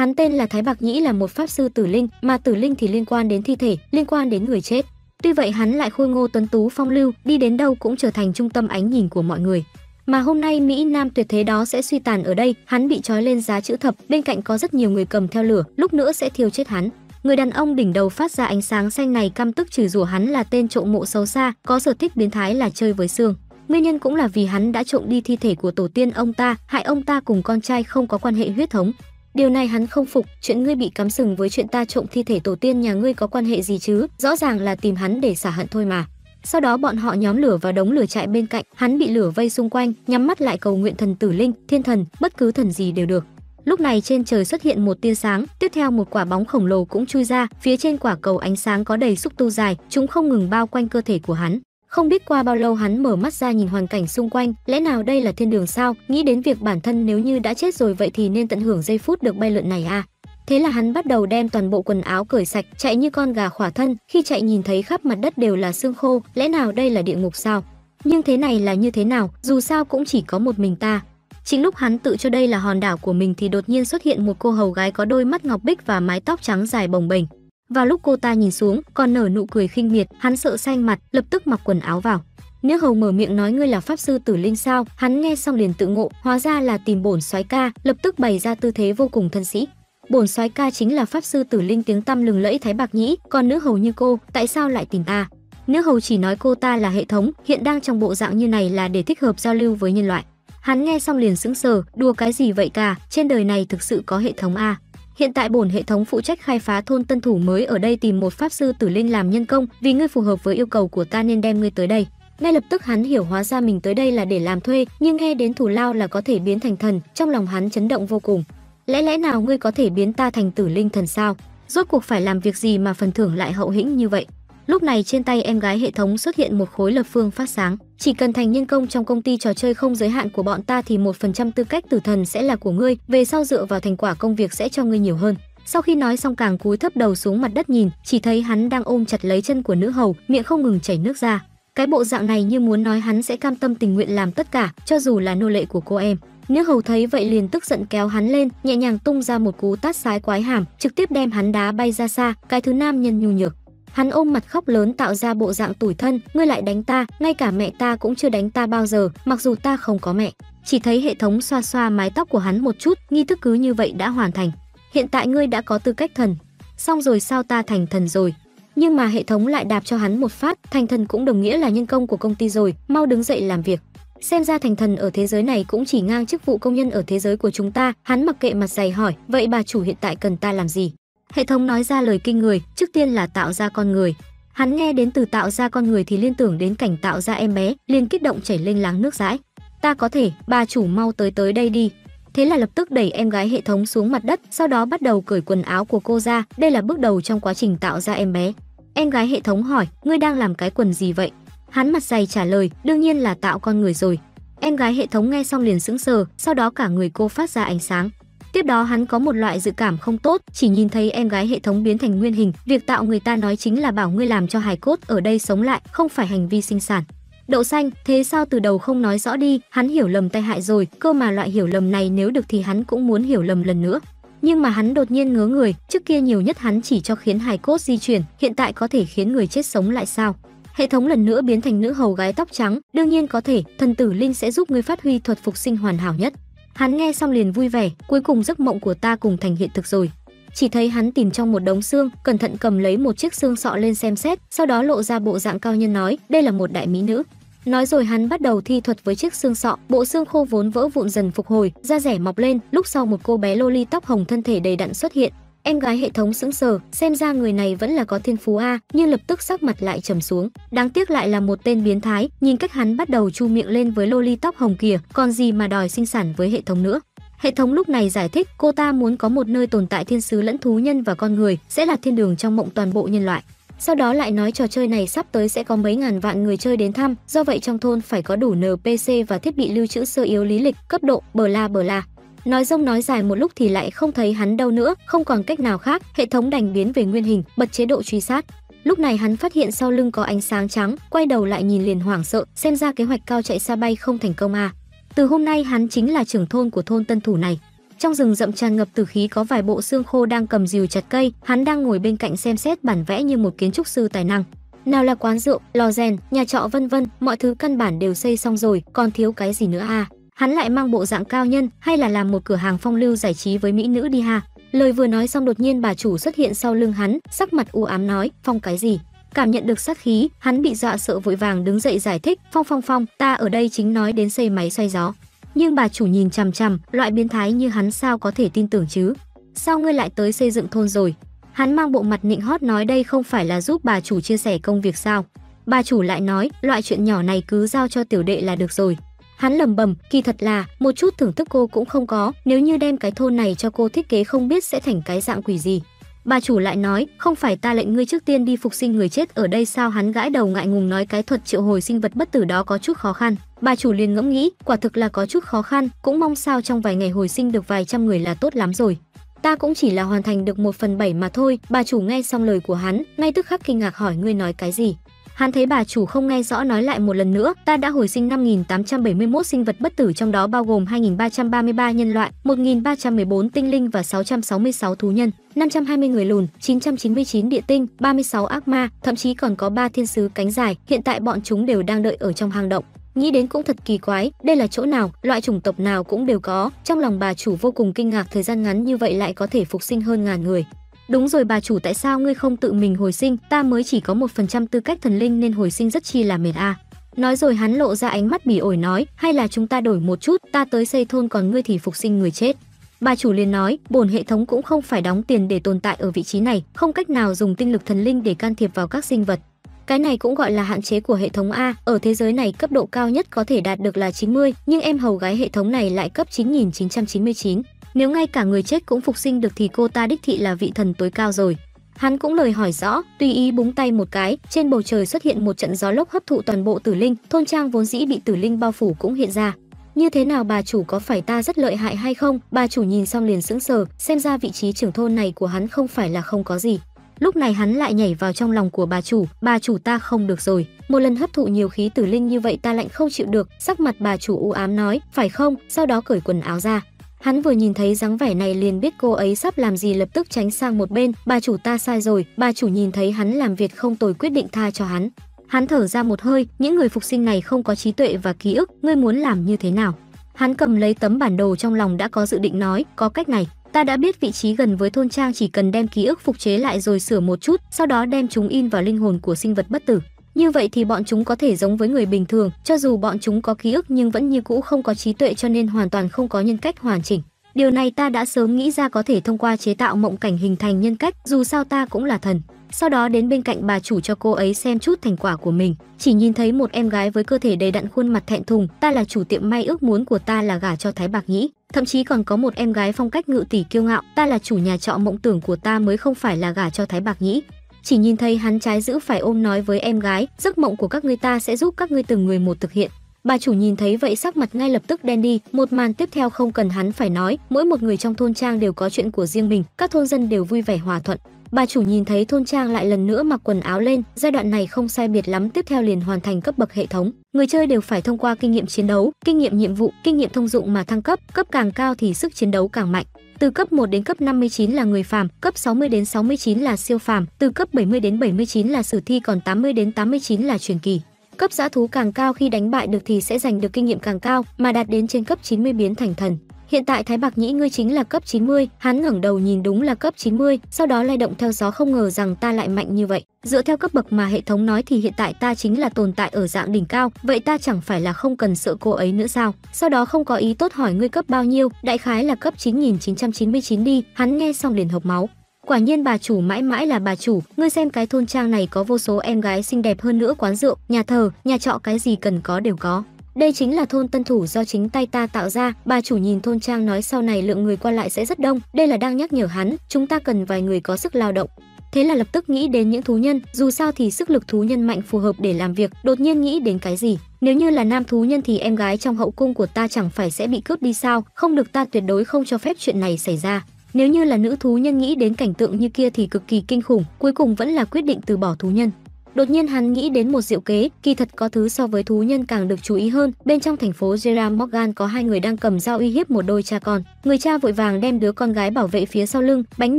Hắn tên là Thái Bạc Nhĩ là một pháp sư tử linh, mà tử linh thì liên quan đến thi thể, liên quan đến người chết. Tuy vậy hắn lại khôi ngô tuấn tú phong lưu, đi đến đâu cũng trở thành trung tâm ánh nhìn của mọi người. Mà hôm nay Mỹ Nam tuyệt thế đó sẽ suy tàn ở đây, hắn bị trói lên giá chữ thập, bên cạnh có rất nhiều người cầm theo lửa, lúc nữa sẽ thiêu chết hắn. Người đàn ông đỉnh đầu phát ra ánh sáng xanh này căm tức chửi rủa hắn là tên trộm mộ xấu xa, có sở thích biến thái là chơi với xương. Nguyên nhân cũng là vì hắn đã trộm đi thi thể của tổ tiên ông ta, hại ông ta cùng con trai không có quan hệ huyết thống. Điều này hắn không phục, chuyện ngươi bị cắm sừng với chuyện ta trộm thi thể tổ tiên nhà ngươi có quan hệ gì chứ, rõ ràng là tìm hắn để xả hận thôi mà. Sau đó bọn họ nhóm lửa vào đống lửa trại bên cạnh, hắn bị lửa vây xung quanh, nhắm mắt lại cầu nguyện thần tử linh, thiên thần, bất cứ thần gì đều được. Lúc này trên trời xuất hiện một tia sáng, tiếp theo một quả bóng khổng lồ cũng chui ra, phía trên quả cầu ánh sáng có đầy xúc tu dài, chúng không ngừng bao quanh cơ thể của hắn. Không biết qua bao lâu hắn mở mắt ra nhìn hoàn cảnh xung quanh, lẽ nào đây là thiên đường sao? Nghĩ đến việc bản thân nếu như đã chết rồi vậy thì nên tận hưởng giây phút được bay lượn này à? Thế là hắn bắt đầu đem toàn bộ quần áo cởi sạch, chạy như con gà khỏa thân, khi chạy nhìn thấy khắp mặt đất đều là xương khô, lẽ nào đây là địa ngục sao? Nhưng thế này là như thế nào, dù sao cũng chỉ có một mình ta. Chính lúc hắn tự cho đây là hòn đảo của mình thì đột nhiên xuất hiện một cô hầu gái có đôi mắt ngọc bích và mái tóc trắng dài bồng bềnh. Và lúc cô ta nhìn xuống, còn nở nụ cười khinh miệt, hắn sợ xanh mặt, lập tức mặc quần áo vào. Nước hầu mở miệng nói ngươi là pháp sư tử linh sao, hắn nghe xong liền tự ngộ, hóa ra là tìm bổn soái ca, lập tức bày ra tư thế vô cùng thân sĩ. Bổn soái ca chính là pháp sư tử linh tiếng tăm lừng lẫy Thái Bạc Nhĩ, còn nữ hầu như cô, tại sao lại tìm ta? Nữ hầu chỉ nói cô ta là hệ thống, hiện đang trong bộ dạng như này là để thích hợp giao lưu với nhân loại. Hắn nghe xong liền sững sờ, đùa cái gì vậy cả, trên đời này thực sự có hệ thống à? Hiện tại bổn hệ thống phụ trách khai phá thôn Tân Thủ mới ở đây tìm một pháp sư tử linh làm nhân công, vì ngươi phù hợp với yêu cầu của ta nên đem ngươi tới đây. Ngay lập tức hắn hiểu hóa ra mình tới đây là để làm thuê, nhưng nghe đến thủ lao là có thể biến thành thần, trong lòng hắn chấn động vô cùng. Lẽ lẽ nào ngươi có thể biến ta thành tử linh thần sao? Rốt cuộc phải làm việc gì mà phần thưởng lại hậu hĩnh như vậy? Lúc này trên tay em gái hệ thống xuất hiện một khối lập phương phát sáng. Chỉ cần thành nhân công trong công ty trò chơi không giới hạn của bọn ta thì một phần trăm tư cách tử thần sẽ là của ngươi, về sau dựa vào thành quả công việc sẽ cho ngươi nhiều hơn. Sau khi nói xong càng cúi thấp đầu xuống mặt đất nhìn, chỉ thấy hắn đang ôm chặt lấy chân của nữ hầu, miệng không ngừng chảy nước ra. Cái bộ dạng này như muốn nói hắn sẽ cam tâm tình nguyện làm tất cả, cho dù là nô lệ của cô em. Nữ hầu thấy vậy liền tức giận kéo hắn lên, nhẹ nhàng tung ra một cú tát sái quái hàm, trực tiếp đem hắn đá bay ra xa, cái thứ nam nhân nhu nhược. Hắn ôm mặt khóc lớn tạo ra bộ dạng tủi thân, ngươi lại đánh ta, ngay cả mẹ ta cũng chưa đánh ta bao giờ, mặc dù ta không có mẹ. Chỉ thấy hệ thống xoa xoa mái tóc của hắn một chút, nghi thức cứ như vậy đã hoàn thành. Hiện tại ngươi đã có tư cách thần. Xong rồi sao ta thành thần rồi? Nhưng mà hệ thống lại đạp cho hắn một phát, thành thần cũng đồng nghĩa là nhân công của công ty rồi, mau đứng dậy làm việc. Xem ra thành thần ở thế giới này cũng chỉ ngang chức vụ công nhân ở thế giới của chúng ta, hắn mặc kệ mặt dày hỏi, vậy bà chủ hiện tại cần ta làm gì? Hệ thống nói ra lời kinh người, trước tiên là tạo ra con người. Hắn nghe đến từ tạo ra con người thì liên tưởng đến cảnh tạo ra em bé, liền kích động chảy lên láng nước dãi. Ta có thể, bà chủ mau tới tới đây đi. Thế là lập tức đẩy em gái hệ thống xuống mặt đất, sau đó bắt đầu cởi quần áo của cô ra, đây là bước đầu trong quá trình tạo ra em bé. Em gái hệ thống hỏi, ngươi đang làm cái quần gì vậy? Hắn mặt dày trả lời, đương nhiên là tạo con người rồi. Em gái hệ thống nghe xong liền sững sờ, sau đó cả người cô phát ra ánh sáng. Tiếp đó hắn có một loại dự cảm không tốt, chỉ nhìn thấy em gái hệ thống biến thành nguyên hình, việc tạo người ta nói chính là bảo ngươi làm cho hài cốt ở đây sống lại, không phải hành vi sinh sản. Đậu xanh, thế sao từ đầu không nói rõ đi, hắn hiểu lầm tai hại rồi, cơ mà loại hiểu lầm này nếu được thì hắn cũng muốn hiểu lầm lần nữa. Nhưng mà hắn đột nhiên ngớ người, trước kia nhiều nhất hắn chỉ cho khiến hài cốt di chuyển, hiện tại có thể khiến người chết sống lại sao? Hệ thống lần nữa biến thành nữ hầu gái tóc trắng, đương nhiên có thể, thần tử linh sẽ giúp ngươi phát huy thuật phục sinh hoàn hảo nhất. Hắn nghe xong liền vui vẻ, cuối cùng giấc mộng của ta cùng thành hiện thực rồi. Chỉ thấy hắn tìm trong một đống xương, cẩn thận cầm lấy một chiếc xương sọ lên xem xét, sau đó lộ ra bộ dạng cao nhân nói, đây là một đại mỹ nữ. Nói rồi hắn bắt đầu thi thuật với chiếc xương sọ, bộ xương khô vốn vỡ vụn dần phục hồi, da rẻ mọc lên, lúc sau một cô bé loli tóc hồng thân thể đầy đặn xuất hiện, Em gái hệ thống sững sờ, xem ra người này vẫn là có thiên phú a, nhưng lập tức sắc mặt lại trầm xuống. Đáng tiếc lại là một tên biến thái, nhìn cách hắn bắt đầu chu miệng lên với loli tóc hồng kìa, còn gì mà đòi sinh sản với hệ thống nữa. Hệ thống lúc này giải thích cô ta muốn có một nơi tồn tại thiên sứ lẫn thú nhân và con người, sẽ là thiên đường trong mộng toàn bộ nhân loại. Sau đó lại nói trò chơi này sắp tới sẽ có mấy ngàn vạn người chơi đến thăm, do vậy trong thôn phải có đủ NPC và thiết bị lưu trữ sơ yếu lý lịch, cấp độ, bờ la bờ la. Nói rông nói dài một lúc thì lại không thấy hắn đâu nữa, không còn cách nào khác, hệ thống đành biến về nguyên hình, bật chế độ truy sát. Lúc này hắn phát hiện sau lưng có ánh sáng trắng, quay đầu lại nhìn liền hoảng sợ, xem ra kế hoạch cao chạy xa bay không thành công à. Từ hôm nay hắn chính là trưởng thôn của thôn Tân Thủ này. Trong rừng rậm tràn ngập tử khí có vài bộ xương khô đang cầm rìu chặt cây, hắn đang ngồi bên cạnh xem xét bản vẽ như một kiến trúc sư tài năng. Nào là quán rượu, lò rèn, nhà trọ vân vân, mọi thứ căn bản đều xây xong rồi, còn thiếu cái gì nữa à? hắn lại mang bộ dạng cao nhân hay là làm một cửa hàng phong lưu giải trí với mỹ nữ đi ha lời vừa nói xong đột nhiên bà chủ xuất hiện sau lưng hắn sắc mặt u ám nói phong cái gì cảm nhận được sát khí hắn bị dọa sợ vội vàng đứng dậy giải thích phong phong phong ta ở đây chính nói đến xây máy xoay gió nhưng bà chủ nhìn chằm chằm loại biến thái như hắn sao có thể tin tưởng chứ sao ngươi lại tới xây dựng thôn rồi hắn mang bộ mặt nịnh hót nói đây không phải là giúp bà chủ chia sẻ công việc sao bà chủ lại nói loại chuyện nhỏ này cứ giao cho tiểu đệ là được rồi Hắn lầm bầm, kỳ thật là một chút thưởng thức cô cũng không có, nếu như đem cái thôn này cho cô thiết kế không biết sẽ thành cái dạng quỷ gì. Bà chủ lại nói, không phải ta lệnh ngươi trước tiên đi phục sinh người chết ở đây sao hắn gãi đầu ngại ngùng nói cái thuật triệu hồi sinh vật bất tử đó có chút khó khăn. Bà chủ liền ngẫm nghĩ, quả thực là có chút khó khăn, cũng mong sao trong vài ngày hồi sinh được vài trăm người là tốt lắm rồi. Ta cũng chỉ là hoàn thành được một phần bảy mà thôi, bà chủ nghe xong lời của hắn, ngay tức khắc kinh ngạc hỏi ngươi nói cái gì. Hắn thấy bà chủ không nghe rõ nói lại một lần nữa, ta đã hồi sinh 5871 sinh vật bất tử trong đó bao gồm 2333 nhân loại, 1314 tinh linh và 666 thú nhân, 520 người lùn, 999 địa tinh, 36 ác ma, thậm chí còn có 3 thiên sứ cánh dài, hiện tại bọn chúng đều đang đợi ở trong hang động. Nghĩ đến cũng thật kỳ quái, đây là chỗ nào, loại chủng tộc nào cũng đều có. Trong lòng bà chủ vô cùng kinh ngạc thời gian ngắn như vậy lại có thể phục sinh hơn ngàn người. Đúng rồi bà chủ tại sao ngươi không tự mình hồi sinh, ta mới chỉ có một phần trăm tư cách thần linh nên hồi sinh rất chi là mệt à. Nói rồi hắn lộ ra ánh mắt bỉ ổi nói, hay là chúng ta đổi một chút, ta tới xây thôn còn ngươi thì phục sinh người chết. Bà chủ liền nói, bổn hệ thống cũng không phải đóng tiền để tồn tại ở vị trí này, không cách nào dùng tinh lực thần linh để can thiệp vào các sinh vật. Cái này cũng gọi là hạn chế của hệ thống A, ở thế giới này cấp độ cao nhất có thể đạt được là 90, nhưng em hầu gái hệ thống này lại cấp 9999. Nếu ngay cả người chết cũng phục sinh được thì cô ta đích thị là vị thần tối cao rồi. Hắn cũng lời hỏi rõ, tùy ý búng tay một cái, trên bầu trời xuất hiện một trận gió lốc hấp thụ toàn bộ tử linh, thôn trang vốn dĩ bị tử linh bao phủ cũng hiện ra. Như thế nào bà chủ có phải ta rất lợi hại hay không? Bà chủ nhìn xong liền sững sờ, xem ra vị trí trưởng thôn này của hắn không phải là không có gì. Lúc này hắn lại nhảy vào trong lòng của bà chủ, bà chủ ta không được rồi, một lần hấp thụ nhiều khí tử linh như vậy ta lạnh không chịu được, sắc mặt bà chủ u ám nói, phải không? Sau đó cởi quần áo ra, Hắn vừa nhìn thấy dáng vẻ này liền biết cô ấy sắp làm gì lập tức tránh sang một bên, bà chủ ta sai rồi, bà chủ nhìn thấy hắn làm việc không tồi quyết định tha cho hắn. Hắn thở ra một hơi, những người phục sinh này không có trí tuệ và ký ức, ngươi muốn làm như thế nào? Hắn cầm lấy tấm bản đồ trong lòng đã có dự định nói, có cách này, ta đã biết vị trí gần với thôn trang chỉ cần đem ký ức phục chế lại rồi sửa một chút, sau đó đem chúng in vào linh hồn của sinh vật bất tử. Như vậy thì bọn chúng có thể giống với người bình thường, cho dù bọn chúng có ký ức nhưng vẫn như cũ không có trí tuệ cho nên hoàn toàn không có nhân cách hoàn chỉnh. Điều này ta đã sớm nghĩ ra có thể thông qua chế tạo mộng cảnh hình thành nhân cách, dù sao ta cũng là thần. Sau đó đến bên cạnh bà chủ cho cô ấy xem chút thành quả của mình, chỉ nhìn thấy một em gái với cơ thể đầy đặn khuôn mặt thẹn thùng, ta là chủ tiệm may ước muốn của ta là gả cho Thái Bạc Nhĩ, thậm chí còn có một em gái phong cách ngự tỷ kiêu ngạo, ta là chủ nhà trọ mộng tưởng của ta mới không phải là gả cho Thái Bạc Nhĩ, chỉ nhìn thấy hắn trái giữ phải ôm nói với em gái, giấc mộng của các ngươi ta sẽ giúp các ngươi từng người một thực hiện. Bà chủ nhìn thấy vậy sắc mặt ngay lập tức đen đi, một màn tiếp theo không cần hắn phải nói, mỗi một người trong thôn trang đều có chuyện của riêng mình, các thôn dân đều vui vẻ hòa thuận. Bà chủ nhìn thấy thôn trang lại lần nữa mặc quần áo lên, giai đoạn này không sai biệt lắm tiếp theo liền hoàn thành cấp bậc hệ thống. Người chơi đều phải thông qua kinh nghiệm chiến đấu, kinh nghiệm nhiệm vụ, kinh nghiệm thông dụng mà thăng cấp, cấp càng cao thì sức chiến đấu càng mạnh từ cấp 1 đến cấp 59 là người phàm, cấp 60 đến 69 là siêu phàm, từ cấp 70 đến 79 là sử thi còn 80 đến 89 là truyền kỳ. Cấp giã thú càng cao khi đánh bại được thì sẽ giành được kinh nghiệm càng cao, mà đạt đến trên cấp 90 biến thành thần. Hiện tại Thái Bạc Nhĩ ngươi chính là cấp 90, hắn ngẩng đầu nhìn đúng là cấp 90, sau đó lay động theo gió không ngờ rằng ta lại mạnh như vậy. Dựa theo cấp bậc mà hệ thống nói thì hiện tại ta chính là tồn tại ở dạng đỉnh cao, vậy ta chẳng phải là không cần sợ cô ấy nữa sao? Sau đó không có ý tốt hỏi ngươi cấp bao nhiêu, đại khái là cấp 9999 đi, hắn nghe xong liền hộc máu. Quả nhiên bà chủ mãi mãi là bà chủ, ngươi xem cái thôn trang này có vô số em gái xinh đẹp hơn nữa quán rượu, nhà thờ, nhà trọ cái gì cần có đều có. Đây chính là thôn Tân Thủ do chính tay ta tạo ra, bà chủ nhìn thôn Trang nói sau này lượng người qua lại sẽ rất đông, đây là đang nhắc nhở hắn, chúng ta cần vài người có sức lao động. Thế là lập tức nghĩ đến những thú nhân, dù sao thì sức lực thú nhân mạnh phù hợp để làm việc, đột nhiên nghĩ đến cái gì. Nếu như là nam thú nhân thì em gái trong hậu cung của ta chẳng phải sẽ bị cướp đi sao, không được ta tuyệt đối không cho phép chuyện này xảy ra. Nếu như là nữ thú nhân nghĩ đến cảnh tượng như kia thì cực kỳ kinh khủng, cuối cùng vẫn là quyết định từ bỏ thú nhân. Đột nhiên hắn nghĩ đến một diệu kế, kỳ thật có thứ so với thú nhân càng được chú ý hơn. Bên trong thành phố Jerome Morgan có hai người đang cầm dao uy hiếp một đôi cha con. Người cha vội vàng đem đứa con gái bảo vệ phía sau lưng, bánh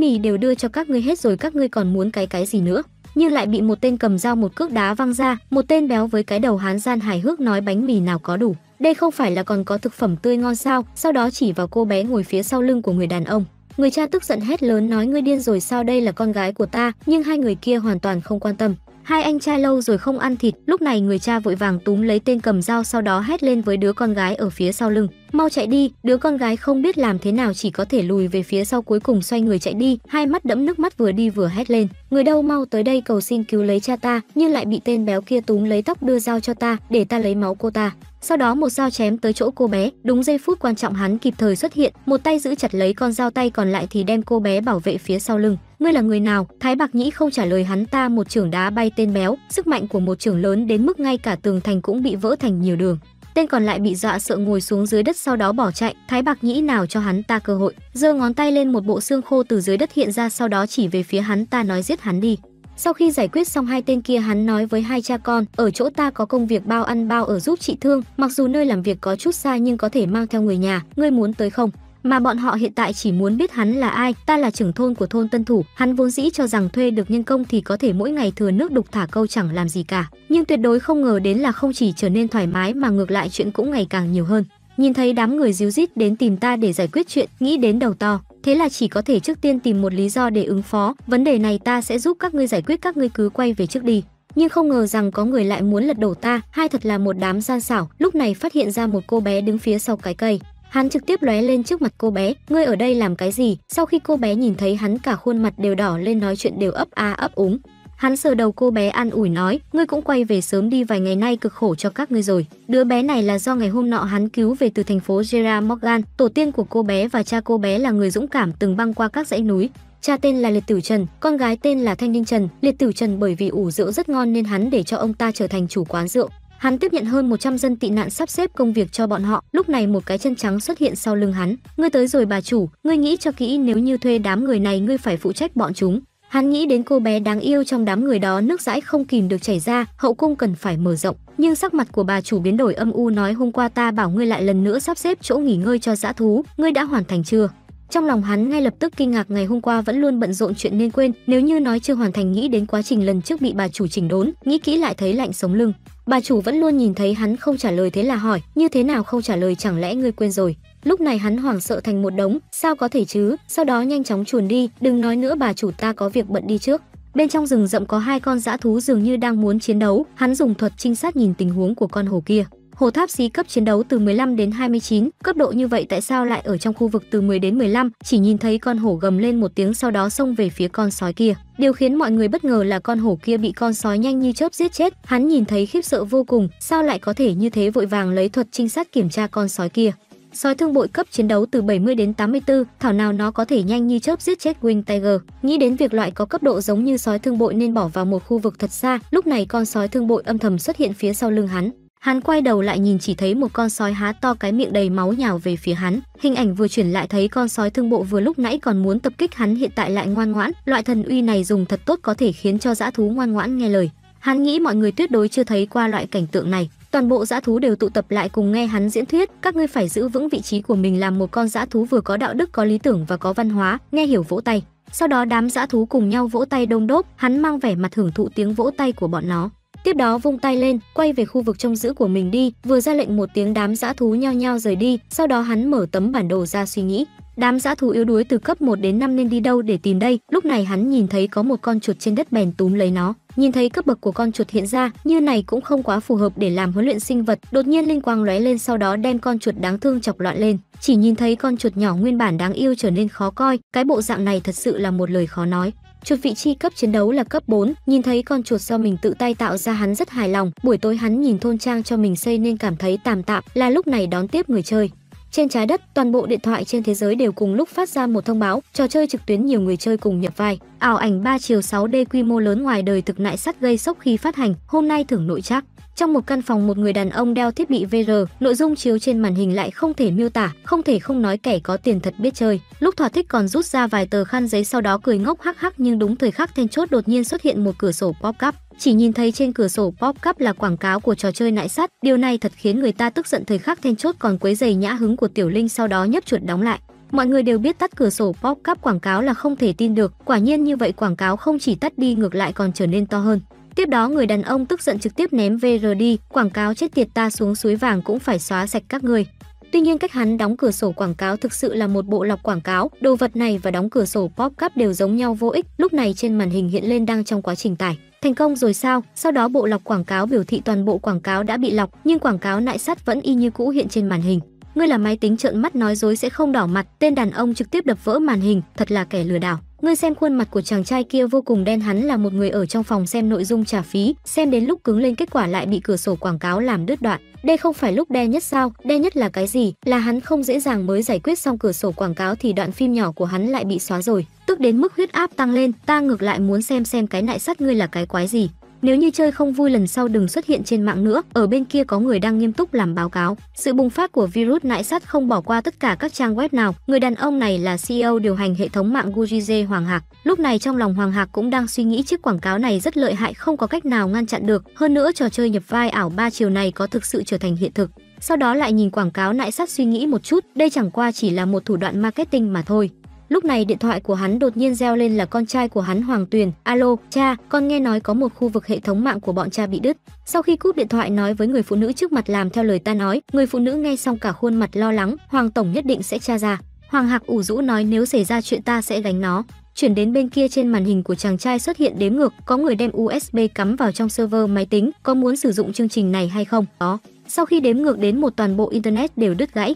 mì đều đưa cho các ngươi hết rồi các ngươi còn muốn cái cái gì nữa như lại bị một tên cầm dao một cước đá văng ra, một tên béo với cái đầu hán gian hài hước nói bánh mì nào có đủ. Đây không phải là còn có thực phẩm tươi ngon sao, sau đó chỉ vào cô bé ngồi phía sau lưng của người đàn ông. Người cha tức giận hét lớn nói ngươi điên rồi sao đây là con gái của ta, nhưng hai người kia hoàn toàn không quan tâm. Hai anh trai lâu rồi không ăn thịt, lúc này người cha vội vàng túm lấy tên cầm dao sau đó hét lên với đứa con gái ở phía sau lưng. Mau chạy đi, đứa con gái không biết làm thế nào chỉ có thể lùi về phía sau cuối cùng xoay người chạy đi, hai mắt đẫm nước mắt vừa đi vừa hét lên. Người đâu mau tới đây cầu xin cứu lấy cha ta, nhưng lại bị tên béo kia túm lấy tóc đưa dao cho ta, để ta lấy máu cô ta. Sau đó một dao chém tới chỗ cô bé, đúng giây phút quan trọng hắn kịp thời xuất hiện, một tay giữ chặt lấy con dao tay còn lại thì đem cô bé bảo vệ phía sau lưng. Ngươi là người nào? Thái Bạc Nhĩ không trả lời hắn ta một trưởng đá bay tên béo, sức mạnh của một trưởng lớn đến mức ngay cả tường thành cũng bị vỡ thành nhiều đường. Tên còn lại bị dọa sợ ngồi xuống dưới đất sau đó bỏ chạy, Thái Bạc Nhĩ nào cho hắn ta cơ hội, giơ ngón tay lên một bộ xương khô từ dưới đất hiện ra sau đó chỉ về phía hắn ta nói giết hắn đi. Sau khi giải quyết xong hai tên kia hắn nói với hai cha con, ở chỗ ta có công việc bao ăn bao ở giúp chị Thương, mặc dù nơi làm việc có chút xa nhưng có thể mang theo người nhà, ngươi muốn tới không? mà bọn họ hiện tại chỉ muốn biết hắn là ai, ta là trưởng thôn của thôn Tân Thủ, hắn vốn dĩ cho rằng thuê được nhân công thì có thể mỗi ngày thừa nước đục thả câu chẳng làm gì cả, nhưng tuyệt đối không ngờ đến là không chỉ trở nên thoải mái mà ngược lại chuyện cũng ngày càng nhiều hơn. Nhìn thấy đám người díu dít đến tìm ta để giải quyết chuyện, nghĩ đến đầu to, Thế là chỉ có thể trước tiên tìm một lý do để ứng phó, vấn đề này ta sẽ giúp các ngươi giải quyết các ngươi cứ quay về trước đi. Nhưng không ngờ rằng có người lại muốn lật đổ ta, hai thật là một đám gian xảo, lúc này phát hiện ra một cô bé đứng phía sau cái cây. Hắn trực tiếp lóe lên trước mặt cô bé, ngươi ở đây làm cái gì? Sau khi cô bé nhìn thấy hắn cả khuôn mặt đều đỏ lên nói chuyện đều ấp a à, ấp úng, Hắn sờ đầu cô bé an ủi nói, ngươi cũng quay về sớm đi vài ngày nay cực khổ cho các ngươi rồi. Đứa bé này là do ngày hôm nọ hắn cứu về từ thành phố Gerard Morgan, tổ tiên của cô bé và cha cô bé là người dũng cảm từng băng qua các dãy núi, Cha tên là Liệt Tử Trần, con gái tên là Thanh Ninh Trần. Liệt Tử Trần bởi vì ủ rượu rất ngon nên hắn để cho ông ta trở thành chủ quán rượu. Hắn tiếp nhận hơn 100 dân tị nạn sắp xếp công việc cho bọn họ. Lúc này một cái chân trắng xuất hiện sau lưng hắn. Ngươi tới rồi bà chủ, ngươi nghĩ cho kỹ nếu như thuê đám người này ngươi phải phụ trách bọn chúng. Hắn nghĩ đến cô bé đáng yêu trong đám người đó nước dãi không kìm được chảy ra, hậu cung cần phải mở rộng. Nhưng sắc mặt của bà chủ biến đổi âm u nói hôm qua ta bảo ngươi lại lần nữa sắp xếp chỗ nghỉ ngơi cho dã thú, ngươi đã hoàn thành chưa? Trong lòng hắn ngay lập tức kinh ngạc ngày hôm qua vẫn luôn bận rộn chuyện nên quên, nếu như nói chưa hoàn thành nghĩ đến quá trình lần trước bị bà chủ chỉnh đốn, nghĩ kỹ lại thấy lạnh sống lưng. Bà chủ vẫn luôn nhìn thấy hắn không trả lời thế là hỏi, như thế nào không trả lời chẳng lẽ ngươi quên rồi? Lúc này hắn hoảng sợ thành một đống, sao có thể chứ, sau đó nhanh chóng chuồn đi, đừng nói nữa bà chủ ta có việc bận đi trước. Bên trong rừng rậm có hai con dã thú dường như đang muốn chiến đấu, hắn dùng thuật trinh sát nhìn tình huống của con hổ kia. Hồ tháp xí cấp chiến đấu từ 15 đến 29, cấp độ như vậy tại sao lại ở trong khu vực từ 10 đến 15, chỉ nhìn thấy con hổ gầm lên một tiếng sau đó xông về phía con sói kia. Điều khiến mọi người bất ngờ là con hổ kia bị con sói nhanh như chớp giết chết, hắn nhìn thấy khiếp sợ vô cùng, sao lại có thể như thế vội vàng lấy thuật trinh sát kiểm tra con sói kia sói thương bội cấp chiến đấu từ 70 đến 84, thảo nào nó có thể nhanh như chớp giết chết Wing Tiger. Nghĩ đến việc loại có cấp độ giống như sói thương bội nên bỏ vào một khu vực thật xa, lúc này con sói thương bội âm thầm xuất hiện phía sau lưng hắn. Hắn quay đầu lại nhìn chỉ thấy một con sói há to cái miệng đầy máu nhào về phía hắn. Hình ảnh vừa chuyển lại thấy con sói thương bộ vừa lúc nãy còn muốn tập kích hắn hiện tại lại ngoan ngoãn, loại thần uy này dùng thật tốt có thể khiến cho dã thú ngoan ngoãn nghe lời. Hắn nghĩ mọi người tuyệt đối chưa thấy qua loại cảnh tượng này toàn bộ dã thú đều tụ tập lại cùng nghe hắn diễn thuyết các ngươi phải giữ vững vị trí của mình làm một con dã thú vừa có đạo đức có lý tưởng và có văn hóa nghe hiểu vỗ tay sau đó đám dã thú cùng nhau vỗ tay đông đốp hắn mang vẻ mặt hưởng thụ tiếng vỗ tay của bọn nó tiếp đó vung tay lên quay về khu vực trông giữ của mình đi vừa ra lệnh một tiếng đám dã thú nhao nhao rời đi sau đó hắn mở tấm bản đồ ra suy nghĩ Đám dã thú yếu đuối từ cấp 1 đến 5 nên đi đâu để tìm đây? Lúc này hắn nhìn thấy có một con chuột trên đất bèn túm lấy nó. Nhìn thấy cấp bậc của con chuột hiện ra, như này cũng không quá phù hợp để làm huấn luyện sinh vật. Đột nhiên linh quang lóe lên sau đó đem con chuột đáng thương chọc loạn lên. Chỉ nhìn thấy con chuột nhỏ nguyên bản đáng yêu trở nên khó coi, cái bộ dạng này thật sự là một lời khó nói. Chuột vị trí cấp chiến đấu là cấp 4, nhìn thấy con chuột do mình tự tay tạo ra hắn rất hài lòng. Buổi tối hắn nhìn thôn trang cho mình xây nên cảm thấy tạm tạm, là lúc này đón tiếp người chơi. Trên trái đất, toàn bộ điện thoại trên thế giới đều cùng lúc phát ra một thông báo, trò chơi trực tuyến nhiều người chơi cùng nhập vai. Ảo ảnh 3 chiều 6D quy mô lớn ngoài đời thực nại sắt gây sốc khi phát hành, hôm nay thưởng nội chắc trong một căn phòng một người đàn ông đeo thiết bị VR, nội dung chiếu trên màn hình lại không thể miêu tả, không thể không nói kẻ có tiền thật biết chơi. Lúc thỏa thích còn rút ra vài tờ khăn giấy sau đó cười ngốc hắc hắc nhưng đúng thời khắc then chốt đột nhiên xuất hiện một cửa sổ pop-up chỉ nhìn thấy trên cửa sổ pop-up là quảng cáo của trò chơi nại sắt, điều này thật khiến người ta tức giận thời khắc then chốt còn quấy giày nhã hứng của Tiểu Linh sau đó nhấp chuột đóng lại. Mọi người đều biết tắt cửa sổ pop-up quảng cáo là không thể tin được, quả nhiên như vậy quảng cáo không chỉ tắt đi ngược lại còn trở nên to hơn. Tiếp đó người đàn ông tức giận trực tiếp ném VR đi, quảng cáo chết tiệt ta xuống suối vàng cũng phải xóa sạch các người. Tuy nhiên cách hắn đóng cửa sổ quảng cáo thực sự là một bộ lọc quảng cáo, đồ vật này và đóng cửa sổ pop-up đều giống nhau vô ích, lúc này trên màn hình hiện lên đang trong quá trình tải. Thành công rồi sao? Sau đó bộ lọc quảng cáo biểu thị toàn bộ quảng cáo đã bị lọc, nhưng quảng cáo nại sắt vẫn y như cũ hiện trên màn hình. Ngươi là máy tính trợn mắt nói dối sẽ không đỏ mặt, tên đàn ông trực tiếp đập vỡ màn hình, thật là kẻ lừa đảo. Ngươi xem khuôn mặt của chàng trai kia vô cùng đen hắn là một người ở trong phòng xem nội dung trả phí, xem đến lúc cứng lên kết quả lại bị cửa sổ quảng cáo làm đứt đoạn. Đây không phải lúc đe nhất sao, đe nhất là cái gì, là hắn không dễ dàng mới giải quyết xong cửa sổ quảng cáo thì đoạn phim nhỏ của hắn lại bị xóa rồi. Tức đến mức huyết áp tăng lên, ta ngược lại muốn xem xem cái nại sắt ngươi là cái quái gì. Nếu như chơi không vui lần sau đừng xuất hiện trên mạng nữa, ở bên kia có người đang nghiêm túc làm báo cáo. Sự bùng phát của virus nại sắt không bỏ qua tất cả các trang web nào. Người đàn ông này là CEO điều hành hệ thống mạng Gujije Hoàng Hạc. Lúc này trong lòng Hoàng Hạc cũng đang suy nghĩ chiếc quảng cáo này rất lợi hại không có cách nào ngăn chặn được. Hơn nữa trò chơi nhập vai ảo ba chiều này có thực sự trở thành hiện thực. Sau đó lại nhìn quảng cáo nại sắt suy nghĩ một chút, đây chẳng qua chỉ là một thủ đoạn marketing mà thôi. Lúc này điện thoại của hắn đột nhiên reo lên là con trai của hắn Hoàng Tuyền. Alo, cha, con nghe nói có một khu vực hệ thống mạng của bọn cha bị đứt. Sau khi cúp điện thoại nói với người phụ nữ trước mặt làm theo lời ta nói, người phụ nữ nghe xong cả khuôn mặt lo lắng, Hoàng tổng nhất định sẽ tra ra. Hoàng Hạc ủ rũ nói nếu xảy ra chuyện ta sẽ gánh nó. Chuyển đến bên kia trên màn hình của chàng trai xuất hiện đếm ngược, có người đem USB cắm vào trong server máy tính, có muốn sử dụng chương trình này hay không? Đó. Sau khi đếm ngược đến một toàn bộ internet đều đứt gãy,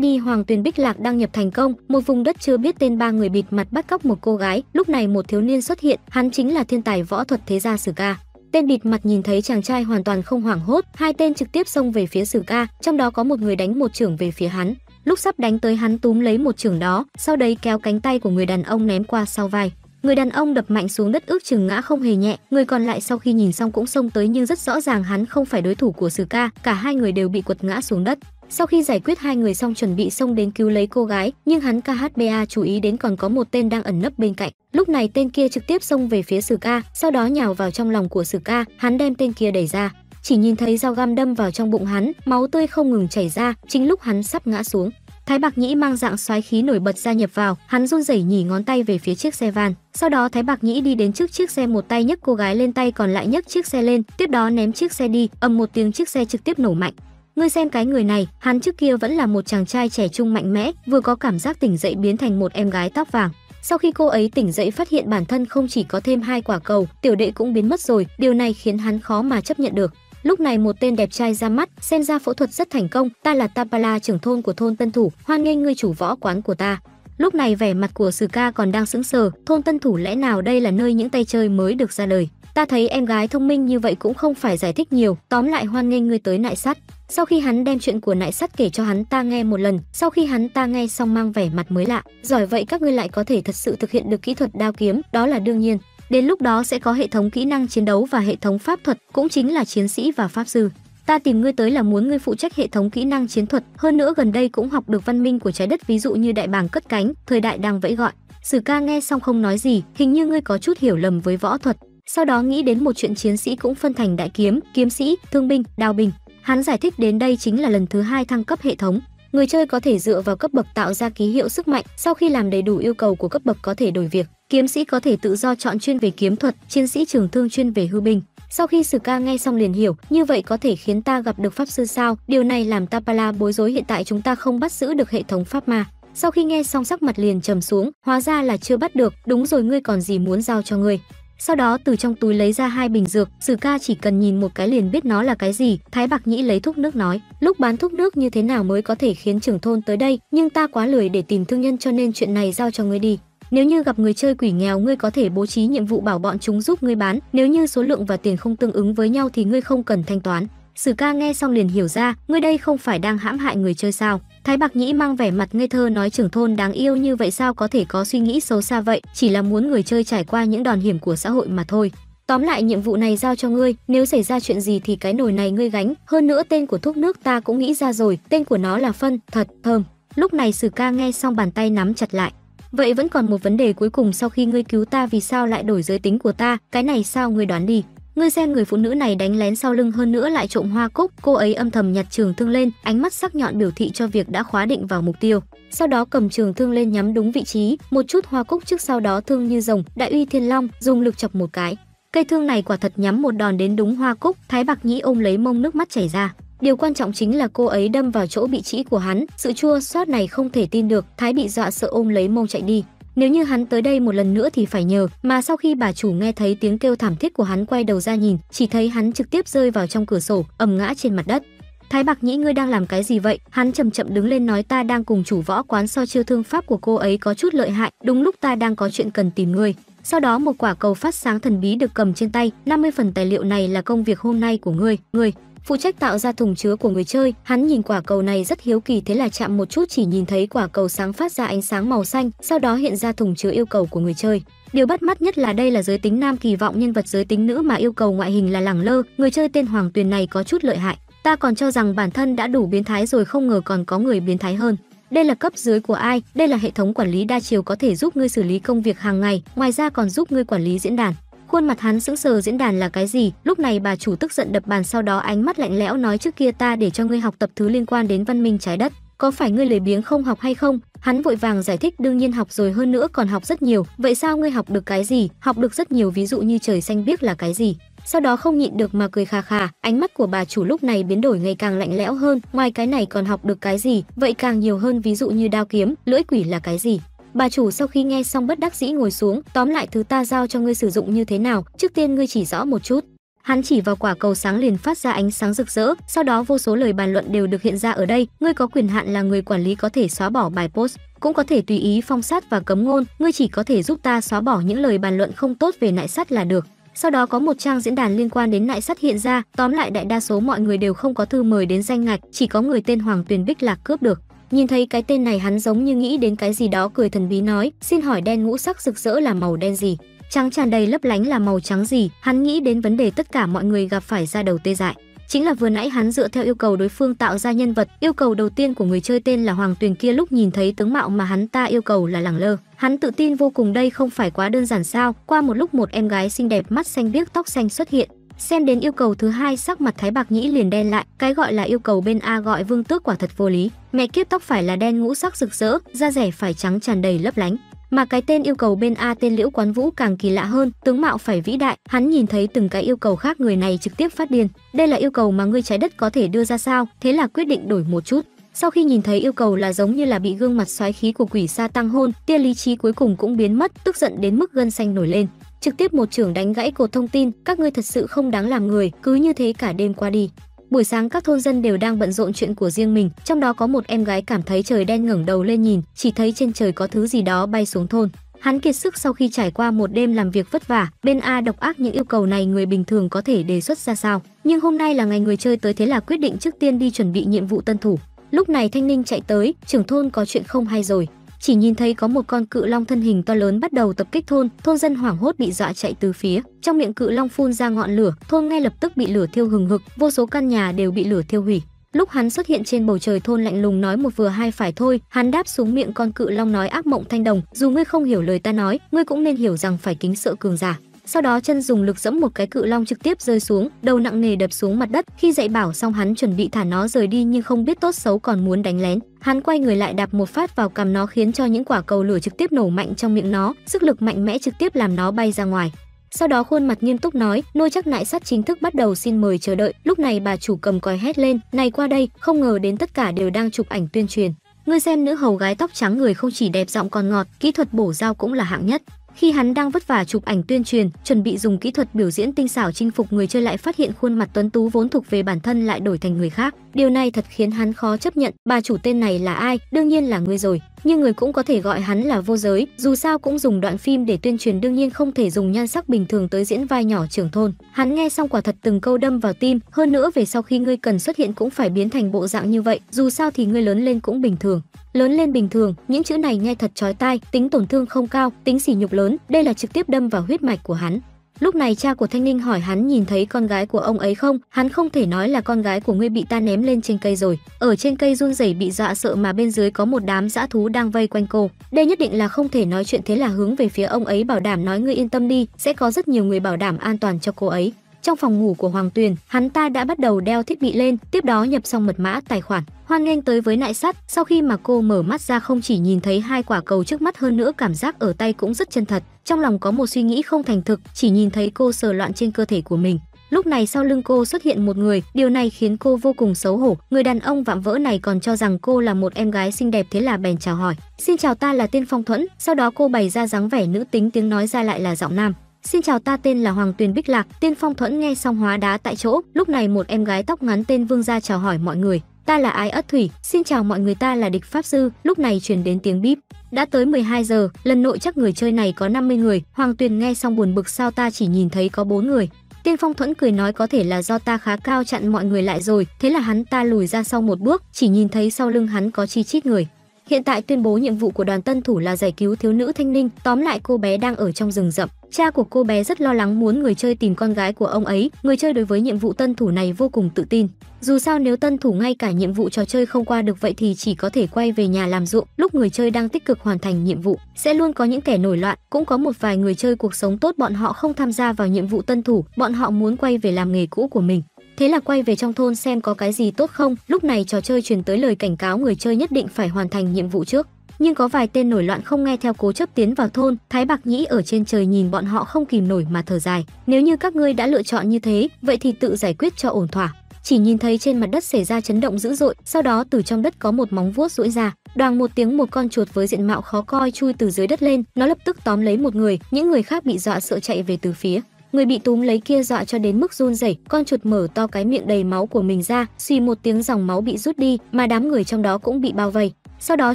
ID Hoàng Tuyền Bích Lạc đăng nhập thành công, một vùng đất chưa biết tên ba người bịt mặt bắt cóc một cô gái, lúc này một thiếu niên xuất hiện, hắn chính là thiên tài võ thuật thế gia Sử Ca. Tên bịt mặt nhìn thấy chàng trai hoàn toàn không hoảng hốt, hai tên trực tiếp xông về phía Sử Ca, trong đó có một người đánh một trưởng về phía hắn. Lúc sắp đánh tới hắn túm lấy một trưởng đó, sau đấy kéo cánh tay của người đàn ông ném qua sau vai. Người đàn ông đập mạnh xuống đất ước chừng ngã không hề nhẹ, người còn lại sau khi nhìn xong cũng xông tới nhưng rất rõ ràng hắn không phải đối thủ của Sử Ca, cả hai người đều bị quật ngã xuống đất. Sau khi giải quyết hai người xong chuẩn bị xông đến cứu lấy cô gái, nhưng hắn KHBA chú ý đến còn có một tên đang ẩn nấp bên cạnh. Lúc này tên kia trực tiếp xông về phía Sử Ca, sau đó nhào vào trong lòng của Sử Ca, hắn đem tên kia đẩy ra. Chỉ nhìn thấy dao găm đâm vào trong bụng hắn, máu tươi không ngừng chảy ra, chính lúc hắn sắp ngã xuống. Thái Bạc Nhĩ mang dạng xoáy khí nổi bật gia nhập vào, hắn run rẩy nhỉ ngón tay về phía chiếc xe van. Sau đó Thái Bạc Nhĩ đi đến trước chiếc xe một tay nhấc cô gái lên tay còn lại nhấc chiếc xe lên, tiếp đó ném chiếc xe đi, ầm một tiếng chiếc xe trực tiếp nổ mạnh. Ngươi xem cái người này, hắn trước kia vẫn là một chàng trai trẻ trung mạnh mẽ, vừa có cảm giác tỉnh dậy biến thành một em gái tóc vàng. Sau khi cô ấy tỉnh dậy phát hiện bản thân không chỉ có thêm hai quả cầu, tiểu đệ cũng biến mất rồi, điều này khiến hắn khó mà chấp nhận được. Lúc này một tên đẹp trai ra mắt, xem ra phẫu thuật rất thành công, ta là Tapala trưởng thôn của thôn Tân Thủ, hoan nghênh ngươi chủ võ quán của ta. Lúc này vẻ mặt của Sử Ca còn đang sững sờ, thôn Tân Thủ lẽ nào đây là nơi những tay chơi mới được ra đời. Ta thấy em gái thông minh như vậy cũng không phải giải thích nhiều, tóm lại hoan nghênh ngươi tới nại sắt. Sau khi hắn đem chuyện của nại sắt kể cho hắn ta nghe một lần, sau khi hắn ta nghe xong mang vẻ mặt mới lạ, giỏi vậy các ngươi lại có thể thật sự thực hiện được kỹ thuật đao kiếm, đó là đương nhiên. Đến lúc đó sẽ có hệ thống kỹ năng chiến đấu và hệ thống pháp thuật, cũng chính là chiến sĩ và pháp sư. Ta tìm ngươi tới là muốn ngươi phụ trách hệ thống kỹ năng chiến thuật, hơn nữa gần đây cũng học được văn minh của trái đất ví dụ như đại bàng cất cánh, thời đại đang vẫy gọi. Sử ca nghe xong không nói gì, hình như ngươi có chút hiểu lầm với võ thuật. Sau đó nghĩ đến một chuyện chiến sĩ cũng phân thành đại kiếm, kiếm sĩ, thương binh, đao binh. Hắn giải thích đến đây chính là lần thứ hai thăng cấp hệ thống. Người chơi có thể dựa vào cấp bậc tạo ra ký hiệu sức mạnh, sau khi làm đầy đủ yêu cầu của cấp bậc có thể đổi việc. Kiếm sĩ có thể tự do chọn chuyên về kiếm thuật, chiến sĩ trường thương chuyên về hư binh. Sau khi Sử Ca nghe xong liền hiểu, như vậy có thể khiến ta gặp được pháp sư sao? Điều này làm Tapala bối rối hiện tại chúng ta không bắt giữ được hệ thống pháp ma. Sau khi nghe xong sắc mặt liền trầm xuống, hóa ra là chưa bắt được, đúng rồi ngươi còn gì muốn giao cho ngươi sau đó từ trong túi lấy ra hai bình dược, Sử Ca chỉ cần nhìn một cái liền biết nó là cái gì. Thái Bạc Nhĩ lấy thuốc nước nói, lúc bán thuốc nước như thế nào mới có thể khiến trưởng thôn tới đây, nhưng ta quá lười để tìm thương nhân cho nên chuyện này giao cho ngươi đi. Nếu như gặp người chơi quỷ nghèo ngươi có thể bố trí nhiệm vụ bảo bọn chúng giúp ngươi bán, nếu như số lượng và tiền không tương ứng với nhau thì ngươi không cần thanh toán. Sử Ca nghe xong liền hiểu ra, ngươi đây không phải đang hãm hại người chơi sao? Thái Bạc Nhĩ mang vẻ mặt ngây thơ nói trưởng thôn đáng yêu như vậy sao có thể có suy nghĩ xấu xa vậy, chỉ là muốn người chơi trải qua những đòn hiểm của xã hội mà thôi. Tóm lại nhiệm vụ này giao cho ngươi, nếu xảy ra chuyện gì thì cái nồi này ngươi gánh, hơn nữa tên của thuốc nước ta cũng nghĩ ra rồi, tên của nó là phân, thật, thơm. Lúc này Sử Ca nghe xong bàn tay nắm chặt lại. Vậy vẫn còn một vấn đề cuối cùng sau khi ngươi cứu ta vì sao lại đổi giới tính của ta, cái này sao ngươi đoán đi? Ngươi xem người phụ nữ này đánh lén sau lưng hơn nữa lại trộm hoa cúc, cô ấy âm thầm nhặt trường thương lên, ánh mắt sắc nhọn biểu thị cho việc đã khóa định vào mục tiêu. Sau đó cầm trường thương lên nhắm đúng vị trí, một chút hoa cúc trước sau đó thương như rồng, đại uy thiên long, dùng lực chọc một cái. Cây thương này quả thật nhắm một đòn đến đúng hoa cúc, Thái Bạc Nhĩ ôm lấy mông nước mắt chảy ra. Điều quan trọng chính là cô ấy đâm vào chỗ bị trĩ của hắn, sự chua xót này không thể tin được, Thái bị dọa sợ ôm lấy mông chạy đi. Nếu như hắn tới đây một lần nữa thì phải nhờ, mà sau khi bà chủ nghe thấy tiếng kêu thảm thiết của hắn quay đầu ra nhìn, chỉ thấy hắn trực tiếp rơi vào trong cửa sổ, ầm ngã trên mặt đất. Thái Bạc Nhĩ ngươi đang làm cái gì vậy? Hắn chậm chậm đứng lên nói ta đang cùng chủ võ quán so chiêu thương pháp của cô ấy có chút lợi hại, đúng lúc ta đang có chuyện cần tìm ngươi. Sau đó một quả cầu phát sáng thần bí được cầm trên tay, 50 phần tài liệu này là công việc hôm nay của ngươi, ngươi phụ trách tạo ra thùng chứa của người chơi. Hắn nhìn quả cầu này rất hiếu kỳ thế là chạm một chút chỉ nhìn thấy quả cầu sáng phát ra ánh sáng màu xanh, sau đó hiện ra thùng chứa yêu cầu của người chơi. Điều bắt mắt nhất là đây là giới tính nam kỳ vọng nhân vật giới tính nữ mà yêu cầu ngoại hình là lẳng lơ, người chơi tên Hoàng Tuyền này có chút lợi hại. Ta còn cho rằng bản thân đã đủ biến thái rồi không ngờ còn có người biến thái hơn. Đây là cấp dưới của ai? Đây là hệ thống quản lý đa chiều có thể giúp ngươi xử lý công việc hàng ngày, ngoài ra còn giúp ngươi quản lý diễn đàn. Khuôn mặt hắn sững sờ diễn đàn là cái gì? Lúc này bà chủ tức giận đập bàn sau đó ánh mắt lạnh lẽo nói trước kia ta để cho ngươi học tập thứ liên quan đến văn minh trái đất, có phải ngươi lười biếng không học hay không? Hắn vội vàng giải thích đương nhiên học rồi hơn nữa còn học rất nhiều, vậy sao ngươi học được cái gì? Học được rất nhiều ví dụ như trời xanh biết là cái gì? Sau đó không nhịn được mà cười khà khà, ánh mắt của bà chủ lúc này biến đổi ngày càng lạnh lẽo hơn, ngoài cái này còn học được cái gì, vậy càng nhiều hơn ví dụ như đao kiếm, lưỡi quỷ là cái gì? Bà chủ sau khi nghe xong bất đắc dĩ ngồi xuống, tóm lại thứ ta giao cho ngươi sử dụng như thế nào, trước tiên ngươi chỉ rõ một chút. Hắn chỉ vào quả cầu sáng liền phát ra ánh sáng rực rỡ, sau đó vô số lời bàn luận đều được hiện ra ở đây, ngươi có quyền hạn là người quản lý có thể xóa bỏ bài post, cũng có thể tùy ý phong sát và cấm ngôn, ngươi chỉ có thể giúp ta xóa bỏ những lời bàn luận không tốt về nại sắt là được. Sau đó có một trang diễn đàn liên quan đến nại sắt hiện ra, tóm lại đại đa số mọi người đều không có thư mời đến danh ngạch, chỉ có người tên Hoàng Tuyền Bích Lạc cướp được. Nhìn thấy cái tên này hắn giống như nghĩ đến cái gì đó cười thần bí nói, xin hỏi đen ngũ sắc rực rỡ là màu đen gì? Trắng tràn đầy lấp lánh là màu trắng gì? Hắn nghĩ đến vấn đề tất cả mọi người gặp phải ra đầu tê dại. Chính là vừa nãy hắn dựa theo yêu cầu đối phương tạo ra nhân vật, yêu cầu đầu tiên của người chơi tên là Hoàng Tuyền kia lúc nhìn thấy tướng mạo mà hắn ta yêu cầu là lẳng lơ. Hắn tự tin vô cùng đây không phải quá đơn giản sao, qua một lúc một em gái xinh đẹp mắt xanh biếc tóc xanh xuất hiện, Xem đến yêu cầu thứ hai sắc mặt Thái Bạc Nhĩ liền đen lại, cái gọi là yêu cầu bên A gọi Vương Tước quả thật vô lý, mẹ kiếp tóc phải là đen ngũ sắc rực rỡ, da rẻ phải trắng tràn đầy lấp lánh. Mà cái tên yêu cầu bên A tên Liễu Quán Vũ càng kỳ lạ hơn, tướng mạo phải vĩ đại, hắn nhìn thấy từng cái yêu cầu khác người này trực tiếp phát điên. Đây là yêu cầu mà người trái đất có thể đưa ra sao, thế là quyết định đổi một chút. Sau khi nhìn thấy yêu cầu là giống như là bị gương mặt xoáy khí của quỷ sa tăng hôn, tia lý trí cuối cùng cũng biến mất, tức giận đến mức gân xanh nổi lên trực tiếp một trưởng đánh gãy cột thông tin, các ngươi thật sự không đáng làm người, cứ như thế cả đêm qua đi. Buổi sáng các thôn dân đều đang bận rộn chuyện của riêng mình, trong đó có một em gái cảm thấy trời đen ngẩng đầu lên nhìn, chỉ thấy trên trời có thứ gì đó bay xuống thôn. Hắn kiệt sức sau khi trải qua một đêm làm việc vất vả, bên A độc ác những yêu cầu này người bình thường có thể đề xuất ra sao. Nhưng hôm nay là ngày người chơi tới thế là quyết định trước tiên đi chuẩn bị nhiệm vụ tân thủ. Lúc này thanh ninh chạy tới, trưởng thôn có chuyện không hay rồi, chỉ nhìn thấy có một con cự long thân hình to lớn bắt đầu tập kích thôn, thôn dân hoảng hốt bị dọa chạy từ phía. Trong miệng cự long phun ra ngọn lửa, thôn ngay lập tức bị lửa thiêu hừng hực, vô số căn nhà đều bị lửa thiêu hủy. Lúc hắn xuất hiện trên bầu trời thôn lạnh lùng nói một vừa hai phải thôi, hắn đáp xuống miệng con cự long nói ác mộng thanh đồng, dù ngươi không hiểu lời ta nói, ngươi cũng nên hiểu rằng phải kính sợ cường giả sau đó chân dùng lực dẫm một cái cự long trực tiếp rơi xuống, đầu nặng nề đập xuống mặt đất. Khi dạy bảo xong hắn chuẩn bị thả nó rời đi nhưng không biết tốt xấu còn muốn đánh lén. Hắn quay người lại đạp một phát vào cằm nó khiến cho những quả cầu lửa trực tiếp nổ mạnh trong miệng nó, sức lực mạnh mẽ trực tiếp làm nó bay ra ngoài. Sau đó khuôn mặt nghiêm túc nói, nôi chắc nại sắt chính thức bắt đầu xin mời chờ đợi. Lúc này bà chủ cầm còi hét lên, này qua đây, không ngờ đến tất cả đều đang chụp ảnh tuyên truyền. Ngươi xem nữ hầu gái tóc trắng người không chỉ đẹp giọng còn ngọt, kỹ thuật bổ dao cũng là hạng nhất. Khi hắn đang vất vả chụp ảnh tuyên truyền, chuẩn bị dùng kỹ thuật biểu diễn tinh xảo chinh phục người chơi lại phát hiện khuôn mặt tuấn tú vốn thuộc về bản thân lại đổi thành người khác. Điều này thật khiến hắn khó chấp nhận. Bà chủ tên này là ai? Đương nhiên là ngươi rồi nhưng người cũng có thể gọi hắn là vô giới, dù sao cũng dùng đoạn phim để tuyên truyền đương nhiên không thể dùng nhan sắc bình thường tới diễn vai nhỏ trưởng thôn. Hắn nghe xong quả thật từng câu đâm vào tim, hơn nữa về sau khi ngươi cần xuất hiện cũng phải biến thành bộ dạng như vậy, dù sao thì ngươi lớn lên cũng bình thường. Lớn lên bình thường, những chữ này nghe thật chói tai, tính tổn thương không cao, tính sỉ nhục lớn, đây là trực tiếp đâm vào huyết mạch của hắn. Lúc này cha của Thanh Ninh hỏi hắn nhìn thấy con gái của ông ấy không, hắn không thể nói là con gái của ngươi bị ta ném lên trên cây rồi. Ở trên cây run rẩy bị dọa sợ mà bên dưới có một đám dã thú đang vây quanh cô. Đây nhất định là không thể nói chuyện thế là hướng về phía ông ấy bảo đảm nói ngươi yên tâm đi, sẽ có rất nhiều người bảo đảm an toàn cho cô ấy. Trong phòng ngủ của Hoàng Tuyền, hắn ta đã bắt đầu đeo thiết bị lên, tiếp đó nhập xong mật mã tài khoản. Hoan nghênh tới với nại sắt, sau khi mà cô mở mắt ra không chỉ nhìn thấy hai quả cầu trước mắt hơn nữa cảm giác ở tay cũng rất chân thật. Trong lòng có một suy nghĩ không thành thực, chỉ nhìn thấy cô sờ loạn trên cơ thể của mình. Lúc này sau lưng cô xuất hiện một người, điều này khiến cô vô cùng xấu hổ. Người đàn ông vạm vỡ này còn cho rằng cô là một em gái xinh đẹp thế là bèn chào hỏi. Xin chào ta là Tiên Phong Thuẫn, sau đó cô bày ra dáng vẻ nữ tính tiếng nói ra lại là giọng nam. Xin chào ta tên là Hoàng Tuyền Bích Lạc, tiên Phong Thuẫn nghe xong hóa đá tại chỗ, lúc này một em gái tóc ngắn tên Vương gia chào hỏi mọi người. Ta là ai Ất Thủy, xin chào mọi người ta là Địch Pháp Sư, lúc này truyền đến tiếng bíp. Đã tới 12 giờ, lần nội chắc người chơi này có 50 người, Hoàng Tuyền nghe xong buồn bực sao ta chỉ nhìn thấy có bốn người. Tiên Phong Thuẫn cười nói có thể là do ta khá cao chặn mọi người lại rồi, thế là hắn ta lùi ra sau một bước, chỉ nhìn thấy sau lưng hắn có chi chít người. Hiện tại tuyên bố nhiệm vụ của đoàn tân thủ là giải cứu thiếu nữ Thanh Ninh, tóm lại cô bé đang ở trong rừng rậm. Cha của cô bé rất lo lắng muốn người chơi tìm con gái của ông ấy, người chơi đối với nhiệm vụ tân thủ này vô cùng tự tin. Dù sao nếu tân thủ ngay cả nhiệm vụ trò chơi không qua được vậy thì chỉ có thể quay về nhà làm ruộng, lúc người chơi đang tích cực hoàn thành nhiệm vụ, sẽ luôn có những kẻ nổi loạn, cũng có một vài người chơi cuộc sống tốt bọn họ không tham gia vào nhiệm vụ tân thủ, bọn họ muốn quay về làm nghề cũ của mình. Thế là quay về trong thôn xem có cái gì tốt không, lúc này trò chơi truyền tới lời cảnh cáo người chơi nhất định phải hoàn thành nhiệm vụ trước nhưng có vài tên nổi loạn không nghe theo cố chấp tiến vào thôn thái bạc nhĩ ở trên trời nhìn bọn họ không kìm nổi mà thở dài nếu như các ngươi đã lựa chọn như thế vậy thì tự giải quyết cho ổn thỏa chỉ nhìn thấy trên mặt đất xảy ra chấn động dữ dội sau đó từ trong đất có một móng vuốt duỗi ra đoàn một tiếng một con chuột với diện mạo khó coi chui từ dưới đất lên nó lập tức tóm lấy một người những người khác bị dọa sợ chạy về từ phía người bị túm lấy kia dọa cho đến mức run rẩy con chuột mở to cái miệng đầy máu của mình ra xì một tiếng dòng máu bị rút đi mà đám người trong đó cũng bị bao vây sau đó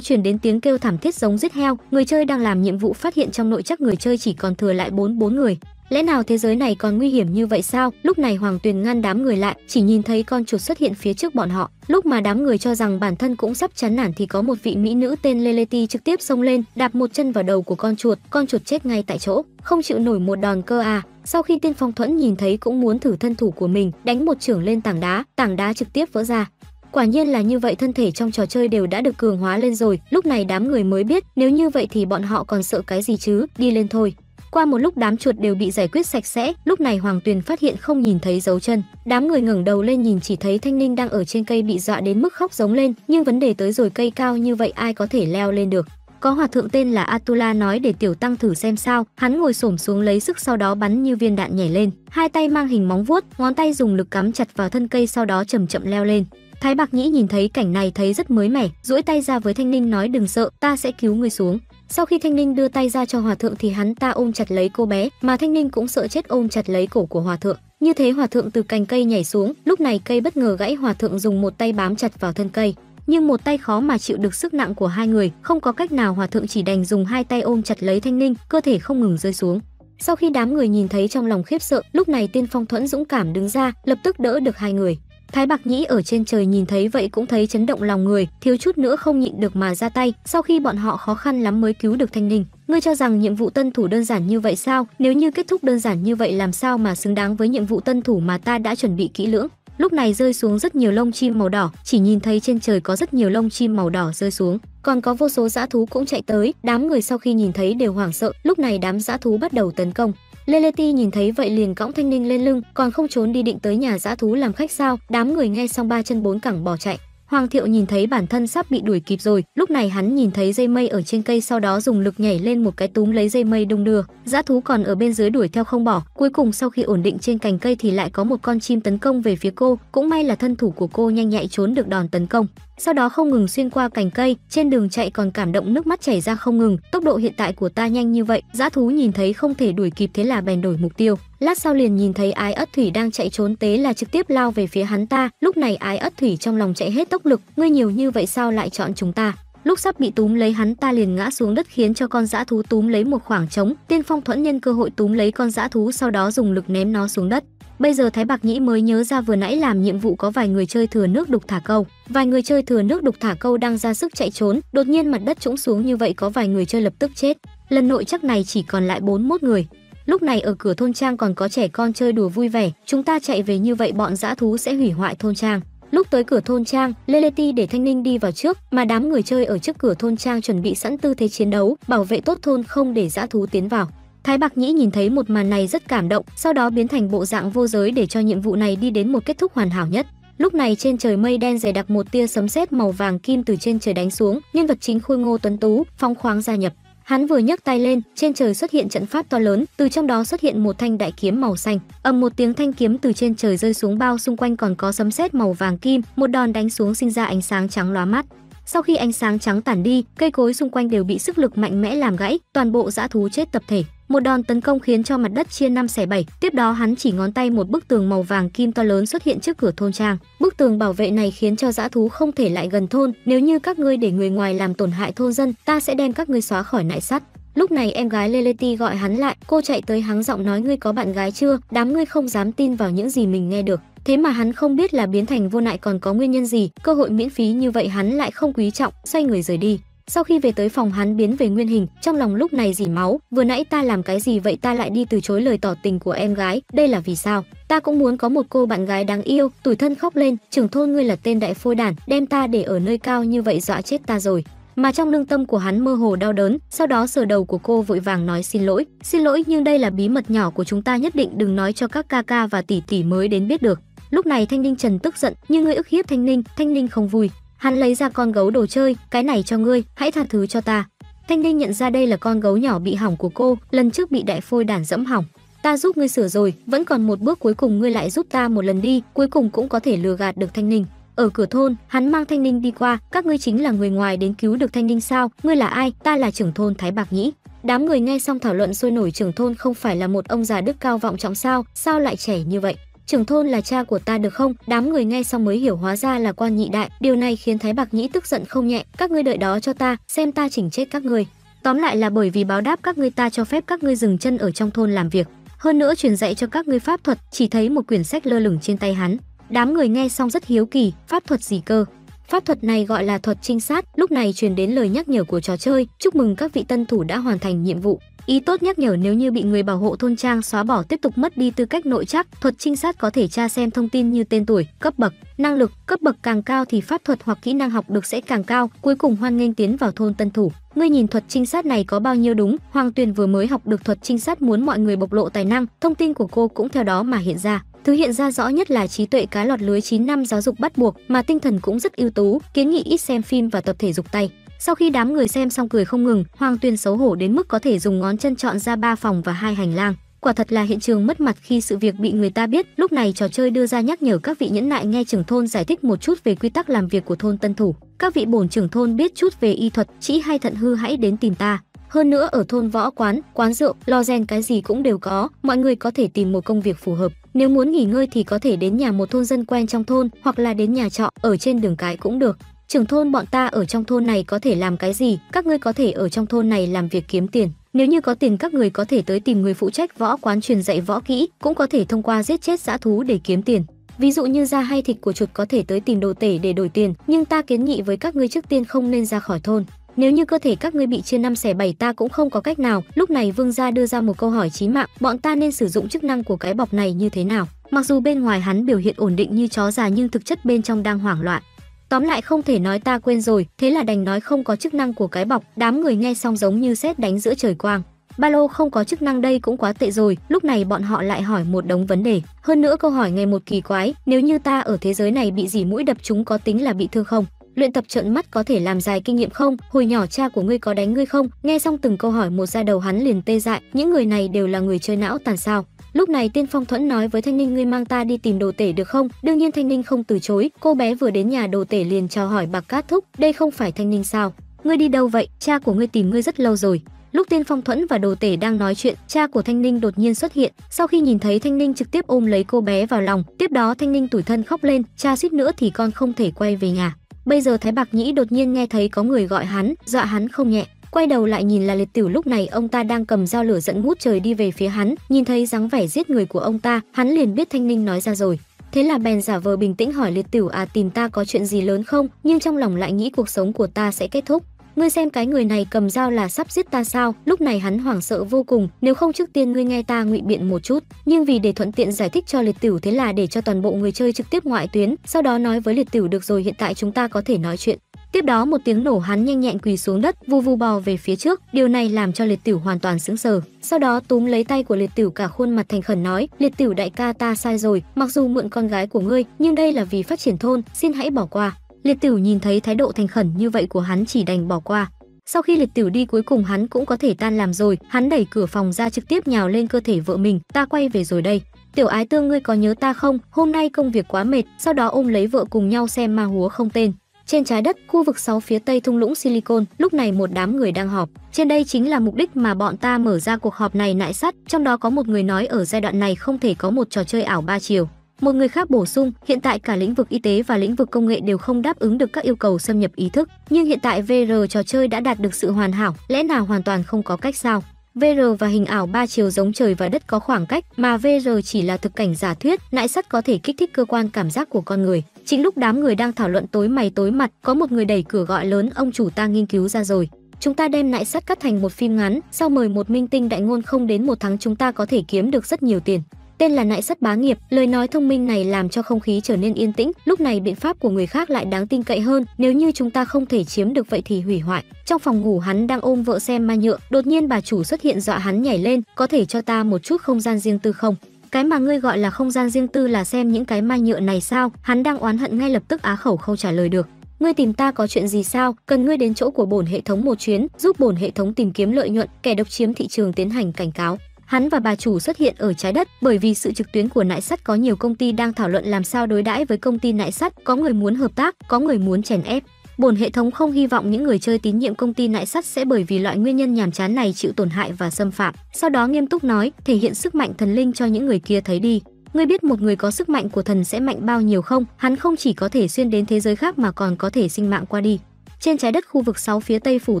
chuyển đến tiếng kêu thảm thiết giống giết heo, người chơi đang làm nhiệm vụ phát hiện trong nội chắc người chơi chỉ còn thừa lại bốn bốn người. Lẽ nào thế giới này còn nguy hiểm như vậy sao? Lúc này Hoàng Tuyền ngăn đám người lại, chỉ nhìn thấy con chuột xuất hiện phía trước bọn họ. Lúc mà đám người cho rằng bản thân cũng sắp chán nản thì có một vị mỹ nữ tên Leleti trực tiếp xông lên, đạp một chân vào đầu của con chuột, con chuột chết ngay tại chỗ, không chịu nổi một đòn cơ à. Sau khi Tiên Phong Thuẫn nhìn thấy cũng muốn thử thân thủ của mình, đánh một chưởng lên tảng đá, tảng đá trực tiếp vỡ ra. Quả nhiên là như vậy thân thể trong trò chơi đều đã được cường hóa lên rồi, lúc này đám người mới biết, nếu như vậy thì bọn họ còn sợ cái gì chứ, đi lên thôi. Qua một lúc đám chuột đều bị giải quyết sạch sẽ, lúc này Hoàng Tuyền phát hiện không nhìn thấy dấu chân. Đám người ngẩng đầu lên nhìn chỉ thấy Thanh Ninh đang ở trên cây bị dọa đến mức khóc giống lên, nhưng vấn đề tới rồi cây cao như vậy ai có thể leo lên được. Có hòa thượng tên là Atula nói để tiểu tăng thử xem sao, hắn ngồi xổm xuống lấy sức sau đó bắn như viên đạn nhảy lên, hai tay mang hình móng vuốt, ngón tay dùng lực cắm chặt vào thân cây sau đó chậm chậm leo lên. Thái Bạc Nhĩ nhìn thấy cảnh này thấy rất mới mẻ, duỗi tay ra với Thanh Ninh nói đừng sợ, ta sẽ cứu ngươi xuống. Sau khi Thanh Ninh đưa tay ra cho Hòa thượng thì hắn ta ôm chặt lấy cô bé, mà Thanh Ninh cũng sợ chết ôm chặt lấy cổ của Hòa thượng. Như thế Hòa thượng từ cành cây nhảy xuống, lúc này cây bất ngờ gãy Hòa thượng dùng một tay bám chặt vào thân cây. Nhưng một tay khó mà chịu được sức nặng của hai người, không có cách nào Hòa thượng chỉ đành dùng hai tay ôm chặt lấy Thanh Ninh, cơ thể không ngừng rơi xuống. Sau khi đám người nhìn thấy trong lòng khiếp sợ, lúc này Tiên Phong Thuẫn dũng cảm đứng ra, lập tức đỡ được hai người. Thái Bạc Nhĩ ở trên trời nhìn thấy vậy cũng thấy chấn động lòng người, thiếu chút nữa không nhịn được mà ra tay, sau khi bọn họ khó khăn lắm mới cứu được Thanh Ninh. Ngươi cho rằng nhiệm vụ tân thủ đơn giản như vậy sao? Nếu như kết thúc đơn giản như vậy làm sao mà xứng đáng với nhiệm vụ tân thủ mà ta đã chuẩn bị kỹ lưỡng? Lúc này rơi xuống rất nhiều lông chim màu đỏ, chỉ nhìn thấy trên trời có rất nhiều lông chim màu đỏ rơi xuống, còn có vô số dã thú cũng chạy tới, đám người sau khi nhìn thấy đều hoảng sợ, lúc này đám dã thú bắt đầu tấn công, Leleti nhìn thấy vậy liền cõng thanh ninh lên lưng, còn không trốn đi định tới nhà dã thú làm khách sao? Đám người nghe xong ba chân bốn cẳng bỏ chạy. Hoàng Thiệu nhìn thấy bản thân sắp bị đuổi kịp rồi, lúc này hắn nhìn thấy dây mây ở trên cây sau đó dùng lực nhảy lên một cái túm lấy dây mây đung đưa, dã thú còn ở bên dưới đuổi theo không bỏ, cuối cùng sau khi ổn định trên cành cây thì lại có một con chim tấn công về phía cô, cũng may là thân thủ của cô nhanh nhạy trốn được đòn tấn công sau đó không ngừng xuyên qua cành cây, trên đường chạy còn cảm động nước mắt chảy ra không ngừng, tốc độ hiện tại của ta nhanh như vậy, dã thú nhìn thấy không thể đuổi kịp thế là bèn đổi mục tiêu. Lát sau liền nhìn thấy Ái Ất Thủy đang chạy trốn tế là trực tiếp lao về phía hắn ta, lúc này Ái Ất Thủy trong lòng chạy hết tốc lực, ngươi nhiều như vậy sao lại chọn chúng ta? lúc sắp bị túm lấy hắn ta liền ngã xuống đất khiến cho con dã thú túm lấy một khoảng trống tiên phong thuẫn nhân cơ hội túm lấy con dã thú sau đó dùng lực ném nó xuống đất Bây giờ Thái Bạc Nhĩ mới nhớ ra vừa nãy làm nhiệm vụ có vài người chơi thừa nước đục thả câu. Vài người chơi thừa nước đục thả câu đang ra sức chạy trốn, đột nhiên mặt đất trũng xuống như vậy có vài người chơi lập tức chết. Lần nội chắc này chỉ còn lại 41 người. Lúc này ở cửa thôn trang còn có trẻ con chơi đùa vui vẻ, chúng ta chạy về như vậy bọn dã thú sẽ hủy hoại thôn trang. Lúc tới cửa thôn trang, Leleti để Thanh Ninh đi vào trước, mà đám người chơi ở trước cửa thôn trang chuẩn bị sẵn tư thế chiến đấu, bảo vệ tốt thôn không để dã thú tiến vào. Thái Bạc Nhĩ nhìn thấy một màn này rất cảm động, sau đó biến thành bộ dạng vô giới để cho nhiệm vụ này đi đến một kết thúc hoàn hảo nhất. Lúc này trên trời mây đen dày đặc một tia sấm sét màu vàng kim từ trên trời đánh xuống, nhân vật chính Khôi Ngô Tuấn Tú phong khoáng gia nhập. Hắn vừa nhấc tay lên, trên trời xuất hiện trận pháp to lớn, từ trong đó xuất hiện một thanh đại kiếm màu xanh. Ầm một tiếng thanh kiếm từ trên trời rơi xuống bao xung quanh còn có sấm sét màu vàng kim, một đòn đánh xuống sinh ra ánh sáng trắng lóa mắt. Sau khi ánh sáng trắng tản đi, cây cối xung quanh đều bị sức lực mạnh mẽ làm gãy, toàn bộ dã thú chết tập thể. Một đòn tấn công khiến cho mặt đất chia năm xẻ bảy, tiếp đó hắn chỉ ngón tay một bức tường màu vàng kim to lớn xuất hiện trước cửa thôn trang. Bức tường bảo vệ này khiến cho dã thú không thể lại gần thôn, nếu như các ngươi để người ngoài làm tổn hại thôn dân, ta sẽ đem các ngươi xóa khỏi nại sắt. Lúc này em gái Leleti gọi hắn lại, cô chạy tới hắn giọng nói ngươi có bạn gái chưa, đám ngươi không dám tin vào những gì mình nghe được. Thế mà hắn không biết là biến thành vô nại còn có nguyên nhân gì, cơ hội miễn phí như vậy hắn lại không quý trọng, xoay người rời đi. Sau khi về tới phòng hắn biến về nguyên hình, trong lòng lúc này dỉ máu, vừa nãy ta làm cái gì vậy ta lại đi từ chối lời tỏ tình của em gái, đây là vì sao? Ta cũng muốn có một cô bạn gái đáng yêu, tủi thân khóc lên, trưởng thôn ngươi là tên đại phôi đản, đem ta để ở nơi cao như vậy dọa chết ta rồi. Mà trong lương tâm của hắn mơ hồ đau đớn, sau đó sờ đầu của cô vội vàng nói xin lỗi, xin lỗi nhưng đây là bí mật nhỏ của chúng ta nhất định đừng nói cho các ca ca và tỷ tỷ mới đến biết được. Lúc này Thanh Ninh Trần tức giận, như ngươi ức hiếp Thanh Ninh, Thanh Ninh không vui. Hắn lấy ra con gấu đồ chơi, cái này cho ngươi, hãy tha thứ cho ta. Thanh Ninh nhận ra đây là con gấu nhỏ bị hỏng của cô, lần trước bị đại phôi đản dẫm hỏng. Ta giúp ngươi sửa rồi, vẫn còn một bước cuối cùng ngươi lại giúp ta một lần đi, cuối cùng cũng có thể lừa gạt được Thanh Ninh. Ở cửa thôn, hắn mang Thanh Ninh đi qua, các ngươi chính là người ngoài đến cứu được Thanh Ninh sao? Ngươi là ai? Ta là trưởng thôn Thái Bạc Nhĩ. Đám người nghe xong thảo luận sôi nổi trưởng thôn không phải là một ông già đức cao vọng trọng sao, sao lại trẻ như vậy? trưởng thôn là cha của ta được không? Đám người nghe xong mới hiểu hóa ra là quan nhị đại, điều này khiến Thái Bạc Nhĩ tức giận không nhẹ, các ngươi đợi đó cho ta, xem ta chỉnh chết các ngươi. Tóm lại là bởi vì báo đáp các ngươi ta cho phép các ngươi dừng chân ở trong thôn làm việc, hơn nữa truyền dạy cho các ngươi pháp thuật, chỉ thấy một quyển sách lơ lửng trên tay hắn. Đám người nghe xong rất hiếu kỳ, pháp thuật gì cơ? Pháp thuật này gọi là thuật trinh sát, lúc này truyền đến lời nhắc nhở của trò chơi, chúc mừng các vị tân thủ đã hoàn thành nhiệm vụ. Ý tốt nhắc nhở nếu như bị người bảo hộ thôn trang xóa bỏ tiếp tục mất đi tư cách nội chắc, thuật trinh sát có thể tra xem thông tin như tên tuổi, cấp bậc, năng lực, cấp bậc càng cao thì pháp thuật hoặc kỹ năng học được sẽ càng cao, cuối cùng hoan nghênh tiến vào thôn tân thủ. Ngươi nhìn thuật trinh sát này có bao nhiêu đúng, Hoàng Tuyền vừa mới học được thuật trinh sát muốn mọi người bộc lộ tài năng, thông tin của cô cũng theo đó mà hiện ra. Thứ hiện ra rõ nhất là trí tuệ cá lọt lưới 9 năm giáo dục bắt buộc mà tinh thần cũng rất ưu tú, kiến nghị ít xem phim và tập thể dục tay. Sau khi đám người xem xong cười không ngừng, Hoàng Tuyên xấu hổ đến mức có thể dùng ngón chân chọn ra ba phòng và hai hành lang. Quả thật là hiện trường mất mặt khi sự việc bị người ta biết. Lúc này trò chơi đưa ra nhắc nhở các vị nhẫn nại nghe trưởng thôn giải thích một chút về quy tắc làm việc của thôn Tân Thủ. Các vị bổn trưởng thôn biết chút về y thuật, chỉ hay thận hư hãy đến tìm ta. Hơn nữa ở thôn võ quán, quán rượu, lo gen cái gì cũng đều có, mọi người có thể tìm một công việc phù hợp. Nếu muốn nghỉ ngơi thì có thể đến nhà một thôn dân quen trong thôn hoặc là đến nhà trọ ở trên đường cái cũng được trưởng thôn bọn ta ở trong thôn này có thể làm cái gì, các ngươi có thể ở trong thôn này làm việc kiếm tiền. Nếu như có tiền các người có thể tới tìm người phụ trách võ quán truyền dạy võ kỹ, cũng có thể thông qua giết chết dã thú để kiếm tiền. Ví dụ như da hay thịt của chuột có thể tới tìm đồ tể để đổi tiền, nhưng ta kiến nghị với các ngươi trước tiên không nên ra khỏi thôn. Nếu như cơ thể các ngươi bị chia năm xẻ bảy ta cũng không có cách nào. Lúc này Vương gia đưa ra một câu hỏi chí mạng, bọn ta nên sử dụng chức năng của cái bọc này như thế nào? Mặc dù bên ngoài hắn biểu hiện ổn định như chó già nhưng thực chất bên trong đang hoảng loạn. Tóm lại không thể nói ta quên rồi, thế là đành nói không có chức năng của cái bọc, đám người nghe xong giống như sét đánh giữa trời quang. Ba lô không có chức năng đây cũng quá tệ rồi, lúc này bọn họ lại hỏi một đống vấn đề. Hơn nữa câu hỏi ngày một kỳ quái, nếu như ta ở thế giới này bị gì mũi đập chúng có tính là bị thương không? Luyện tập trợn mắt có thể làm dài kinh nghiệm không? Hồi nhỏ cha của ngươi có đánh ngươi không? Nghe xong từng câu hỏi một ra đầu hắn liền tê dại, những người này đều là người chơi não tàn sao? Lúc này Tiên Phong Thuẫn nói với Thanh Ninh ngươi mang ta đi tìm đồ tể được không? Đương nhiên Thanh Ninh không từ chối, cô bé vừa đến nhà đồ tể liền chào hỏi Bạc Cát Thúc, đây không phải Thanh Ninh sao? Ngươi đi đâu vậy? Cha của ngươi tìm ngươi rất lâu rồi. Lúc Tiên Phong Thuẫn và Đồ Tể đang nói chuyện, cha của Thanh Ninh đột nhiên xuất hiện. Sau khi nhìn thấy Thanh Ninh trực tiếp ôm lấy cô bé vào lòng, tiếp đó Thanh Ninh tủi thân khóc lên, cha suýt nữa thì con không thể quay về nhà. Bây giờ Thái Bạc Nhĩ đột nhiên nghe thấy có người gọi hắn, dọa hắn không nhẹ, Quay đầu lại nhìn là liệt tiểu lúc này ông ta đang cầm dao lửa dẫn ngút trời đi về phía hắn, nhìn thấy dáng vẻ giết người của ông ta, hắn liền biết Thanh Ninh nói ra rồi. Thế là bèn giả vờ bình tĩnh hỏi liệt tiểu à tìm ta có chuyện gì lớn không, nhưng trong lòng lại nghĩ cuộc sống của ta sẽ kết thúc. Ngươi xem cái người này cầm dao là sắp giết ta sao? Lúc này hắn hoảng sợ vô cùng, nếu không trước tiên ngươi nghe ta ngụy biện một chút, nhưng vì để thuận tiện giải thích cho Liệt Tửu thế là để cho toàn bộ người chơi trực tiếp ngoại tuyến, sau đó nói với Liệt Tửu được rồi hiện tại chúng ta có thể nói chuyện. Tiếp đó một tiếng nổ hắn nhanh nhẹn quỳ xuống đất, vu vu bò về phía trước, điều này làm cho Liệt Tửu hoàn toàn sững sờ. Sau đó túm lấy tay của Liệt Tửu cả khuôn mặt thành khẩn nói, "Liệt Tửu đại ca ta sai rồi, mặc dù mượn con gái của ngươi, nhưng đây là vì phát triển thôn, xin hãy bỏ qua." Liệt Tửu nhìn thấy thái độ thành khẩn như vậy của hắn chỉ đành bỏ qua. Sau khi Liệt Tửu đi cuối cùng hắn cũng có thể tan làm rồi, hắn đẩy cửa phòng ra trực tiếp nhào lên cơ thể vợ mình, "Ta quay về rồi đây." Tiểu Ái Tương ngươi có nhớ ta không? Hôm nay công việc quá mệt, sau đó ôm lấy vợ cùng nhau xem ma húa không tên. Trên trái đất, khu vực 6 phía tây thung lũng Silicon, lúc này một đám người đang họp. Trên đây chính là mục đích mà bọn ta mở ra cuộc họp này nại sắt, trong đó có một người nói ở giai đoạn này không thể có một trò chơi ảo ba chiều. Một người khác bổ sung, hiện tại cả lĩnh vực y tế và lĩnh vực công nghệ đều không đáp ứng được các yêu cầu xâm nhập ý thức, nhưng hiện tại VR trò chơi đã đạt được sự hoàn hảo, lẽ nào hoàn toàn không có cách sao? VR và hình ảo ba chiều giống trời và đất có khoảng cách, mà VR chỉ là thực cảnh giả thuyết, nại sắt có thể kích thích cơ quan cảm giác của con người. Chính lúc đám người đang thảo luận tối mày tối mặt, có một người đẩy cửa gọi lớn ông chủ ta nghiên cứu ra rồi. Chúng ta đem nại sắt cắt thành một phim ngắn, sau mời một minh tinh đại ngôn không đến một tháng chúng ta có thể kiếm được rất nhiều tiền. Tên là nại sắt bá nghiệp, lời nói thông minh này làm cho không khí trở nên yên tĩnh, lúc này biện pháp của người khác lại đáng tin cậy hơn, nếu như chúng ta không thể chiếm được vậy thì hủy hoại. Trong phòng ngủ hắn đang ôm vợ xem ma nhựa, đột nhiên bà chủ xuất hiện dọa hắn nhảy lên, có thể cho ta một chút không gian riêng tư không? Cái mà ngươi gọi là không gian riêng tư là xem những cái mai nhựa này sao? Hắn đang oán hận ngay lập tức á khẩu không trả lời được. Ngươi tìm ta có chuyện gì sao? Cần ngươi đến chỗ của bổn hệ thống một chuyến, giúp bổn hệ thống tìm kiếm lợi nhuận, kẻ độc chiếm thị trường tiến hành cảnh cáo hắn và bà chủ xuất hiện ở trái đất bởi vì sự trực tuyến của nại sắt có nhiều công ty đang thảo luận làm sao đối đãi với công ty nại sắt có người muốn hợp tác có người muốn chèn ép bổn hệ thống không hy vọng những người chơi tín nhiệm công ty nại sắt sẽ bởi vì loại nguyên nhân nhàm chán này chịu tổn hại và xâm phạm. Sau đó nghiêm túc nói, thể hiện sức mạnh thần linh cho những người kia thấy đi. Ngươi biết một người có sức mạnh của thần sẽ mạnh bao nhiêu không? Hắn không chỉ có thể xuyên đến thế giới khác mà còn có thể sinh mạng qua đi. Trên trái đất khu vực 6 phía Tây phủ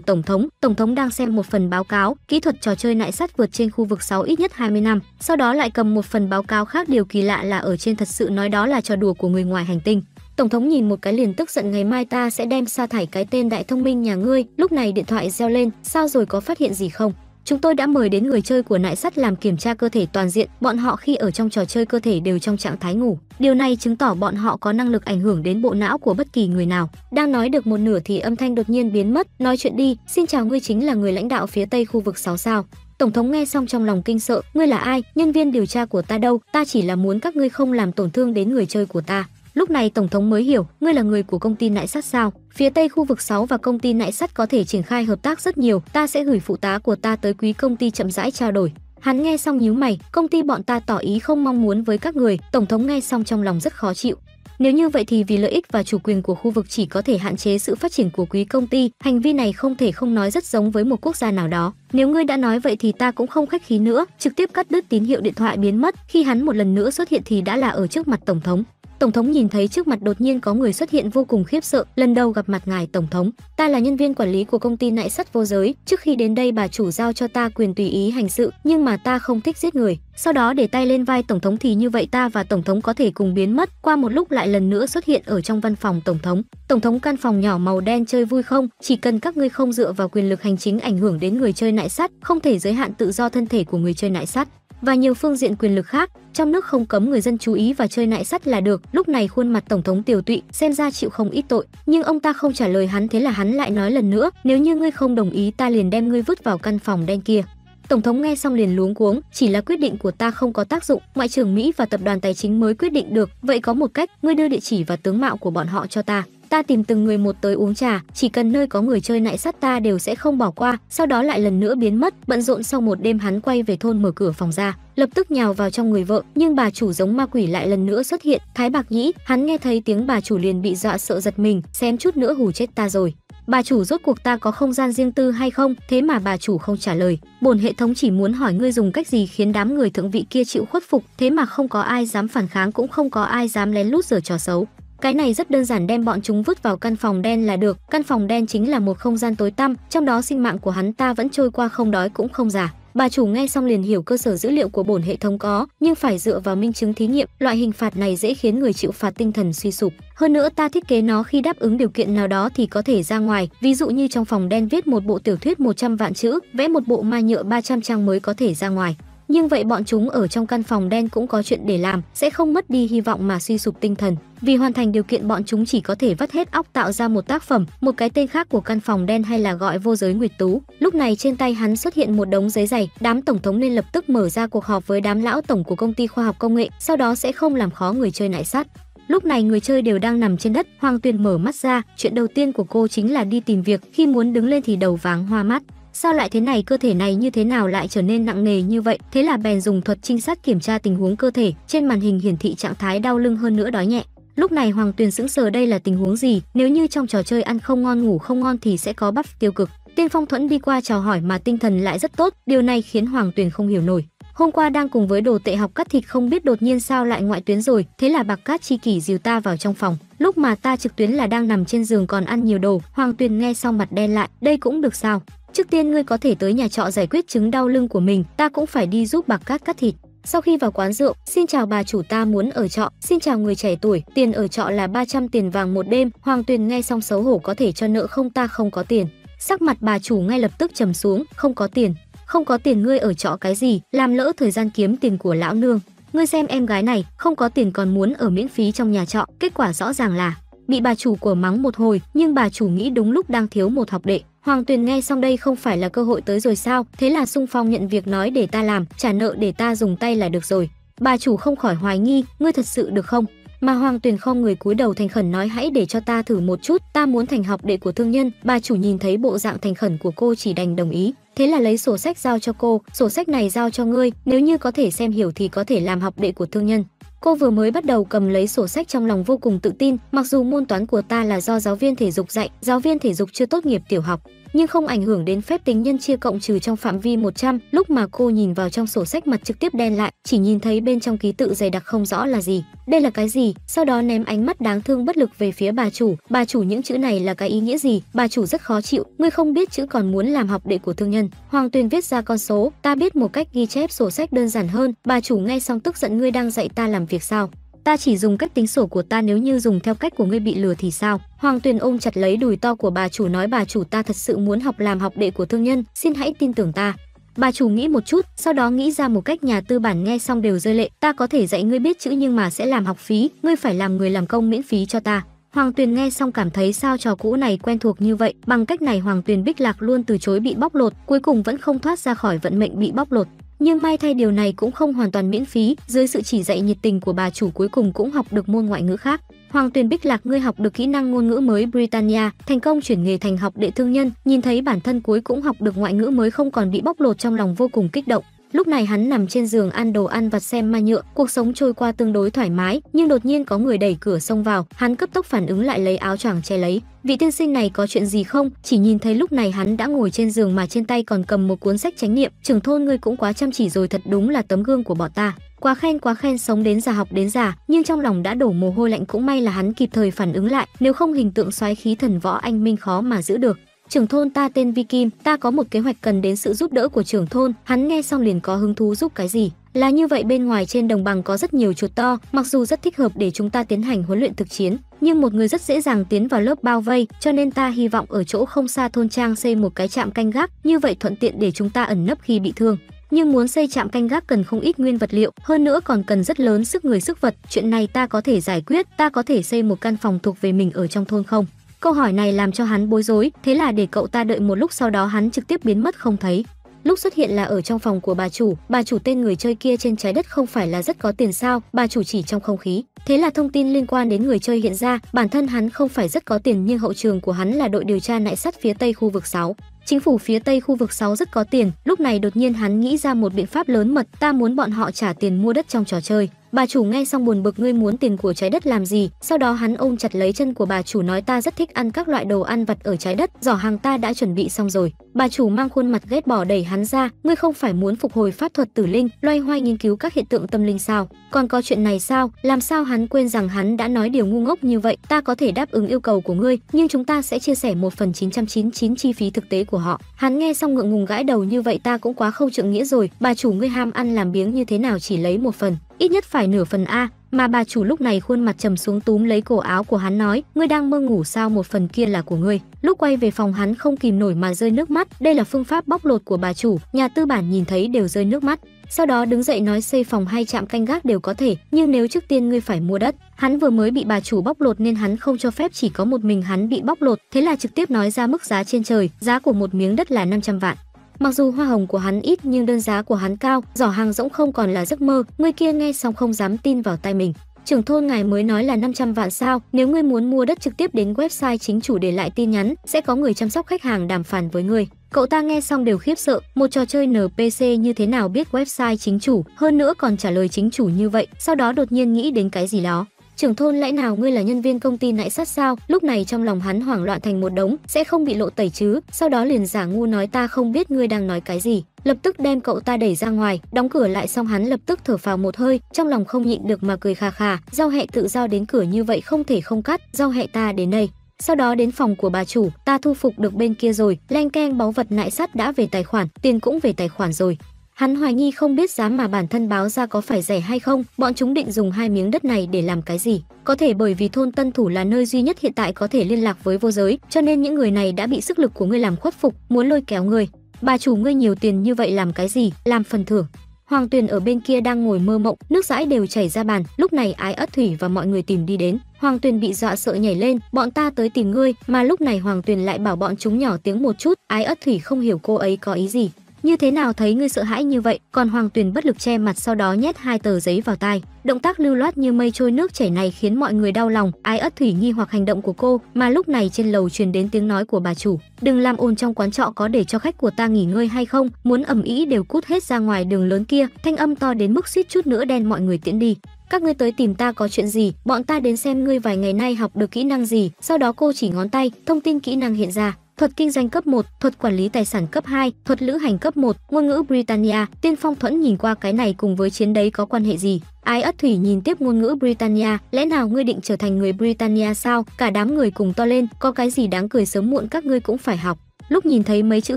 Tổng thống, Tổng thống đang xem một phần báo cáo, kỹ thuật trò chơi nại sắt vượt trên khu vực 6 ít nhất 20 năm, sau đó lại cầm một phần báo cáo khác điều kỳ lạ là ở trên thật sự nói đó là trò đùa của người ngoài hành tinh. Tổng thống nhìn một cái liền tức giận ngày mai ta sẽ đem sa thải cái tên đại thông minh nhà ngươi. Lúc này điện thoại reo lên, sao rồi có phát hiện gì không? Chúng tôi đã mời đến người chơi của nại sắt làm kiểm tra cơ thể toàn diện, bọn họ khi ở trong trò chơi cơ thể đều trong trạng thái ngủ. Điều này chứng tỏ bọn họ có năng lực ảnh hưởng đến bộ não của bất kỳ người nào. Đang nói được một nửa thì âm thanh đột nhiên biến mất, nói chuyện đi, xin chào ngươi chính là người lãnh đạo phía Tây khu vực 6 sao. Tổng thống nghe xong trong lòng kinh sợ, ngươi là ai, nhân viên điều tra của ta đâu, ta chỉ là muốn các ngươi không làm tổn thương đến người chơi của ta. Lúc này tổng thống mới hiểu, ngươi là người của công ty nại sắt sao? Phía Tây khu vực 6 và công ty nại sắt có thể triển khai hợp tác rất nhiều, ta sẽ gửi phụ tá của ta tới quý công ty chậm rãi trao đổi. Hắn nghe xong nhíu mày, công ty bọn ta tỏ ý không mong muốn với các người, tổng thống nghe xong trong lòng rất khó chịu. Nếu như vậy thì vì lợi ích và chủ quyền của khu vực chỉ có thể hạn chế sự phát triển của quý công ty, hành vi này không thể không nói rất giống với một quốc gia nào đó. Nếu ngươi đã nói vậy thì ta cũng không khách khí nữa, trực tiếp cắt đứt tín hiệu điện thoại biến mất, khi hắn một lần nữa xuất hiện thì đã là ở trước mặt tổng thống. Tổng thống nhìn thấy trước mặt đột nhiên có người xuất hiện vô cùng khiếp sợ, lần đầu gặp mặt ngài tổng thống. Ta là nhân viên quản lý của công ty nại sắt vô giới, trước khi đến đây bà chủ giao cho ta quyền tùy ý hành sự, nhưng mà ta không thích giết người. Sau đó để tay lên vai tổng thống thì như vậy ta và tổng thống có thể cùng biến mất, qua một lúc lại lần nữa xuất hiện ở trong văn phòng tổng thống. Tổng thống căn phòng nhỏ màu đen chơi vui không, chỉ cần các ngươi không dựa vào quyền lực hành chính ảnh hưởng đến người chơi nại sắt, không thể giới hạn tự do thân thể của người chơi nại sắt và nhiều phương diện quyền lực khác, trong nước không cấm người dân chú ý và chơi nại sắt là được. Lúc này khuôn mặt tổng thống tiểu tụy xem ra chịu không ít tội, nhưng ông ta không trả lời hắn thế là hắn lại nói lần nữa, nếu như ngươi không đồng ý ta liền đem ngươi vứt vào căn phòng đen kia. Tổng thống nghe xong liền luống cuống, chỉ là quyết định của ta không có tác dụng, Ngoại trưởng Mỹ và Tập đoàn Tài chính mới quyết định được, vậy có một cách, ngươi đưa địa chỉ và tướng mạo của bọn họ cho ta ta tìm từng người một tới uống trà, chỉ cần nơi có người chơi nại sát ta đều sẽ không bỏ qua, sau đó lại lần nữa biến mất, bận rộn sau một đêm hắn quay về thôn mở cửa phòng ra, lập tức nhào vào trong người vợ, nhưng bà chủ giống ma quỷ lại lần nữa xuất hiện, Thái Bạc Nhĩ, hắn nghe thấy tiếng bà chủ liền bị dọa sợ giật mình, xem chút nữa hù chết ta rồi bà chủ rốt cuộc ta có không gian riêng tư hay không thế mà bà chủ không trả lời bổn hệ thống chỉ muốn hỏi ngươi dùng cách gì khiến đám người thượng vị kia chịu khuất phục thế mà không có ai dám phản kháng cũng không có ai dám lén lút giở trò xấu cái này rất đơn giản đem bọn chúng vứt vào căn phòng đen là được. Căn phòng đen chính là một không gian tối tăm, trong đó sinh mạng của hắn ta vẫn trôi qua không đói cũng không giả. Bà chủ nghe xong liền hiểu cơ sở dữ liệu của bổn hệ thống có, nhưng phải dựa vào minh chứng thí nghiệm, loại hình phạt này dễ khiến người chịu phạt tinh thần suy sụp. Hơn nữa ta thiết kế nó khi đáp ứng điều kiện nào đó thì có thể ra ngoài, ví dụ như trong phòng đen viết một bộ tiểu thuyết 100 vạn chữ, vẽ một bộ mai nhựa 300 trang mới có thể ra ngoài nhưng vậy bọn chúng ở trong căn phòng đen cũng có chuyện để làm, sẽ không mất đi hy vọng mà suy sụp tinh thần. Vì hoàn thành điều kiện bọn chúng chỉ có thể vắt hết óc tạo ra một tác phẩm, một cái tên khác của căn phòng đen hay là gọi vô giới Nguyệt Tú. Lúc này trên tay hắn xuất hiện một đống giấy dày, đám tổng thống nên lập tức mở ra cuộc họp với đám lão tổng của công ty khoa học công nghệ, sau đó sẽ không làm khó người chơi nại sát. Lúc này người chơi đều đang nằm trên đất, Hoàng Tuyền mở mắt ra, chuyện đầu tiên của cô chính là đi tìm việc, khi muốn đứng lên thì đầu váng hoa mắt. Sao lại thế này cơ thể này như thế nào lại trở nên nặng nề như vậy? Thế là bèn dùng thuật trinh sát kiểm tra tình huống cơ thể, trên màn hình hiển thị trạng thái đau lưng hơn nữa đói nhẹ. Lúc này Hoàng Tuyền sững sờ đây là tình huống gì, nếu như trong trò chơi ăn không ngon ngủ không ngon thì sẽ có buff tiêu cực. Tiên Phong Thuẫn đi qua chào hỏi mà tinh thần lại rất tốt, điều này khiến Hoàng Tuyền không hiểu nổi. Hôm qua đang cùng với đồ tệ học cắt thịt không biết đột nhiên sao lại ngoại tuyến rồi, thế là Bạc Cát Chi Kỷ dìu ta vào trong phòng. Lúc mà ta trực tuyến là đang nằm trên giường còn ăn nhiều đồ, Hoàng Tuyền nghe xong mặt đen lại, đây cũng được sao? Trước tiên ngươi có thể tới nhà trọ giải quyết chứng đau lưng của mình, ta cũng phải đi giúp bạc cát cắt thịt. Sau khi vào quán rượu, xin chào bà chủ ta muốn ở trọ, xin chào người trẻ tuổi, tiền ở trọ là 300 tiền vàng một đêm, Hoàng Tuyền nghe xong xấu hổ có thể cho nợ không ta không có tiền. Sắc mặt bà chủ ngay lập tức trầm xuống, không có tiền, không có tiền ngươi ở trọ cái gì, làm lỡ thời gian kiếm tiền của lão nương. Ngươi xem em gái này, không có tiền còn muốn ở miễn phí trong nhà trọ, kết quả rõ ràng là bị bà chủ của mắng một hồi, nhưng bà chủ nghĩ đúng lúc đang thiếu một học đệ. Hoàng Tuyền nghe xong đây không phải là cơ hội tới rồi sao, thế là sung phong nhận việc nói để ta làm, trả nợ để ta dùng tay là được rồi. Bà chủ không khỏi hoài nghi, ngươi thật sự được không? Mà Hoàng Tuyền không người cúi đầu thành khẩn nói hãy để cho ta thử một chút, ta muốn thành học đệ của thương nhân. Bà chủ nhìn thấy bộ dạng thành khẩn của cô chỉ đành đồng ý. Thế là lấy sổ sách giao cho cô, sổ sách này giao cho ngươi, nếu như có thể xem hiểu thì có thể làm học đệ của thương nhân. Cô vừa mới bắt đầu cầm lấy sổ sách trong lòng vô cùng tự tin, mặc dù môn toán của ta là do giáo viên thể dục dạy, giáo viên thể dục chưa tốt nghiệp tiểu học, nhưng không ảnh hưởng đến phép tính nhân chia cộng trừ trong phạm vi 100. Lúc mà cô nhìn vào trong sổ sách mặt trực tiếp đen lại, chỉ nhìn thấy bên trong ký tự dày đặc không rõ là gì. Đây là cái gì? Sau đó ném ánh mắt đáng thương bất lực về phía bà chủ. Bà chủ những chữ này là cái ý nghĩa gì? Bà chủ rất khó chịu, ngươi không biết chữ còn muốn làm học đệ của thương nhân. Hoàng Tuyền viết ra con số, ta biết một cách ghi chép sổ sách đơn giản hơn. Bà chủ nghe xong tức giận ngươi đang dạy ta làm việc sao? ta chỉ dùng cách tính sổ của ta nếu như dùng theo cách của ngươi bị lừa thì sao hoàng tuyền ôm chặt lấy đùi to của bà chủ nói bà chủ ta thật sự muốn học làm học đệ của thương nhân xin hãy tin tưởng ta Bà chủ nghĩ một chút, sau đó nghĩ ra một cách nhà tư bản nghe xong đều rơi lệ. Ta có thể dạy ngươi biết chữ nhưng mà sẽ làm học phí, ngươi phải làm người làm công miễn phí cho ta. Hoàng Tuyền nghe xong cảm thấy sao trò cũ này quen thuộc như vậy. Bằng cách này Hoàng Tuyền Bích Lạc luôn từ chối bị bóc lột, cuối cùng vẫn không thoát ra khỏi vận mệnh bị bóc lột. Nhưng may thay điều này cũng không hoàn toàn miễn phí, dưới sự chỉ dạy nhiệt tình của bà chủ cuối cùng cũng học được môn ngoại ngữ khác. Hoàng Tuyền Bích Lạc ngươi học được kỹ năng ngôn ngữ mới Britannia, thành công chuyển nghề thành học đệ thương nhân, nhìn thấy bản thân cuối cũng học được ngoại ngữ mới không còn bị bóc lột trong lòng vô cùng kích động. Lúc này hắn nằm trên giường ăn đồ ăn vặt xem ma nhựa, cuộc sống trôi qua tương đối thoải mái, nhưng đột nhiên có người đẩy cửa xông vào, hắn cấp tốc phản ứng lại lấy áo choàng che lấy. Vị tiên sinh này có chuyện gì không? Chỉ nhìn thấy lúc này hắn đã ngồi trên giường mà trên tay còn cầm một cuốn sách chánh niệm, trưởng thôn ngươi cũng quá chăm chỉ rồi thật đúng là tấm gương của bọn ta quá khen quá khen sống đến già học đến già nhưng trong lòng đã đổ mồ hôi lạnh cũng may là hắn kịp thời phản ứng lại nếu không hình tượng soái khí thần võ anh minh khó mà giữ được trưởng thôn ta tên Vi Kim, ta có một kế hoạch cần đến sự giúp đỡ của trưởng thôn. Hắn nghe xong liền có hứng thú giúp cái gì. Là như vậy bên ngoài trên đồng bằng có rất nhiều chuột to, mặc dù rất thích hợp để chúng ta tiến hành huấn luyện thực chiến, nhưng một người rất dễ dàng tiến vào lớp bao vây, cho nên ta hy vọng ở chỗ không xa thôn trang xây một cái trạm canh gác, như vậy thuận tiện để chúng ta ẩn nấp khi bị thương. Nhưng muốn xây trạm canh gác cần không ít nguyên vật liệu, hơn nữa còn cần rất lớn sức người sức vật, chuyện này ta có thể giải quyết, ta có thể xây một căn phòng thuộc về mình ở trong thôn không? Câu hỏi này làm cho hắn bối rối, thế là để cậu ta đợi một lúc sau đó hắn trực tiếp biến mất không thấy. Lúc xuất hiện là ở trong phòng của bà chủ, bà chủ tên người chơi kia trên trái đất không phải là rất có tiền sao, bà chủ chỉ trong không khí. Thế là thông tin liên quan đến người chơi hiện ra, bản thân hắn không phải rất có tiền nhưng hậu trường của hắn là đội điều tra nại sát phía Tây khu vực 6. Chính phủ phía Tây khu vực 6 rất có tiền, lúc này đột nhiên hắn nghĩ ra một biện pháp lớn mật, ta muốn bọn họ trả tiền mua đất trong trò chơi. Bà chủ nghe xong buồn bực ngươi muốn tiền của trái đất làm gì, sau đó hắn ôm chặt lấy chân của bà chủ nói ta rất thích ăn các loại đồ ăn vặt ở trái đất, giỏ hàng ta đã chuẩn bị xong rồi. Bà chủ mang khuôn mặt ghét bỏ đẩy hắn ra, ngươi không phải muốn phục hồi pháp thuật tử linh, loay hoay nghiên cứu các hiện tượng tâm linh sao? Còn có chuyện này sao? Làm sao hắn quên rằng hắn đã nói điều ngu ngốc như vậy, ta có thể đáp ứng yêu cầu của ngươi, nhưng chúng ta sẽ chia sẻ một phần 999 chi phí thực tế của họ. Hắn nghe xong ngượng ngùng gãi đầu như vậy ta cũng quá không trượng nghĩa rồi, bà chủ ngươi ham ăn làm biếng như thế nào chỉ lấy một phần ít nhất phải nửa phần a mà bà chủ lúc này khuôn mặt trầm xuống túm lấy cổ áo của hắn nói ngươi đang mơ ngủ sao một phần kia là của ngươi lúc quay về phòng hắn không kìm nổi mà rơi nước mắt đây là phương pháp bóc lột của bà chủ nhà tư bản nhìn thấy đều rơi nước mắt sau đó đứng dậy nói xây phòng hay chạm canh gác đều có thể nhưng nếu trước tiên ngươi phải mua đất hắn vừa mới bị bà chủ bóc lột nên hắn không cho phép chỉ có một mình hắn bị bóc lột thế là trực tiếp nói ra mức giá trên trời giá của một miếng đất là 500 vạn Mặc dù hoa hồng của hắn ít nhưng đơn giá của hắn cao, giỏ hàng rỗng không còn là giấc mơ, người kia nghe xong không dám tin vào tay mình. Trưởng thôn ngài mới nói là 500 vạn sao, nếu ngươi muốn mua đất trực tiếp đến website chính chủ để lại tin nhắn, sẽ có người chăm sóc khách hàng đàm phán với ngươi. Cậu ta nghe xong đều khiếp sợ, một trò chơi NPC như thế nào biết website chính chủ, hơn nữa còn trả lời chính chủ như vậy, sau đó đột nhiên nghĩ đến cái gì đó trưởng thôn lẽ nào ngươi là nhân viên công ty nãy sát sao lúc này trong lòng hắn hoảng loạn thành một đống sẽ không bị lộ tẩy chứ sau đó liền giả ngu nói ta không biết ngươi đang nói cái gì lập tức đem cậu ta đẩy ra ngoài đóng cửa lại xong hắn lập tức thở phào một hơi trong lòng không nhịn được mà cười khà khà giao hẹ tự do đến cửa như vậy không thể không cắt giao hẹ ta đến đây sau đó đến phòng của bà chủ ta thu phục được bên kia rồi len keng báu vật nại sắt đã về tài khoản tiền cũng về tài khoản rồi Hắn hoài nghi không biết giá mà bản thân báo ra có phải rẻ hay không, bọn chúng định dùng hai miếng đất này để làm cái gì. Có thể bởi vì thôn Tân Thủ là nơi duy nhất hiện tại có thể liên lạc với vô giới, cho nên những người này đã bị sức lực của ngươi làm khuất phục, muốn lôi kéo ngươi. Bà chủ ngươi nhiều tiền như vậy làm cái gì, làm phần thưởng. Hoàng Tuyền ở bên kia đang ngồi mơ mộng, nước dãi đều chảy ra bàn, lúc này Ái Ất Thủy và mọi người tìm đi đến. Hoàng Tuyền bị dọa sợ nhảy lên, bọn ta tới tìm ngươi, mà lúc này Hoàng Tuyền lại bảo bọn chúng nhỏ tiếng một chút, Ái Ất Thủy không hiểu cô ấy có ý gì. Như thế nào thấy ngươi sợ hãi như vậy, còn Hoàng Tuyền bất lực che mặt sau đó nhét hai tờ giấy vào tai. Động tác lưu loát như mây trôi nước chảy này khiến mọi người đau lòng, ai ất thủy nghi hoặc hành động của cô, mà lúc này trên lầu truyền đến tiếng nói của bà chủ, "Đừng làm ồn trong quán trọ có để cho khách của ta nghỉ ngơi hay không, muốn ẩm ĩ đều cút hết ra ngoài đường lớn kia." Thanh âm to đến mức suýt chút nữa đen mọi người tiễn đi các ngươi tới tìm ta có chuyện gì bọn ta đến xem ngươi vài ngày nay học được kỹ năng gì sau đó cô chỉ ngón tay thông tin kỹ năng hiện ra thuật kinh doanh cấp 1, thuật quản lý tài sản cấp 2, thuật lữ hành cấp 1, ngôn ngữ Britannia, Tiên Phong Thuẫn nhìn qua cái này cùng với chiến đấy có quan hệ gì? Ái ất thủy nhìn tiếp ngôn ngữ Britannia, lẽ nào ngươi định trở thành người Britannia sao? Cả đám người cùng to lên, có cái gì đáng cười sớm muộn các ngươi cũng phải học lúc nhìn thấy mấy chữ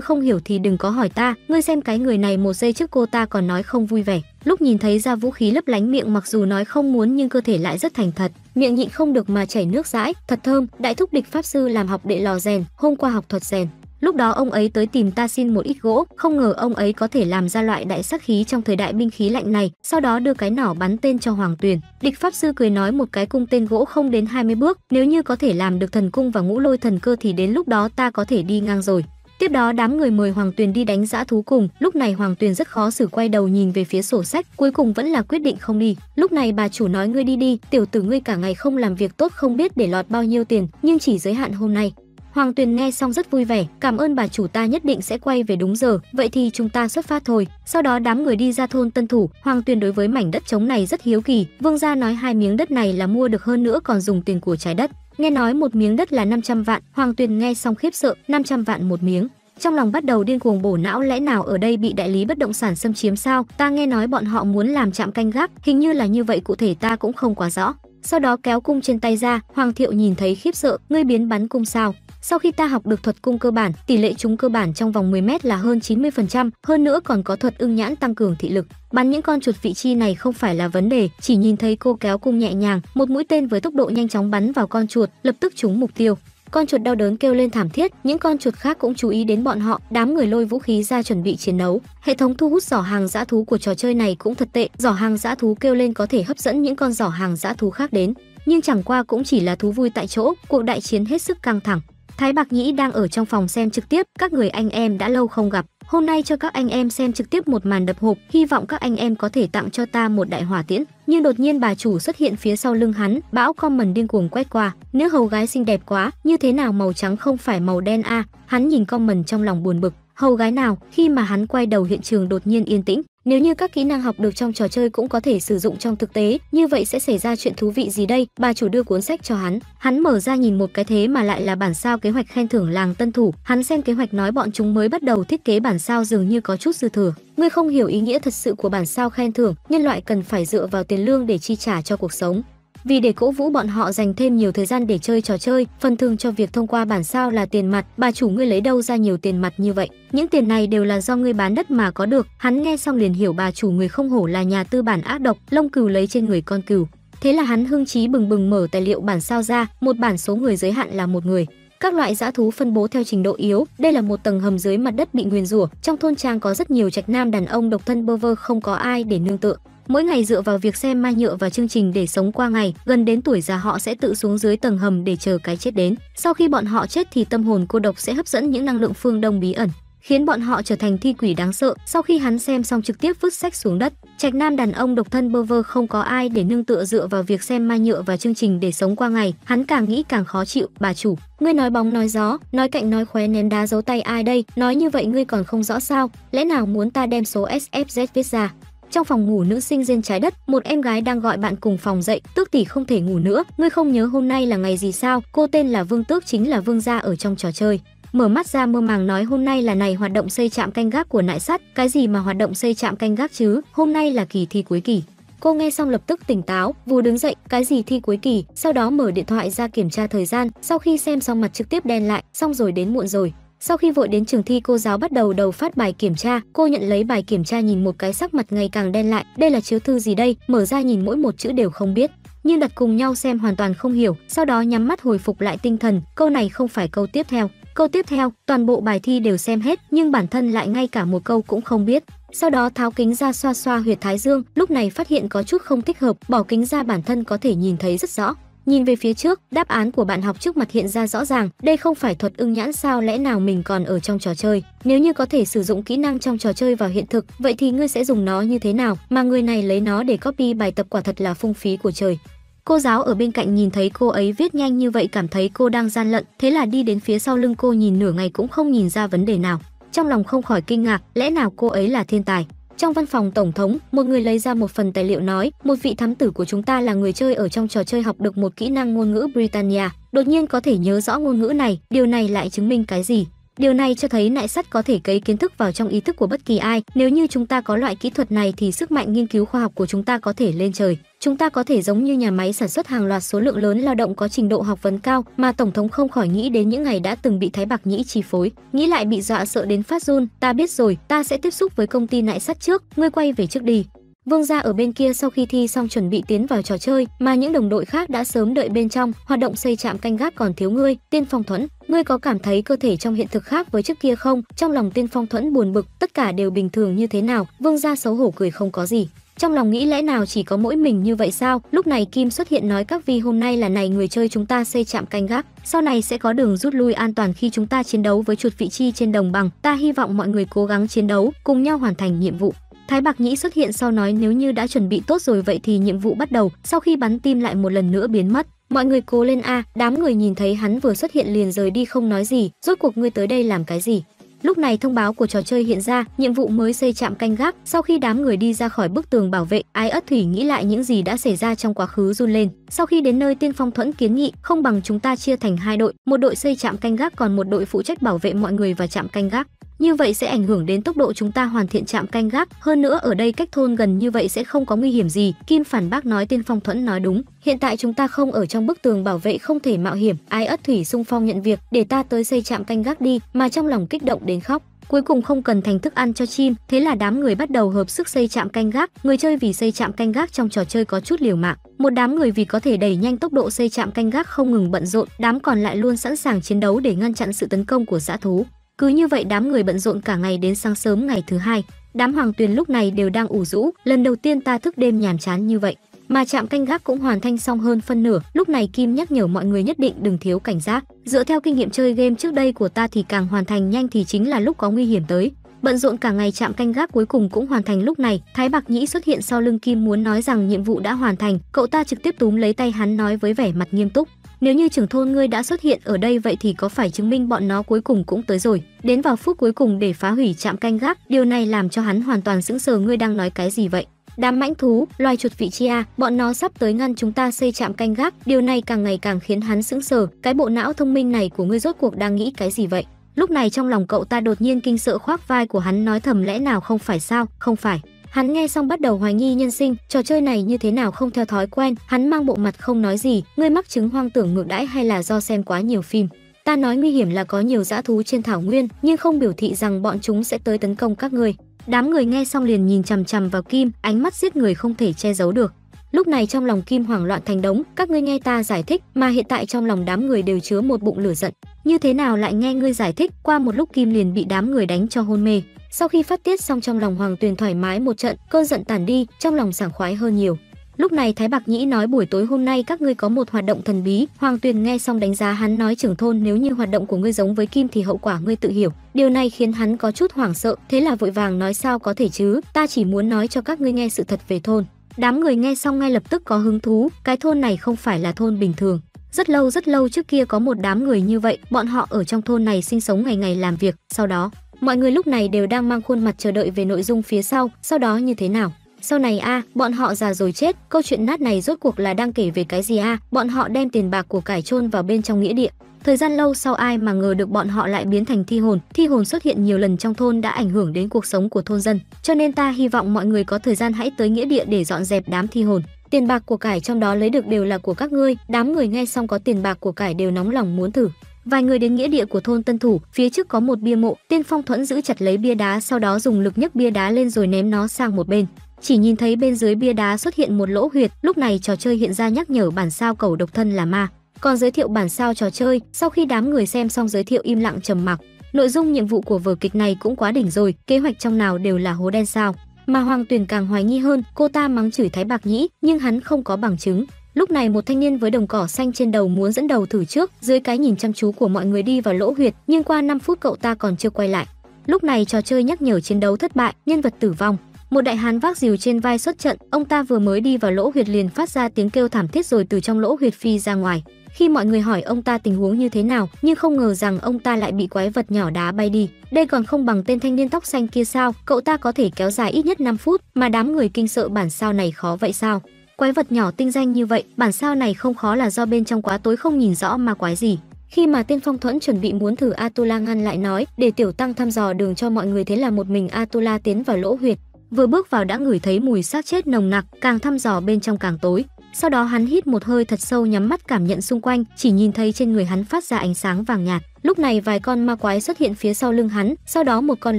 không hiểu thì đừng có hỏi ta, ngươi xem cái người này một giây trước cô ta còn nói không vui vẻ. Lúc nhìn thấy ra vũ khí lấp lánh miệng mặc dù nói không muốn nhưng cơ thể lại rất thành thật, miệng nhịn không được mà chảy nước dãi, thật thơm, đại thúc địch pháp sư làm học đệ lò rèn, hôm qua học thuật rèn. Lúc đó ông ấy tới tìm ta xin một ít gỗ, không ngờ ông ấy có thể làm ra loại đại sắc khí trong thời đại binh khí lạnh này, sau đó đưa cái nỏ bắn tên cho Hoàng Tuyền. Địch pháp sư cười nói một cái cung tên gỗ không đến 20 bước, nếu như có thể làm được thần cung và ngũ lôi thần cơ thì đến lúc đó ta có thể đi ngang rồi. Tiếp đó đám người mời Hoàng Tuyền đi đánh giã thú cùng, lúc này Hoàng Tuyền rất khó xử quay đầu nhìn về phía sổ sách, cuối cùng vẫn là quyết định không đi. Lúc này bà chủ nói ngươi đi đi, tiểu tử ngươi cả ngày không làm việc tốt không biết để lọt bao nhiêu tiền, nhưng chỉ giới hạn hôm nay, Hoàng Tuyền nghe xong rất vui vẻ, cảm ơn bà chủ ta nhất định sẽ quay về đúng giờ, vậy thì chúng ta xuất phát thôi. Sau đó đám người đi ra thôn Tân Thủ, Hoàng Tuyền đối với mảnh đất trống này rất hiếu kỳ, vương gia nói hai miếng đất này là mua được hơn nữa còn dùng tiền của trái đất. Nghe nói một miếng đất là 500 vạn, Hoàng Tuyền nghe xong khiếp sợ, 500 vạn một miếng trong lòng bắt đầu điên cuồng bổ não lẽ nào ở đây bị đại lý bất động sản xâm chiếm sao ta nghe nói bọn họ muốn làm trạm canh gác hình như là như vậy cụ thể ta cũng không quá rõ sau đó kéo cung trên tay ra hoàng thiệu nhìn thấy khiếp sợ ngươi biến bắn cung sao sau khi ta học được thuật cung cơ bản, tỷ lệ trúng cơ bản trong vòng 10 mét là hơn 90%, hơn nữa còn có thuật ưng nhãn tăng cường thị lực. Bắn những con chuột vị chi này không phải là vấn đề, chỉ nhìn thấy cô kéo cung nhẹ nhàng, một mũi tên với tốc độ nhanh chóng bắn vào con chuột, lập tức trúng mục tiêu. Con chuột đau đớn kêu lên thảm thiết, những con chuột khác cũng chú ý đến bọn họ, đám người lôi vũ khí ra chuẩn bị chiến đấu. Hệ thống thu hút giỏ hàng dã thú của trò chơi này cũng thật tệ, giỏ hàng dã thú kêu lên có thể hấp dẫn những con giỏ hàng dã thú khác đến. Nhưng chẳng qua cũng chỉ là thú vui tại chỗ, cuộc đại chiến hết sức căng thẳng. Thái Bạc Nhĩ đang ở trong phòng xem trực tiếp, các người anh em đã lâu không gặp. Hôm nay cho các anh em xem trực tiếp một màn đập hộp, hy vọng các anh em có thể tặng cho ta một đại hỏa tiễn. Nhưng đột nhiên bà chủ xuất hiện phía sau lưng hắn, bão comment điên cuồng quét qua. Nữ hầu gái xinh đẹp quá, như thế nào màu trắng không phải màu đen a? À? Hắn nhìn comment trong lòng buồn bực. Hầu gái nào, khi mà hắn quay đầu hiện trường đột nhiên yên tĩnh, nếu như các kỹ năng học được trong trò chơi cũng có thể sử dụng trong thực tế, như vậy sẽ xảy ra chuyện thú vị gì đây? Bà chủ đưa cuốn sách cho hắn, hắn mở ra nhìn một cái thế mà lại là bản sao kế hoạch khen thưởng làng Tân Thủ, hắn xem kế hoạch nói bọn chúng mới bắt đầu thiết kế bản sao dường như có chút dư thừa. Ngươi không hiểu ý nghĩa thật sự của bản sao khen thưởng, nhân loại cần phải dựa vào tiền lương để chi trả cho cuộc sống. Vì để cổ vũ bọn họ dành thêm nhiều thời gian để chơi trò chơi, phần thường cho việc thông qua bản sao là tiền mặt, bà chủ ngươi lấy đâu ra nhiều tiền mặt như vậy? Những tiền này đều là do ngươi bán đất mà có được. Hắn nghe xong liền hiểu bà chủ người không hổ là nhà tư bản ác độc, lông cừu lấy trên người con cừu. Thế là hắn hưng trí bừng bừng mở tài liệu bản sao ra, một bản số người giới hạn là một người các loại dã thú phân bố theo trình độ yếu. Đây là một tầng hầm dưới mặt đất bị nguyền rủa. Trong thôn trang có rất nhiều trạch nam đàn ông độc thân bơ vơ không có ai để nương tựa. Mỗi ngày dựa vào việc xem mai nhựa và chương trình để sống qua ngày, gần đến tuổi già họ sẽ tự xuống dưới tầng hầm để chờ cái chết đến. Sau khi bọn họ chết thì tâm hồn cô độc sẽ hấp dẫn những năng lượng phương đông bí ẩn, khiến bọn họ trở thành thi quỷ đáng sợ. Sau khi hắn xem xong trực tiếp vứt sách xuống đất, Trạch Nam đàn ông độc thân bơ vơ không có ai để nương tựa dựa vào việc xem mai nhựa và chương trình để sống qua ngày, hắn càng nghĩ càng khó chịu, bà chủ, ngươi nói bóng nói gió, nói cạnh nói khóe ném đá giấu tay ai đây, nói như vậy ngươi còn không rõ sao, lẽ nào muốn ta đem số SFZ viết ra, trong phòng ngủ nữ sinh trên trái đất, một em gái đang gọi bạn cùng phòng dậy, Tước tỷ không thể ngủ nữa, ngươi không nhớ hôm nay là ngày gì sao? Cô tên là Vương Tước chính là Vương gia ở trong trò chơi mở mắt ra mơ màng nói hôm nay là này hoạt động xây trạm canh gác của nại sắt cái gì mà hoạt động xây trạm canh gác chứ hôm nay là kỳ thi cuối kỳ cô nghe xong lập tức tỉnh táo vừa đứng dậy cái gì thi cuối kỳ sau đó mở điện thoại ra kiểm tra thời gian sau khi xem xong mặt trực tiếp đen lại xong rồi đến muộn rồi sau khi vội đến trường thi cô giáo bắt đầu đầu phát bài kiểm tra, cô nhận lấy bài kiểm tra nhìn một cái sắc mặt ngày càng đen lại, đây là chiếu thư gì đây, mở ra nhìn mỗi một chữ đều không biết nhưng đặt cùng nhau xem hoàn toàn không hiểu, sau đó nhắm mắt hồi phục lại tinh thần, câu này không phải câu tiếp theo. Câu tiếp theo, toàn bộ bài thi đều xem hết, nhưng bản thân lại ngay cả một câu cũng không biết. Sau đó tháo kính ra xoa xoa huyệt thái dương, lúc này phát hiện có chút không thích hợp, bỏ kính ra bản thân có thể nhìn thấy rất rõ. Nhìn về phía trước, đáp án của bạn học trước mặt hiện ra rõ ràng, đây không phải thuật ưng nhãn sao lẽ nào mình còn ở trong trò chơi. Nếu như có thể sử dụng kỹ năng trong trò chơi vào hiện thực, vậy thì ngươi sẽ dùng nó như thế nào? Mà người này lấy nó để copy bài tập quả thật là phung phí của trời. Cô giáo ở bên cạnh nhìn thấy cô ấy viết nhanh như vậy cảm thấy cô đang gian lận, thế là đi đến phía sau lưng cô nhìn nửa ngày cũng không nhìn ra vấn đề nào. Trong lòng không khỏi kinh ngạc, lẽ nào cô ấy là thiên tài? Trong văn phòng tổng thống, một người lấy ra một phần tài liệu nói, một vị thám tử của chúng ta là người chơi ở trong trò chơi học được một kỹ năng ngôn ngữ Britannia, đột nhiên có thể nhớ rõ ngôn ngữ này, điều này lại chứng minh cái gì? Điều này cho thấy nại sắt có thể cấy kiến thức vào trong ý thức của bất kỳ ai. Nếu như chúng ta có loại kỹ thuật này thì sức mạnh nghiên cứu khoa học của chúng ta có thể lên trời. Chúng ta có thể giống như nhà máy sản xuất hàng loạt số lượng lớn lao động có trình độ học vấn cao mà tổng thống không khỏi nghĩ đến những ngày đã từng bị Thái Bạc Nhĩ chi phối, nghĩ lại bị dọa sợ đến phát run, ta biết rồi, ta sẽ tiếp xúc với công ty nại sắt trước, ngươi quay về trước đi. Vương gia ở bên kia sau khi thi xong chuẩn bị tiến vào trò chơi, mà những đồng đội khác đã sớm đợi bên trong, hoạt động xây trạm canh gác còn thiếu ngươi, Tiên Phong Thuẫn, ngươi có cảm thấy cơ thể trong hiện thực khác với trước kia không? Trong lòng Tiên Phong Thuẫn buồn bực, tất cả đều bình thường như thế nào? Vương gia xấu hổ cười không có gì. Trong lòng nghĩ lẽ nào chỉ có mỗi mình như vậy sao? Lúc này Kim xuất hiện nói các vi hôm nay là này người chơi chúng ta xây trạm canh gác, sau này sẽ có đường rút lui an toàn khi chúng ta chiến đấu với chuột vị chi trên đồng bằng. Ta hy vọng mọi người cố gắng chiến đấu, cùng nhau hoàn thành nhiệm vụ. Thái Bạc Nhĩ xuất hiện sau nói nếu như đã chuẩn bị tốt rồi vậy thì nhiệm vụ bắt đầu, sau khi bắn tim lại một lần nữa biến mất. Mọi người cố lên a, đám người nhìn thấy hắn vừa xuất hiện liền rời đi không nói gì, rốt cuộc ngươi tới đây làm cái gì? Lúc này thông báo của trò chơi hiện ra, nhiệm vụ mới xây chạm canh gác, sau khi đám người đi ra khỏi bức tường bảo vệ, Ai Ất Thủy nghĩ lại những gì đã xảy ra trong quá khứ run lên. Sau khi đến nơi Tiên Phong Thuẫn kiến nghị, không bằng chúng ta chia thành hai đội, một đội xây chạm canh gác còn một đội phụ trách bảo vệ mọi người và chạm canh gác. Như vậy sẽ ảnh hưởng đến tốc độ chúng ta hoàn thiện trạm canh gác, hơn nữa ở đây cách thôn gần như vậy sẽ không có nguy hiểm gì. Kim phản bác nói tên Phong Thuẫn nói đúng, hiện tại chúng ta không ở trong bức tường bảo vệ không thể mạo hiểm, ai ất thủy xung phong nhận việc, để ta tới xây trạm canh gác đi, mà trong lòng kích động đến khóc cuối cùng không cần thành thức ăn cho chim thế là đám người bắt đầu hợp sức xây trạm canh gác người chơi vì xây trạm canh gác trong trò chơi có chút liều mạng một đám người vì có thể đẩy nhanh tốc độ xây trạm canh gác không ngừng bận rộn đám còn lại luôn sẵn sàng chiến đấu để ngăn chặn sự tấn công của dã thú cứ như vậy đám người bận rộn cả ngày đến sáng sớm ngày thứ hai, đám hoàng tuyền lúc này đều đang ủ rũ, lần đầu tiên ta thức đêm nhàm chán như vậy. Mà trạm canh gác cũng hoàn thành xong hơn phân nửa, lúc này Kim nhắc nhở mọi người nhất định đừng thiếu cảnh giác. Dựa theo kinh nghiệm chơi game trước đây của ta thì càng hoàn thành nhanh thì chính là lúc có nguy hiểm tới. Bận rộn cả ngày trạm canh gác cuối cùng cũng hoàn thành lúc này, Thái Bạc Nhĩ xuất hiện sau lưng Kim muốn nói rằng nhiệm vụ đã hoàn thành, cậu ta trực tiếp túm lấy tay hắn nói với vẻ mặt nghiêm túc, nếu như trưởng thôn ngươi đã xuất hiện ở đây vậy thì có phải chứng minh bọn nó cuối cùng cũng tới rồi, đến vào phút cuối cùng để phá hủy trạm canh gác, điều này làm cho hắn hoàn toàn sững sờ ngươi đang nói cái gì vậy? Đám mãnh thú, loài chuột vị chia, bọn nó sắp tới ngăn chúng ta xây trạm canh gác, điều này càng ngày càng khiến hắn sững sờ, cái bộ não thông minh này của ngươi rốt cuộc đang nghĩ cái gì vậy? Lúc này trong lòng cậu ta đột nhiên kinh sợ khoác vai của hắn nói thầm lẽ nào không phải sao, không phải. Hắn nghe xong bắt đầu hoài nghi nhân sinh, trò chơi này như thế nào không theo thói quen, hắn mang bộ mặt không nói gì, ngươi mắc chứng hoang tưởng ngược đãi hay là do xem quá nhiều phim. Ta nói nguy hiểm là có nhiều dã thú trên thảo nguyên, nhưng không biểu thị rằng bọn chúng sẽ tới tấn công các ngươi. Đám người nghe xong liền nhìn chằm chằm vào Kim, ánh mắt giết người không thể che giấu được. Lúc này trong lòng Kim hoảng loạn thành đống, các ngươi nghe ta giải thích, mà hiện tại trong lòng đám người đều chứa một bụng lửa giận. Như thế nào lại nghe ngươi giải thích, qua một lúc Kim liền bị đám người đánh cho hôn mê. Sau khi phát tiết xong trong lòng Hoàng Tuyền thoải mái một trận, cơn giận tản đi, trong lòng sảng khoái hơn nhiều. Lúc này Thái Bạc Nhĩ nói buổi tối hôm nay các ngươi có một hoạt động thần bí, Hoàng Tuyền nghe xong đánh giá hắn nói trưởng thôn nếu như hoạt động của ngươi giống với Kim thì hậu quả ngươi tự hiểu. Điều này khiến hắn có chút hoảng sợ, thế là vội vàng nói sao có thể chứ, ta chỉ muốn nói cho các ngươi nghe sự thật về thôn. Đám người nghe xong ngay lập tức có hứng thú, cái thôn này không phải là thôn bình thường. Rất lâu rất lâu trước kia có một đám người như vậy, bọn họ ở trong thôn này sinh sống ngày ngày làm việc, sau đó mọi người lúc này đều đang mang khuôn mặt chờ đợi về nội dung phía sau, sau đó như thế nào. Sau này a, à, bọn họ già rồi chết, câu chuyện nát này rốt cuộc là đang kể về cái gì a? À? Bọn họ đem tiền bạc của cải chôn vào bên trong nghĩa địa. Thời gian lâu sau ai mà ngờ được bọn họ lại biến thành thi hồn, thi hồn xuất hiện nhiều lần trong thôn đã ảnh hưởng đến cuộc sống của thôn dân, cho nên ta hy vọng mọi người có thời gian hãy tới nghĩa địa để dọn dẹp đám thi hồn. Tiền bạc của cải trong đó lấy được đều là của các ngươi, đám người nghe xong có tiền bạc của cải đều nóng lòng muốn thử. Vài người đến nghĩa địa của thôn Tân Thủ, phía trước có một bia mộ, Tiên Phong Thuẫn giữ chặt lấy bia đá sau đó dùng lực nhấc bia đá lên rồi ném nó sang một bên. Chỉ nhìn thấy bên dưới bia đá xuất hiện một lỗ huyệt, lúc này trò chơi hiện ra nhắc nhở bản sao cầu độc thân là ma. Còn giới thiệu bản sao trò chơi, sau khi đám người xem xong giới thiệu im lặng trầm mặc. Nội dung nhiệm vụ của vở kịch này cũng quá đỉnh rồi, kế hoạch trong nào đều là hố đen sao? Mà Hoàng Tuyền càng hoài nghi hơn, cô ta mắng chửi Thái Bạc Nhĩ, nhưng hắn không có bằng chứng. Lúc này một thanh niên với đồng cỏ xanh trên đầu muốn dẫn đầu thử trước, dưới cái nhìn chăm chú của mọi người đi vào lỗ huyệt, nhưng qua 5 phút cậu ta còn chưa quay lại. Lúc này trò chơi nhắc nhở chiến đấu thất bại, nhân vật tử vong. Một đại hán vác rìu trên vai xuất trận, ông ta vừa mới đi vào lỗ huyệt liền phát ra tiếng kêu thảm thiết rồi từ trong lỗ huyệt phi ra ngoài. Khi mọi người hỏi ông ta tình huống như thế nào, nhưng không ngờ rằng ông ta lại bị quái vật nhỏ đá bay đi. Đây còn không bằng tên thanh niên tóc xanh kia sao, cậu ta có thể kéo dài ít nhất 5 phút, mà đám người kinh sợ bản sao này khó vậy sao? Quái vật nhỏ tinh danh như vậy, bản sao này không khó là do bên trong quá tối không nhìn rõ ma quái gì. Khi mà Tiên phong thuẫn chuẩn bị muốn thử Atula ngăn lại nói, để tiểu tăng thăm dò đường cho mọi người thế là một mình Atula tiến vào lỗ huyệt. Vừa bước vào đã ngửi thấy mùi xác chết nồng nặc, càng thăm dò bên trong càng tối. Sau đó hắn hít một hơi thật sâu nhắm mắt cảm nhận xung quanh, chỉ nhìn thấy trên người hắn phát ra ánh sáng vàng nhạt. Lúc này vài con ma quái xuất hiện phía sau lưng hắn, sau đó một con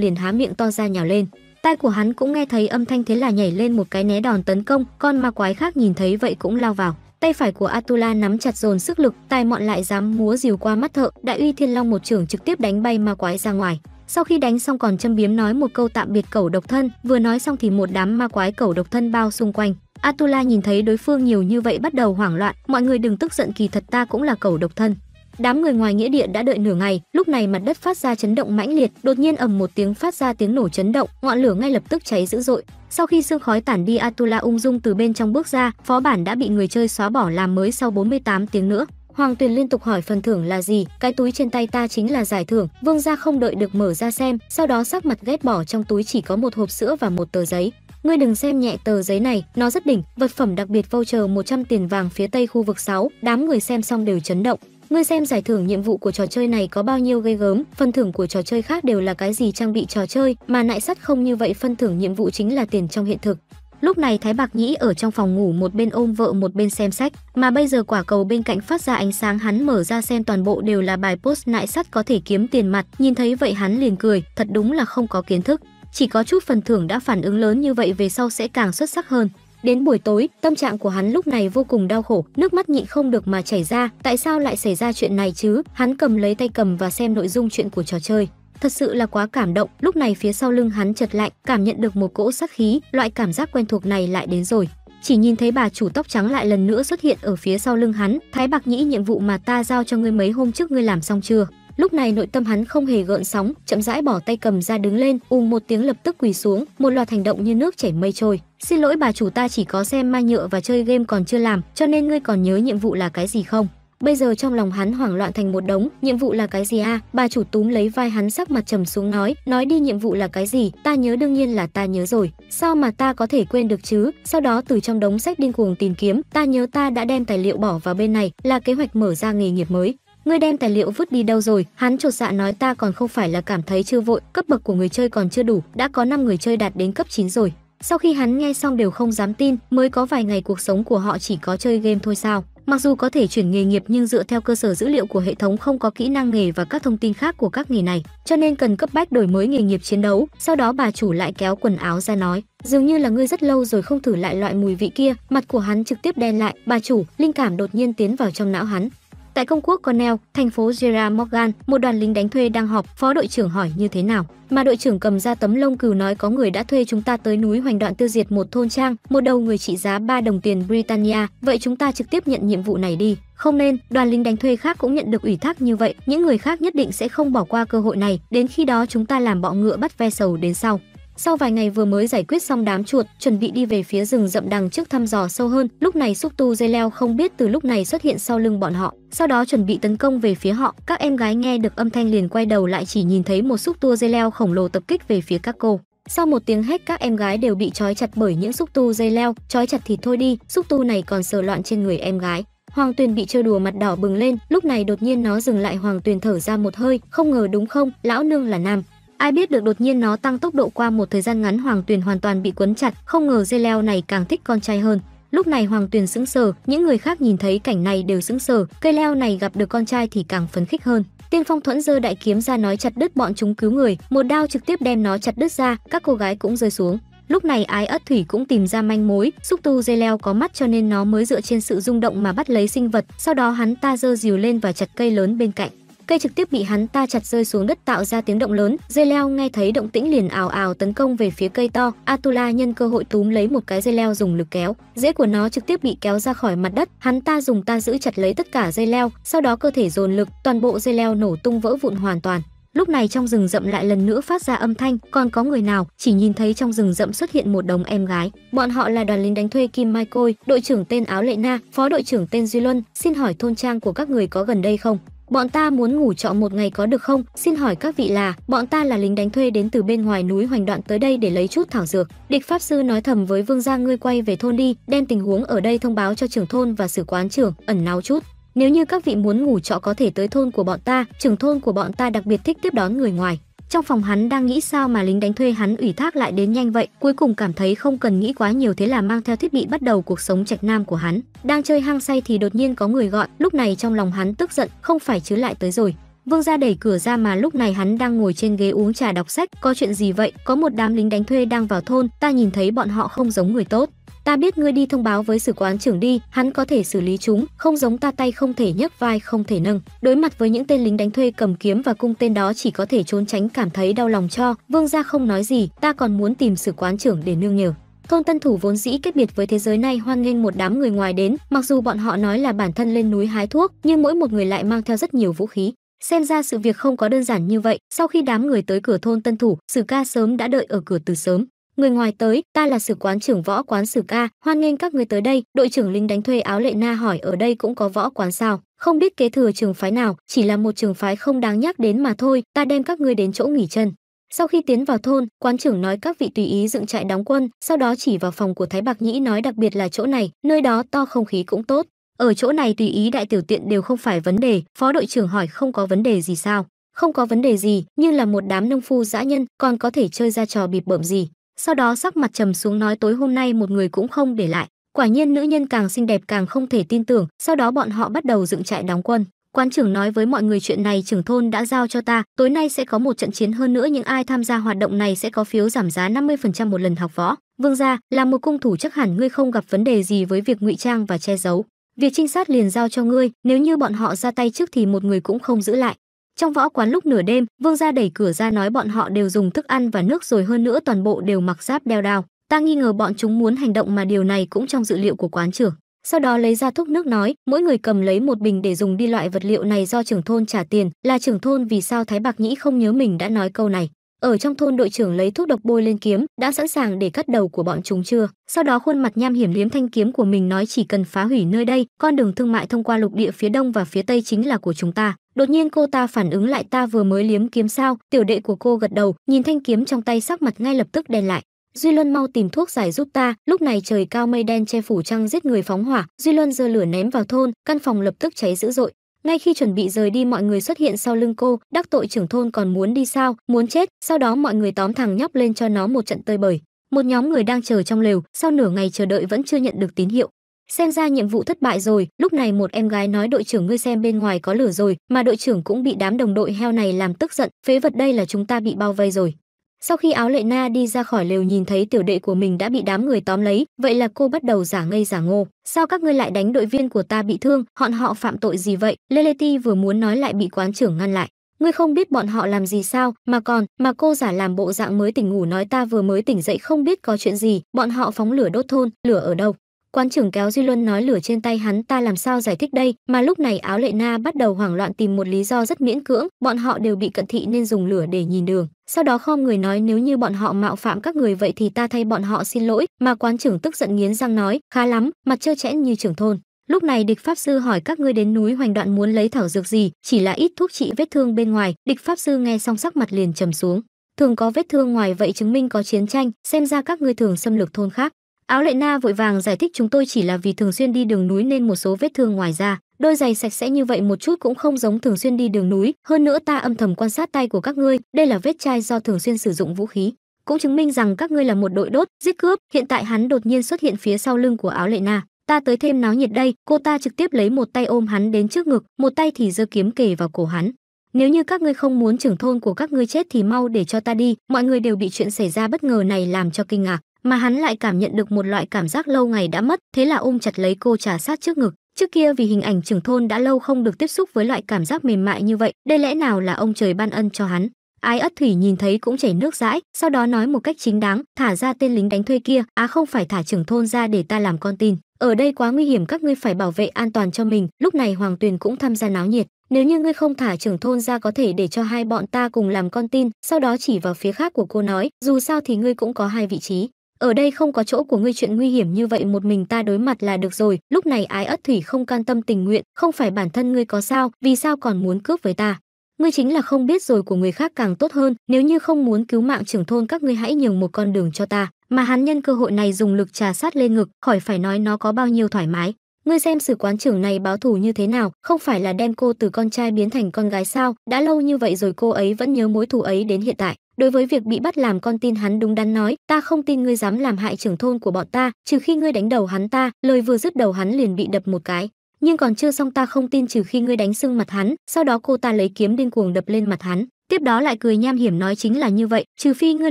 liền há miệng to ra nhào lên tai của hắn cũng nghe thấy âm thanh thế là nhảy lên một cái né đòn tấn công con ma quái khác nhìn thấy vậy cũng lao vào tay phải của Atula nắm chặt dồn sức lực, tai mọn lại dám múa dìu qua mắt thợ, Đại Uy Thiên Long một trưởng trực tiếp đánh bay ma quái ra ngoài. Sau khi đánh xong còn châm biếm nói một câu tạm biệt cẩu độc thân, vừa nói xong thì một đám ma quái cẩu độc thân bao xung quanh. Atula nhìn thấy đối phương nhiều như vậy bắt đầu hoảng loạn, mọi người đừng tức giận kỳ thật ta cũng là cẩu độc thân. Đám người ngoài nghĩa địa đã đợi nửa ngày, lúc này mặt đất phát ra chấn động mãnh liệt, đột nhiên ầm một tiếng phát ra tiếng nổ chấn động, ngọn lửa ngay lập tức cháy dữ dội. Sau khi sương khói tản đi, Atula ung dung từ bên trong bước ra, phó bản đã bị người chơi xóa bỏ làm mới sau 48 tiếng nữa. Hoàng Tuyền liên tục hỏi phần thưởng là gì, cái túi trên tay ta chính là giải thưởng, vương gia không đợi được mở ra xem, sau đó sắc mặt ghét bỏ trong túi chỉ có một hộp sữa và một tờ giấy. Ngươi đừng xem nhẹ tờ giấy này, nó rất đỉnh, vật phẩm đặc biệt voucher 100 tiền vàng phía tây khu vực 6, đám người xem xong đều chấn động. Ngươi xem giải thưởng nhiệm vụ của trò chơi này có bao nhiêu gây gớm, phần thưởng của trò chơi khác đều là cái gì trang bị trò chơi, mà nại sắt không như vậy phân thưởng nhiệm vụ chính là tiền trong hiện thực. Lúc này Thái Bạc Nhĩ ở trong phòng ngủ một bên ôm vợ một bên xem sách, mà bây giờ quả cầu bên cạnh phát ra ánh sáng hắn mở ra xem toàn bộ đều là bài post nại sắt có thể kiếm tiền mặt, nhìn thấy vậy hắn liền cười, thật đúng là không có kiến thức. Chỉ có chút phần thưởng đã phản ứng lớn như vậy về sau sẽ càng xuất sắc hơn. Đến buổi tối, tâm trạng của hắn lúc này vô cùng đau khổ, nước mắt nhịn không được mà chảy ra, tại sao lại xảy ra chuyện này chứ? Hắn cầm lấy tay cầm và xem nội dung chuyện của trò chơi. Thật sự là quá cảm động, lúc này phía sau lưng hắn chợt lạnh, cảm nhận được một cỗ sát khí, loại cảm giác quen thuộc này lại đến rồi chỉ nhìn thấy bà chủ tóc trắng lại lần nữa xuất hiện ở phía sau lưng hắn thái bạc nhĩ nhiệm vụ mà ta giao cho ngươi mấy hôm trước ngươi làm xong chưa Lúc này nội tâm hắn không hề gợn sóng, chậm rãi bỏ tay cầm ra đứng lên, ùm một tiếng lập tức quỳ xuống, một loạt hành động như nước chảy mây trôi. Xin lỗi bà chủ ta chỉ có xem ma nhựa và chơi game còn chưa làm, cho nên ngươi còn nhớ nhiệm vụ là cái gì không? Bây giờ trong lòng hắn hoảng loạn thành một đống, nhiệm vụ là cái gì a? Bà chủ túm lấy vai hắn sắc mặt trầm xuống nói, nói đi nhiệm vụ là cái gì, ta nhớ đương nhiên là ta nhớ rồi, sao mà ta có thể quên được chứ? Sau đó từ trong đống sách điên cuồng tìm kiếm, ta nhớ ta đã đem tài liệu bỏ vào bên này, là kế hoạch mở ra nghề nghiệp mới ngươi đem tài liệu vứt đi đâu rồi hắn chột dạ nói ta còn không phải là cảm thấy chưa vội cấp bậc của người chơi còn chưa đủ đã có 5 người chơi đạt đến cấp 9 rồi sau khi hắn nghe xong đều không dám tin mới có vài ngày cuộc sống của họ chỉ có chơi game thôi sao mặc dù có thể chuyển nghề nghiệp nhưng dựa theo cơ sở dữ liệu của hệ thống không có kỹ năng nghề và các thông tin khác của các nghề này cho nên cần cấp bách đổi mới nghề nghiệp chiến đấu sau đó bà chủ lại kéo quần áo ra nói dường như là ngươi rất lâu rồi không thử lại loại mùi vị kia mặt của hắn trực tiếp đen lại bà chủ linh cảm đột nhiên tiến vào trong não hắn Tại công quốc Cornell, thành phố Gerard Morgan, một đoàn lính đánh thuê đang họp, phó đội trưởng hỏi như thế nào. Mà đội trưởng cầm ra tấm lông cừu nói có người đã thuê chúng ta tới núi hoành đoạn tiêu diệt một thôn trang, một đầu người trị giá 3 đồng tiền Britannia, vậy chúng ta trực tiếp nhận nhiệm vụ này đi. Không nên, đoàn lính đánh thuê khác cũng nhận được ủy thác như vậy, những người khác nhất định sẽ không bỏ qua cơ hội này, đến khi đó chúng ta làm bọ ngựa bắt ve sầu đến sau. Sau vài ngày vừa mới giải quyết xong đám chuột, chuẩn bị đi về phía rừng rậm đằng trước thăm dò sâu hơn, lúc này xúc tu dây leo không biết từ lúc này xuất hiện sau lưng bọn họ, sau đó chuẩn bị tấn công về phía họ. Các em gái nghe được âm thanh liền quay đầu lại chỉ nhìn thấy một xúc tu dây leo khổng lồ tập kích về phía các cô. Sau một tiếng hét các em gái đều bị trói chặt bởi những xúc tu dây leo, trói chặt thì thôi đi, xúc tu này còn sờ loạn trên người em gái. Hoàng Tuyền bị chơi đùa mặt đỏ bừng lên, lúc này đột nhiên nó dừng lại Hoàng Tuyền thở ra một hơi, không ngờ đúng không, lão nương là nam. Ai biết được đột nhiên nó tăng tốc độ qua một thời gian ngắn Hoàng Tuyền hoàn toàn bị quấn chặt, không ngờ dây leo này càng thích con trai hơn. Lúc này Hoàng Tuyền sững sờ, những người khác nhìn thấy cảnh này đều sững sờ, cây leo này gặp được con trai thì càng phấn khích hơn. Tiên Phong Thuẫn giơ đại kiếm ra nói chặt đứt bọn chúng cứu người, một đao trực tiếp đem nó chặt đứt ra, các cô gái cũng rơi xuống. Lúc này Ái Ất Thủy cũng tìm ra manh mối, xúc tu dây leo có mắt cho nên nó mới dựa trên sự rung động mà bắt lấy sinh vật, sau đó hắn ta giơ dìu lên và chặt cây lớn bên cạnh. Cây trực tiếp bị hắn ta chặt rơi xuống đất tạo ra tiếng động lớn, dây leo nghe thấy động tĩnh liền ảo ảo tấn công về phía cây to. Atula nhân cơ hội túm lấy một cái dây leo dùng lực kéo, rễ của nó trực tiếp bị kéo ra khỏi mặt đất. Hắn ta dùng ta giữ chặt lấy tất cả dây leo, sau đó cơ thể dồn lực, toàn bộ dây leo nổ tung vỡ vụn hoàn toàn. Lúc này trong rừng rậm lại lần nữa phát ra âm thanh, còn có người nào, chỉ nhìn thấy trong rừng rậm xuất hiện một đống em gái. Bọn họ là đoàn lính đánh thuê Kim Mai Côi, đội trưởng tên Áo Lệ Na, phó đội trưởng tên Duy Luân, xin hỏi thôn trang của các người có gần đây không? Bọn ta muốn ngủ trọ một ngày có được không? Xin hỏi các vị là, bọn ta là lính đánh thuê đến từ bên ngoài núi hoành đoạn tới đây để lấy chút thảo dược. Địch pháp sư nói thầm với Vương Gia ngươi quay về thôn đi, đem tình huống ở đây thông báo cho trưởng thôn và sử quán trưởng, ẩn náu chút. Nếu như các vị muốn ngủ trọ có thể tới thôn của bọn ta, trưởng thôn của bọn ta đặc biệt thích tiếp đón người ngoài. Trong phòng hắn đang nghĩ sao mà lính đánh thuê hắn ủy thác lại đến nhanh vậy, cuối cùng cảm thấy không cần nghĩ quá nhiều thế là mang theo thiết bị bắt đầu cuộc sống trạch nam của hắn. Đang chơi hang say thì đột nhiên có người gọi, lúc này trong lòng hắn tức giận, không phải chứ lại tới rồi. Vương ra đẩy cửa ra mà lúc này hắn đang ngồi trên ghế uống trà đọc sách, có chuyện gì vậy? Có một đám lính đánh thuê đang vào thôn, ta nhìn thấy bọn họ không giống người tốt ta biết ngươi đi thông báo với sử quán trưởng đi hắn có thể xử lý chúng không giống ta tay không thể nhấc vai không thể nâng đối mặt với những tên lính đánh thuê cầm kiếm và cung tên đó chỉ có thể trốn tránh cảm thấy đau lòng cho vương gia không nói gì ta còn muốn tìm sử quán trưởng để nương nhờ Thôn Tân Thủ vốn dĩ kết biệt với thế giới này hoan nghênh một đám người ngoài đến, mặc dù bọn họ nói là bản thân lên núi hái thuốc, nhưng mỗi một người lại mang theo rất nhiều vũ khí. Xem ra sự việc không có đơn giản như vậy, sau khi đám người tới cửa thôn Tân Thủ, Sử Ca sớm đã đợi ở cửa từ sớm người ngoài tới ta là sử quán trưởng võ quán sử ca hoan nghênh các người tới đây đội trưởng linh đánh thuê áo lệ na hỏi ở đây cũng có võ quán sao không biết kế thừa trường phái nào chỉ là một trường phái không đáng nhắc đến mà thôi ta đem các ngươi đến chỗ nghỉ chân sau khi tiến vào thôn quán trưởng nói các vị tùy ý dựng trại đóng quân sau đó chỉ vào phòng của thái bạc nhĩ nói đặc biệt là chỗ này nơi đó to không khí cũng tốt ở chỗ này tùy ý đại tiểu tiện đều không phải vấn đề phó đội trưởng hỏi không có vấn đề gì sao không có vấn đề gì nhưng là một đám nông phu dã nhân còn có thể chơi ra trò bịp bợm gì sau đó sắc mặt trầm xuống nói tối hôm nay một người cũng không để lại quả nhiên nữ nhân càng xinh đẹp càng không thể tin tưởng sau đó bọn họ bắt đầu dựng trại đóng quân quan trưởng nói với mọi người chuyện này trưởng thôn đã giao cho ta tối nay sẽ có một trận chiến hơn nữa những ai tham gia hoạt động này sẽ có phiếu giảm giá 50% một lần học võ vương gia là một cung thủ chắc hẳn ngươi không gặp vấn đề gì với việc ngụy trang và che giấu việc trinh sát liền giao cho ngươi nếu như bọn họ ra tay trước thì một người cũng không giữ lại trong võ quán lúc nửa đêm, Vương gia đẩy cửa ra nói bọn họ đều dùng thức ăn và nước rồi hơn nữa toàn bộ đều mặc giáp đeo đao. Ta nghi ngờ bọn chúng muốn hành động mà điều này cũng trong dự liệu của quán trưởng. Sau đó lấy ra thuốc nước nói, mỗi người cầm lấy một bình để dùng đi loại vật liệu này do trưởng thôn trả tiền, là trưởng thôn vì sao Thái Bạc Nhĩ không nhớ mình đã nói câu này. Ở trong thôn đội trưởng lấy thuốc độc bôi lên kiếm, đã sẵn sàng để cắt đầu của bọn chúng chưa? Sau đó khuôn mặt nham hiểm liếm thanh kiếm của mình nói chỉ cần phá hủy nơi đây, con đường thương mại thông qua lục địa phía đông và phía tây chính là của chúng ta. Đột nhiên cô ta phản ứng lại ta vừa mới liếm kiếm sao, tiểu đệ của cô gật đầu, nhìn thanh kiếm trong tay sắc mặt ngay lập tức đen lại. Duy Luân mau tìm thuốc giải giúp ta, lúc này trời cao mây đen che phủ trăng giết người phóng hỏa, Duy Luân giơ lửa ném vào thôn, căn phòng lập tức cháy dữ dội. Ngay khi chuẩn bị rời đi mọi người xuất hiện sau lưng cô, đắc tội trưởng thôn còn muốn đi sao, muốn chết, sau đó mọi người tóm thằng nhóc lên cho nó một trận tơi bời. Một nhóm người đang chờ trong lều, sau nửa ngày chờ đợi vẫn chưa nhận được tín hiệu, xem ra nhiệm vụ thất bại rồi lúc này một em gái nói đội trưởng ngươi xem bên ngoài có lửa rồi mà đội trưởng cũng bị đám đồng đội heo này làm tức giận phế vật đây là chúng ta bị bao vây rồi sau khi áo lệ na đi ra khỏi lều nhìn thấy tiểu đệ của mình đã bị đám người tóm lấy vậy là cô bắt đầu giả ngây giả ngô sao các ngươi lại đánh đội viên của ta bị thương Hòn họ phạm tội gì vậy leleti vừa muốn nói lại bị quán trưởng ngăn lại ngươi không biết bọn họ làm gì sao mà còn mà cô giả làm bộ dạng mới tỉnh ngủ nói ta vừa mới tỉnh dậy không biết có chuyện gì bọn họ phóng lửa đốt thôn lửa ở đâu Quán trưởng kéo Duy Luân nói lửa trên tay hắn ta làm sao giải thích đây, mà lúc này áo lệ na bắt đầu hoảng loạn tìm một lý do rất miễn cưỡng, bọn họ đều bị cận thị nên dùng lửa để nhìn đường. Sau đó khom người nói nếu như bọn họ mạo phạm các người vậy thì ta thay bọn họ xin lỗi, mà quán trưởng tức giận nghiến răng nói, khá lắm, mặt trơ trẽn như trưởng thôn. Lúc này địch pháp sư hỏi các ngươi đến núi Hoành Đoạn muốn lấy thảo dược gì, chỉ là ít thuốc trị vết thương bên ngoài, địch pháp sư nghe xong sắc mặt liền trầm xuống. Thường có vết thương ngoài vậy chứng minh có chiến tranh, xem ra các ngươi thường xâm lược thôn khác. Áo lệ na vội vàng giải thích chúng tôi chỉ là vì thường xuyên đi đường núi nên một số vết thương ngoài da, đôi giày sạch sẽ như vậy một chút cũng không giống thường xuyên đi đường núi, hơn nữa ta âm thầm quan sát tay của các ngươi, đây là vết chai do thường xuyên sử dụng vũ khí, cũng chứng minh rằng các ngươi là một đội đốt, giết cướp, hiện tại hắn đột nhiên xuất hiện phía sau lưng của áo lệ na. Ta tới thêm náo nhiệt đây, cô ta trực tiếp lấy một tay ôm hắn đến trước ngực, một tay thì giơ kiếm kề vào cổ hắn. Nếu như các ngươi không muốn trưởng thôn của các ngươi chết thì mau để cho ta đi, mọi người đều bị chuyện xảy ra bất ngờ này làm cho kinh ngạc, mà hắn lại cảm nhận được một loại cảm giác lâu ngày đã mất, thế là ôm chặt lấy cô trà sát trước ngực. Trước kia vì hình ảnh trưởng thôn đã lâu không được tiếp xúc với loại cảm giác mềm mại như vậy, đây lẽ nào là ông trời ban ân cho hắn. Ái ất thủy nhìn thấy cũng chảy nước dãi, sau đó nói một cách chính đáng, thả ra tên lính đánh thuê kia, á à không phải thả trưởng thôn ra để ta làm con tin. Ở đây quá nguy hiểm các ngươi phải bảo vệ an toàn cho mình, lúc này Hoàng Tuyền cũng tham gia náo nhiệt. Nếu như ngươi không thả trưởng thôn ra có thể để cho hai bọn ta cùng làm con tin, sau đó chỉ vào phía khác của cô nói, dù sao thì ngươi cũng có hai vị trí ở đây không có chỗ của ngươi chuyện nguy hiểm như vậy một mình ta đối mặt là được rồi lúc này ái ất thủy không can tâm tình nguyện không phải bản thân ngươi có sao vì sao còn muốn cướp với ta ngươi chính là không biết rồi của người khác càng tốt hơn nếu như không muốn cứu mạng trưởng thôn các ngươi hãy nhường một con đường cho ta mà hắn nhân cơ hội này dùng lực trà sát lên ngực khỏi phải nói nó có bao nhiêu thoải mái ngươi xem sử quán trưởng này báo thù như thế nào không phải là đem cô từ con trai biến thành con gái sao đã lâu như vậy rồi cô ấy vẫn nhớ mối thù ấy đến hiện tại đối với việc bị bắt làm con tin hắn đúng đắn nói ta không tin ngươi dám làm hại trưởng thôn của bọn ta trừ khi ngươi đánh đầu hắn ta lời vừa dứt đầu hắn liền bị đập một cái nhưng còn chưa xong ta không tin trừ khi ngươi đánh sưng mặt hắn sau đó cô ta lấy kiếm điên cuồng đập lên mặt hắn tiếp đó lại cười nham hiểm nói chính là như vậy trừ phi ngươi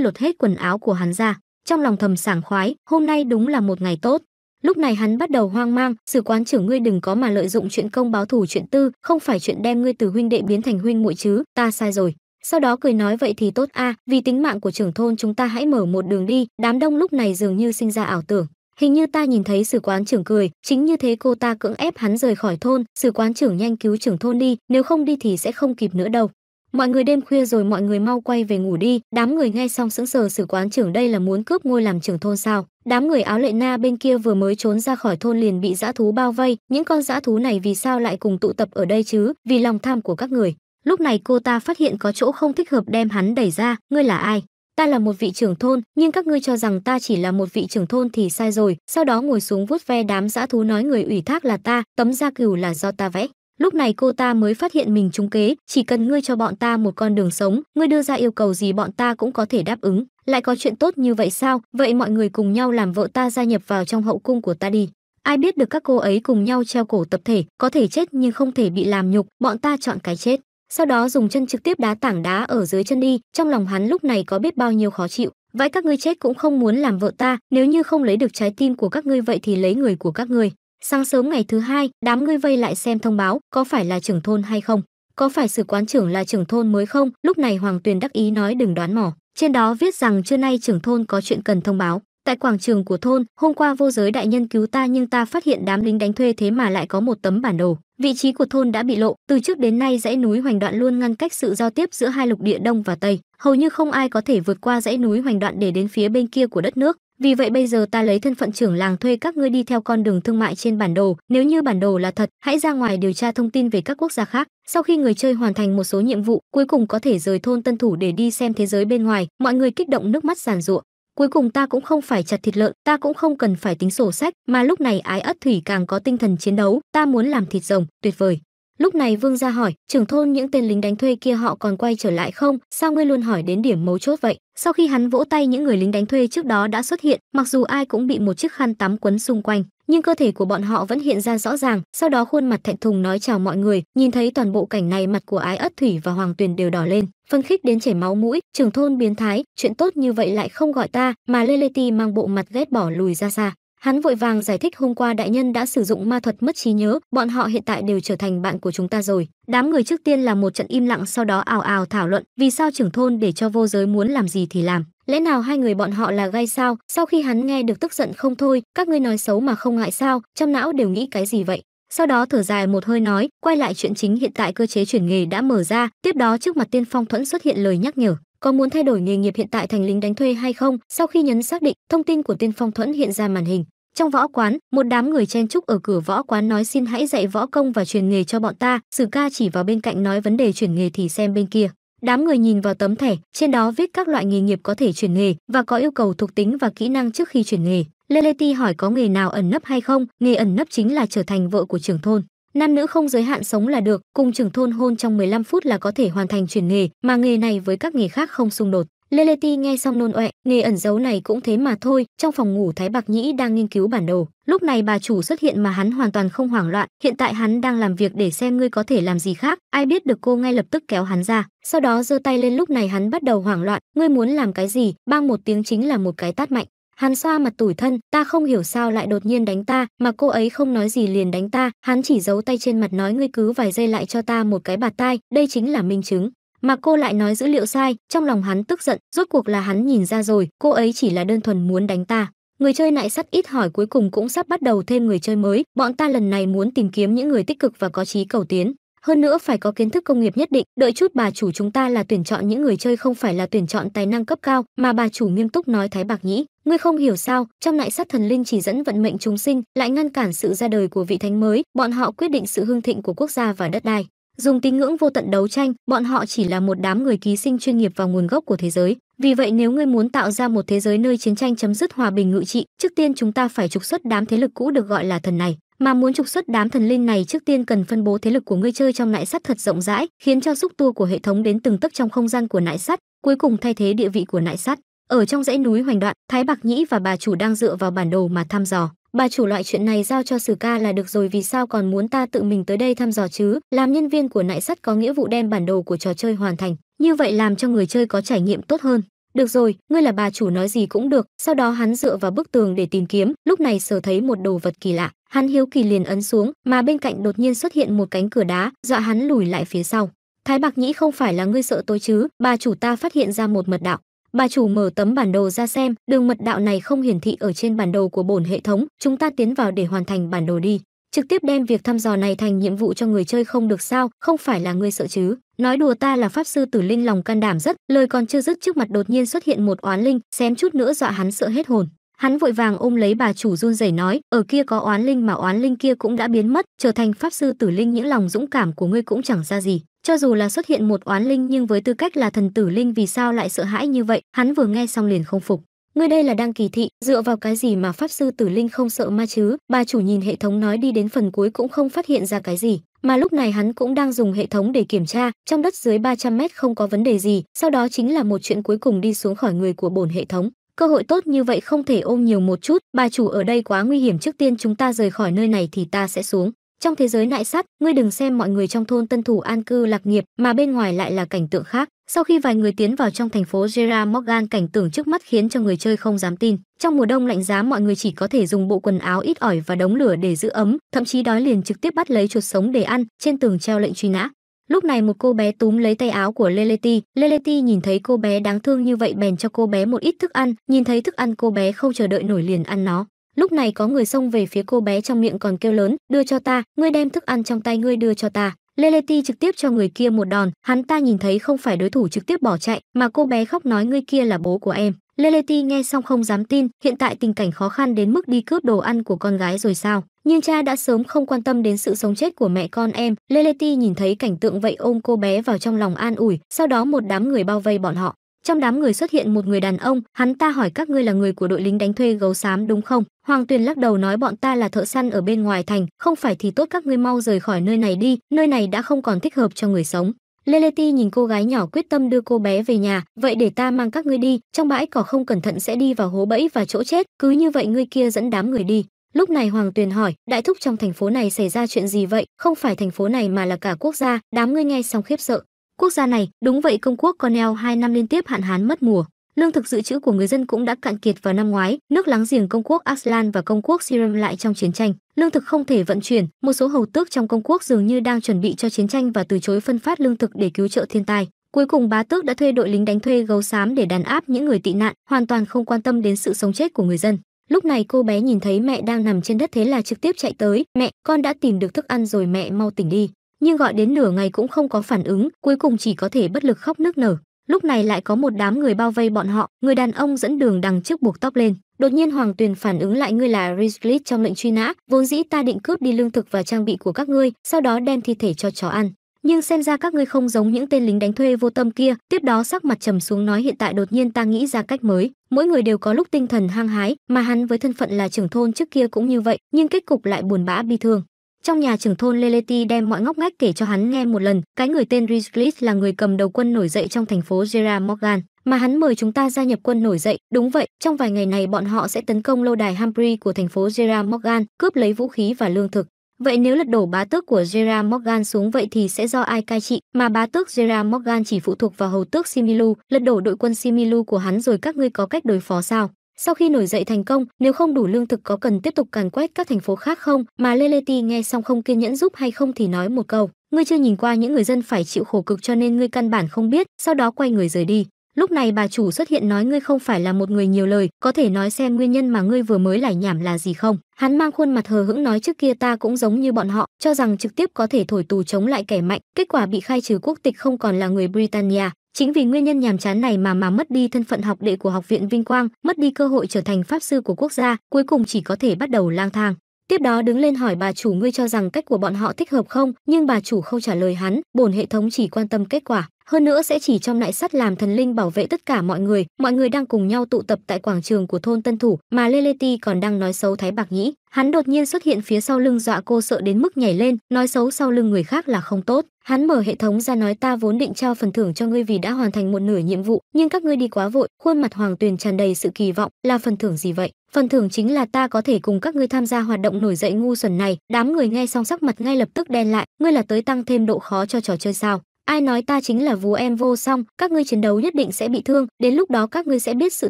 lột hết quần áo của hắn ra trong lòng thầm sảng khoái hôm nay đúng là một ngày tốt lúc này hắn bắt đầu hoang mang sự quán trưởng ngươi đừng có mà lợi dụng chuyện công báo thủ chuyện tư không phải chuyện đem ngươi từ huynh đệ biến thành huynh muội chứ ta sai rồi sau đó cười nói vậy thì tốt a, à, vì tính mạng của trưởng thôn chúng ta hãy mở một đường đi. Đám đông lúc này dường như sinh ra ảo tưởng. Hình như ta nhìn thấy sử quán trưởng cười, chính như thế cô ta cưỡng ép hắn rời khỏi thôn, sử quán trưởng nhanh cứu trưởng thôn đi, nếu không đi thì sẽ không kịp nữa đâu. Mọi người đêm khuya rồi mọi người mau quay về ngủ đi, đám người nghe xong sững sờ sử quán trưởng đây là muốn cướp ngôi làm trưởng thôn sao. Đám người áo lệ na bên kia vừa mới trốn ra khỏi thôn liền bị dã thú bao vây, những con dã thú này vì sao lại cùng tụ tập ở đây chứ, vì lòng tham của các người lúc này cô ta phát hiện có chỗ không thích hợp đem hắn đẩy ra ngươi là ai ta là một vị trưởng thôn nhưng các ngươi cho rằng ta chỉ là một vị trưởng thôn thì sai rồi sau đó ngồi xuống vuốt ve đám dã thú nói người ủy thác là ta tấm da cửu là do ta vẽ lúc này cô ta mới phát hiện mình trúng kế chỉ cần ngươi cho bọn ta một con đường sống ngươi đưa ra yêu cầu gì bọn ta cũng có thể đáp ứng lại có chuyện tốt như vậy sao vậy mọi người cùng nhau làm vợ ta gia nhập vào trong hậu cung của ta đi ai biết được các cô ấy cùng nhau treo cổ tập thể có thể chết nhưng không thể bị làm nhục bọn ta chọn cái chết sau đó dùng chân trực tiếp đá tảng đá ở dưới chân đi trong lòng hắn lúc này có biết bao nhiêu khó chịu vãi các ngươi chết cũng không muốn làm vợ ta nếu như không lấy được trái tim của các ngươi vậy thì lấy người của các ngươi sáng sớm ngày thứ hai đám ngươi vây lại xem thông báo có phải là trưởng thôn hay không có phải sự quán trưởng là trưởng thôn mới không lúc này hoàng tuyền đắc ý nói đừng đoán mỏ trên đó viết rằng trưa nay trưởng thôn có chuyện cần thông báo Tại quảng trường của thôn, hôm qua vô giới đại nhân cứu ta nhưng ta phát hiện đám lính đánh thuê thế mà lại có một tấm bản đồ. Vị trí của thôn đã bị lộ, từ trước đến nay dãy núi hoành đoạn luôn ngăn cách sự giao tiếp giữa hai lục địa Đông và Tây. Hầu như không ai có thể vượt qua dãy núi hoành đoạn để đến phía bên kia của đất nước. Vì vậy bây giờ ta lấy thân phận trưởng làng thuê các ngươi đi theo con đường thương mại trên bản đồ, nếu như bản đồ là thật, hãy ra ngoài điều tra thông tin về các quốc gia khác. Sau khi người chơi hoàn thành một số nhiệm vụ, cuối cùng có thể rời thôn Tân Thủ để đi xem thế giới bên ngoài. Mọi người kích động nước mắt giàn giụa cuối cùng ta cũng không phải chặt thịt lợn ta cũng không cần phải tính sổ sách mà lúc này ái ất thủy càng có tinh thần chiến đấu ta muốn làm thịt rồng tuyệt vời lúc này vương gia hỏi trưởng thôn những tên lính đánh thuê kia họ còn quay trở lại không sao ngươi luôn hỏi đến điểm mấu chốt vậy sau khi hắn vỗ tay những người lính đánh thuê trước đó đã xuất hiện mặc dù ai cũng bị một chiếc khăn tắm quấn xung quanh nhưng cơ thể của bọn họ vẫn hiện ra rõ ràng sau đó khuôn mặt thẹn thùng nói chào mọi người nhìn thấy toàn bộ cảnh này mặt của ái ất thủy và hoàng tuyền đều đỏ lên phân khích đến chảy máu mũi, trưởng thôn biến thái, chuyện tốt như vậy lại không gọi ta, mà Leleti mang bộ mặt ghét bỏ lùi ra xa. Hắn vội vàng giải thích hôm qua đại nhân đã sử dụng ma thuật mất trí nhớ, bọn họ hiện tại đều trở thành bạn của chúng ta rồi. Đám người trước tiên là một trận im lặng sau đó ào ào thảo luận vì sao trưởng thôn để cho vô giới muốn làm gì thì làm. Lẽ nào hai người bọn họ là gay sao? Sau khi hắn nghe được tức giận không thôi, các ngươi nói xấu mà không ngại sao? Trong não đều nghĩ cái gì vậy? sau đó thở dài một hơi nói quay lại chuyện chính hiện tại cơ chế chuyển nghề đã mở ra tiếp đó trước mặt tiên phong thuẫn xuất hiện lời nhắc nhở có muốn thay đổi nghề nghiệp hiện tại thành lính đánh thuê hay không sau khi nhấn xác định thông tin của tiên phong thuẫn hiện ra màn hình trong võ quán một đám người chen trúc ở cửa võ quán nói xin hãy dạy võ công và truyền nghề cho bọn ta sử ca chỉ vào bên cạnh nói vấn đề chuyển nghề thì xem bên kia Đám người nhìn vào tấm thẻ, trên đó viết các loại nghề nghiệp có thể chuyển nghề và có yêu cầu thuộc tính và kỹ năng trước khi chuyển nghề. Leleti hỏi có nghề nào ẩn nấp hay không, nghề ẩn nấp chính là trở thành vợ của trưởng thôn. Nam nữ không giới hạn sống là được, cùng trưởng thôn hôn trong 15 phút là có thể hoàn thành chuyển nghề, mà nghề này với các nghề khác không xung đột. Leleti nghe xong nôn ọe, nghề ẩn giấu này cũng thế mà thôi, trong phòng ngủ Thái Bạc Nhĩ đang nghiên cứu bản đồ, lúc này bà chủ xuất hiện mà hắn hoàn toàn không hoảng loạn, hiện tại hắn đang làm việc để xem ngươi có thể làm gì khác, ai biết được cô ngay lập tức kéo hắn ra, sau đó giơ tay lên lúc này hắn bắt đầu hoảng loạn, ngươi muốn làm cái gì, bang một tiếng chính là một cái tát mạnh. Hắn xoa mặt tủi thân, ta không hiểu sao lại đột nhiên đánh ta, mà cô ấy không nói gì liền đánh ta, hắn chỉ giấu tay trên mặt nói ngươi cứ vài giây lại cho ta một cái bạt tai, đây chính là minh chứng, mà cô lại nói dữ liệu sai trong lòng hắn tức giận rốt cuộc là hắn nhìn ra rồi cô ấy chỉ là đơn thuần muốn đánh ta người chơi nại sắt ít hỏi cuối cùng cũng sắp bắt đầu thêm người chơi mới bọn ta lần này muốn tìm kiếm những người tích cực và có trí cầu tiến hơn nữa phải có kiến thức công nghiệp nhất định đợi chút bà chủ chúng ta là tuyển chọn những người chơi không phải là tuyển chọn tài năng cấp cao mà bà chủ nghiêm túc nói thái bạc nhĩ ngươi không hiểu sao trong nại sắt thần linh chỉ dẫn vận mệnh chúng sinh lại ngăn cản sự ra đời của vị thánh mới bọn họ quyết định sự hương thịnh của quốc gia và đất đai Dùng tín ngưỡng vô tận đấu tranh, bọn họ chỉ là một đám người ký sinh chuyên nghiệp vào nguồn gốc của thế giới. Vì vậy nếu ngươi muốn tạo ra một thế giới nơi chiến tranh chấm dứt hòa bình ngự trị, trước tiên chúng ta phải trục xuất đám thế lực cũ được gọi là thần này. Mà muốn trục xuất đám thần linh này trước tiên cần phân bố thế lực của ngươi chơi trong nại sắt thật rộng rãi, khiến cho xúc tua của hệ thống đến từng tấc trong không gian của nại sắt, cuối cùng thay thế địa vị của nại sắt. Ở trong dãy núi hoành đoạn, Thái Bạc Nhĩ và bà chủ đang dựa vào bản đồ mà thăm dò bà chủ loại chuyện này giao cho Sử Ca là được rồi vì sao còn muốn ta tự mình tới đây thăm dò chứ? Làm nhân viên của nại sắt có nghĩa vụ đem bản đồ của trò chơi hoàn thành, như vậy làm cho người chơi có trải nghiệm tốt hơn. Được rồi, ngươi là bà chủ nói gì cũng được. Sau đó hắn dựa vào bức tường để tìm kiếm, lúc này sờ thấy một đồ vật kỳ lạ, hắn hiếu kỳ liền ấn xuống, mà bên cạnh đột nhiên xuất hiện một cánh cửa đá, dọa hắn lùi lại phía sau. Thái Bạc Nhĩ không phải là ngươi sợ tôi chứ? Bà chủ ta phát hiện ra một mật đạo, Bà chủ mở tấm bản đồ ra xem, đường mật đạo này không hiển thị ở trên bản đồ của bổn hệ thống, chúng ta tiến vào để hoàn thành bản đồ đi. Trực tiếp đem việc thăm dò này thành nhiệm vụ cho người chơi không được sao, không phải là ngươi sợ chứ. Nói đùa ta là pháp sư tử linh lòng can đảm rất, lời còn chưa dứt trước mặt đột nhiên xuất hiện một oán linh, xém chút nữa dọa hắn sợ hết hồn. Hắn vội vàng ôm lấy bà chủ run rẩy nói, ở kia có oán linh mà oán linh kia cũng đã biến mất, trở thành pháp sư tử linh những lòng dũng cảm của ngươi cũng chẳng ra gì. Cho dù là xuất hiện một oán linh nhưng với tư cách là thần tử linh vì sao lại sợ hãi như vậy, hắn vừa nghe xong liền không phục. Ngươi đây là đang kỳ thị, dựa vào cái gì mà pháp sư tử linh không sợ ma chứ? Bà chủ nhìn hệ thống nói đi đến phần cuối cũng không phát hiện ra cái gì, mà lúc này hắn cũng đang dùng hệ thống để kiểm tra, trong đất dưới 300 mét không có vấn đề gì, sau đó chính là một chuyện cuối cùng đi xuống khỏi người của bổn hệ thống. Cơ hội tốt như vậy không thể ôm nhiều một chút, bà chủ ở đây quá nguy hiểm trước tiên chúng ta rời khỏi nơi này thì ta sẽ xuống. Trong thế giới nại sát, ngươi đừng xem mọi người trong thôn Tân Thủ an cư lạc nghiệp, mà bên ngoài lại là cảnh tượng khác. Sau khi vài người tiến vào trong thành phố Gerard Morgan, cảnh tượng trước mắt khiến cho người chơi không dám tin. Trong mùa đông lạnh giá mọi người chỉ có thể dùng bộ quần áo ít ỏi và đống lửa để giữ ấm, thậm chí đói liền trực tiếp bắt lấy chuột sống để ăn, trên tường treo lệnh truy nã. Lúc này một cô bé túm lấy tay áo của Leleti, Leleti nhìn thấy cô bé đáng thương như vậy bèn cho cô bé một ít thức ăn, nhìn thấy thức ăn cô bé không chờ đợi nổi liền ăn nó. Lúc này có người xông về phía cô bé trong miệng còn kêu lớn, "Đưa cho ta, ngươi đem thức ăn trong tay ngươi đưa cho ta." Leleti trực tiếp cho người kia một đòn, hắn ta nhìn thấy không phải đối thủ trực tiếp bỏ chạy, mà cô bé khóc nói ngươi kia là bố của em. Leleti nghe xong không dám tin, hiện tại tình cảnh khó khăn đến mức đi cướp đồ ăn của con gái rồi sao? Nhưng cha đã sớm không quan tâm đến sự sống chết của mẹ con em. Leleti nhìn thấy cảnh tượng vậy ôm cô bé vào trong lòng an ủi, sau đó một đám người bao vây bọn họ. Trong đám người xuất hiện một người đàn ông, hắn ta hỏi các ngươi là người của đội lính đánh thuê gấu xám đúng không? Hoàng Tuyền lắc đầu nói bọn ta là thợ săn ở bên ngoài thành, không phải thì tốt các ngươi mau rời khỏi nơi này đi, nơi này đã không còn thích hợp cho người sống. Leleti nhìn cô gái nhỏ quyết tâm đưa cô bé về nhà, vậy để ta mang các ngươi đi, trong bãi cỏ không cẩn thận sẽ đi vào hố bẫy và chỗ chết, cứ như vậy ngươi kia dẫn đám người đi. Lúc này Hoàng Tuyền hỏi, đại thúc trong thành phố này xảy ra chuyện gì vậy, không phải thành phố này mà là cả quốc gia, đám ngươi nghe xong khiếp sợ, Quốc gia này, đúng vậy công quốc Cornell hai năm liên tiếp hạn hán mất mùa. Lương thực dự trữ của người dân cũng đã cạn kiệt vào năm ngoái, nước láng giềng công quốc Aslan và công quốc Siram lại trong chiến tranh. Lương thực không thể vận chuyển, một số hầu tước trong công quốc dường như đang chuẩn bị cho chiến tranh và từ chối phân phát lương thực để cứu trợ thiên tai. Cuối cùng bá tước đã thuê đội lính đánh thuê gấu xám để đàn áp những người tị nạn, hoàn toàn không quan tâm đến sự sống chết của người dân. Lúc này cô bé nhìn thấy mẹ đang nằm trên đất thế là trực tiếp chạy tới, "Mẹ, con đã tìm được thức ăn rồi mẹ mau tỉnh đi." nhưng gọi đến nửa ngày cũng không có phản ứng, cuối cùng chỉ có thể bất lực khóc nức nở. Lúc này lại có một đám người bao vây bọn họ, người đàn ông dẫn đường đằng trước buộc tóc lên. Đột nhiên Hoàng Tuyền phản ứng lại ngươi là Rizlit trong lệnh truy nã, vốn dĩ ta định cướp đi lương thực và trang bị của các ngươi, sau đó đem thi thể cho chó ăn. Nhưng xem ra các ngươi không giống những tên lính đánh thuê vô tâm kia, tiếp đó sắc mặt trầm xuống nói hiện tại đột nhiên ta nghĩ ra cách mới, mỗi người đều có lúc tinh thần hăng hái, mà hắn với thân phận là trưởng thôn trước kia cũng như vậy, nhưng kết cục lại buồn bã bi thương. Trong nhà trưởng thôn Leleti đem mọi ngóc ngách kể cho hắn nghe một lần, cái người tên Rizglis là người cầm đầu quân nổi dậy trong thành phố Gerard Morgan, mà hắn mời chúng ta gia nhập quân nổi dậy. Đúng vậy, trong vài ngày này bọn họ sẽ tấn công lâu đài Humphrey của thành phố Gerard Morgan, cướp lấy vũ khí và lương thực. Vậy nếu lật đổ bá tước của Gerard Morgan xuống vậy thì sẽ do ai cai trị, mà bá tước Gerard Morgan chỉ phụ thuộc vào hầu tước Similu, lật đổ đội quân Similu của hắn rồi các ngươi có cách đối phó sao? Sau khi nổi dậy thành công, nếu không đủ lương thực có cần tiếp tục càn quét các thành phố khác không? Mà Leleti nghe xong không kiên nhẫn giúp hay không thì nói một câu, ngươi chưa nhìn qua những người dân phải chịu khổ cực cho nên ngươi căn bản không biết, sau đó quay người rời đi. Lúc này bà chủ xuất hiện nói ngươi không phải là một người nhiều lời, có thể nói xem nguyên nhân mà ngươi vừa mới lải nhảm là gì không? Hắn mang khuôn mặt hờ hững nói trước kia ta cũng giống như bọn họ, cho rằng trực tiếp có thể thổi tù chống lại kẻ mạnh, kết quả bị khai trừ quốc tịch không còn là người Britannia, Chính vì nguyên nhân nhàm chán này mà mà mất đi thân phận học đệ của học viện Vinh Quang, mất đi cơ hội trở thành pháp sư của quốc gia, cuối cùng chỉ có thể bắt đầu lang thang. Tiếp đó đứng lên hỏi bà chủ ngươi cho rằng cách của bọn họ thích hợp không, nhưng bà chủ không trả lời hắn, bổn hệ thống chỉ quan tâm kết quả, hơn nữa sẽ chỉ trong lại sắt làm thần linh bảo vệ tất cả mọi người, mọi người đang cùng nhau tụ tập tại quảng trường của thôn Tân Thủ, mà Lê còn đang nói xấu Thái Bạc Nhĩ. Hắn đột nhiên xuất hiện phía sau lưng dọa cô sợ đến mức nhảy lên, nói xấu sau lưng người khác là không tốt. Hắn mở hệ thống ra nói ta vốn định trao phần thưởng cho ngươi vì đã hoàn thành một nửa nhiệm vụ, nhưng các ngươi đi quá vội, khuôn mặt Hoàng Tuyền tràn đầy sự kỳ vọng, là phần thưởng gì vậy? Phần thưởng chính là ta có thể cùng các ngươi tham gia hoạt động nổi dậy ngu xuẩn này. Đám người nghe xong sắc mặt ngay lập tức đen lại, ngươi là tới tăng thêm độ khó cho trò chơi sao? Ai nói ta chính là vú em vô song, các ngươi chiến đấu nhất định sẽ bị thương, đến lúc đó các ngươi sẽ biết sự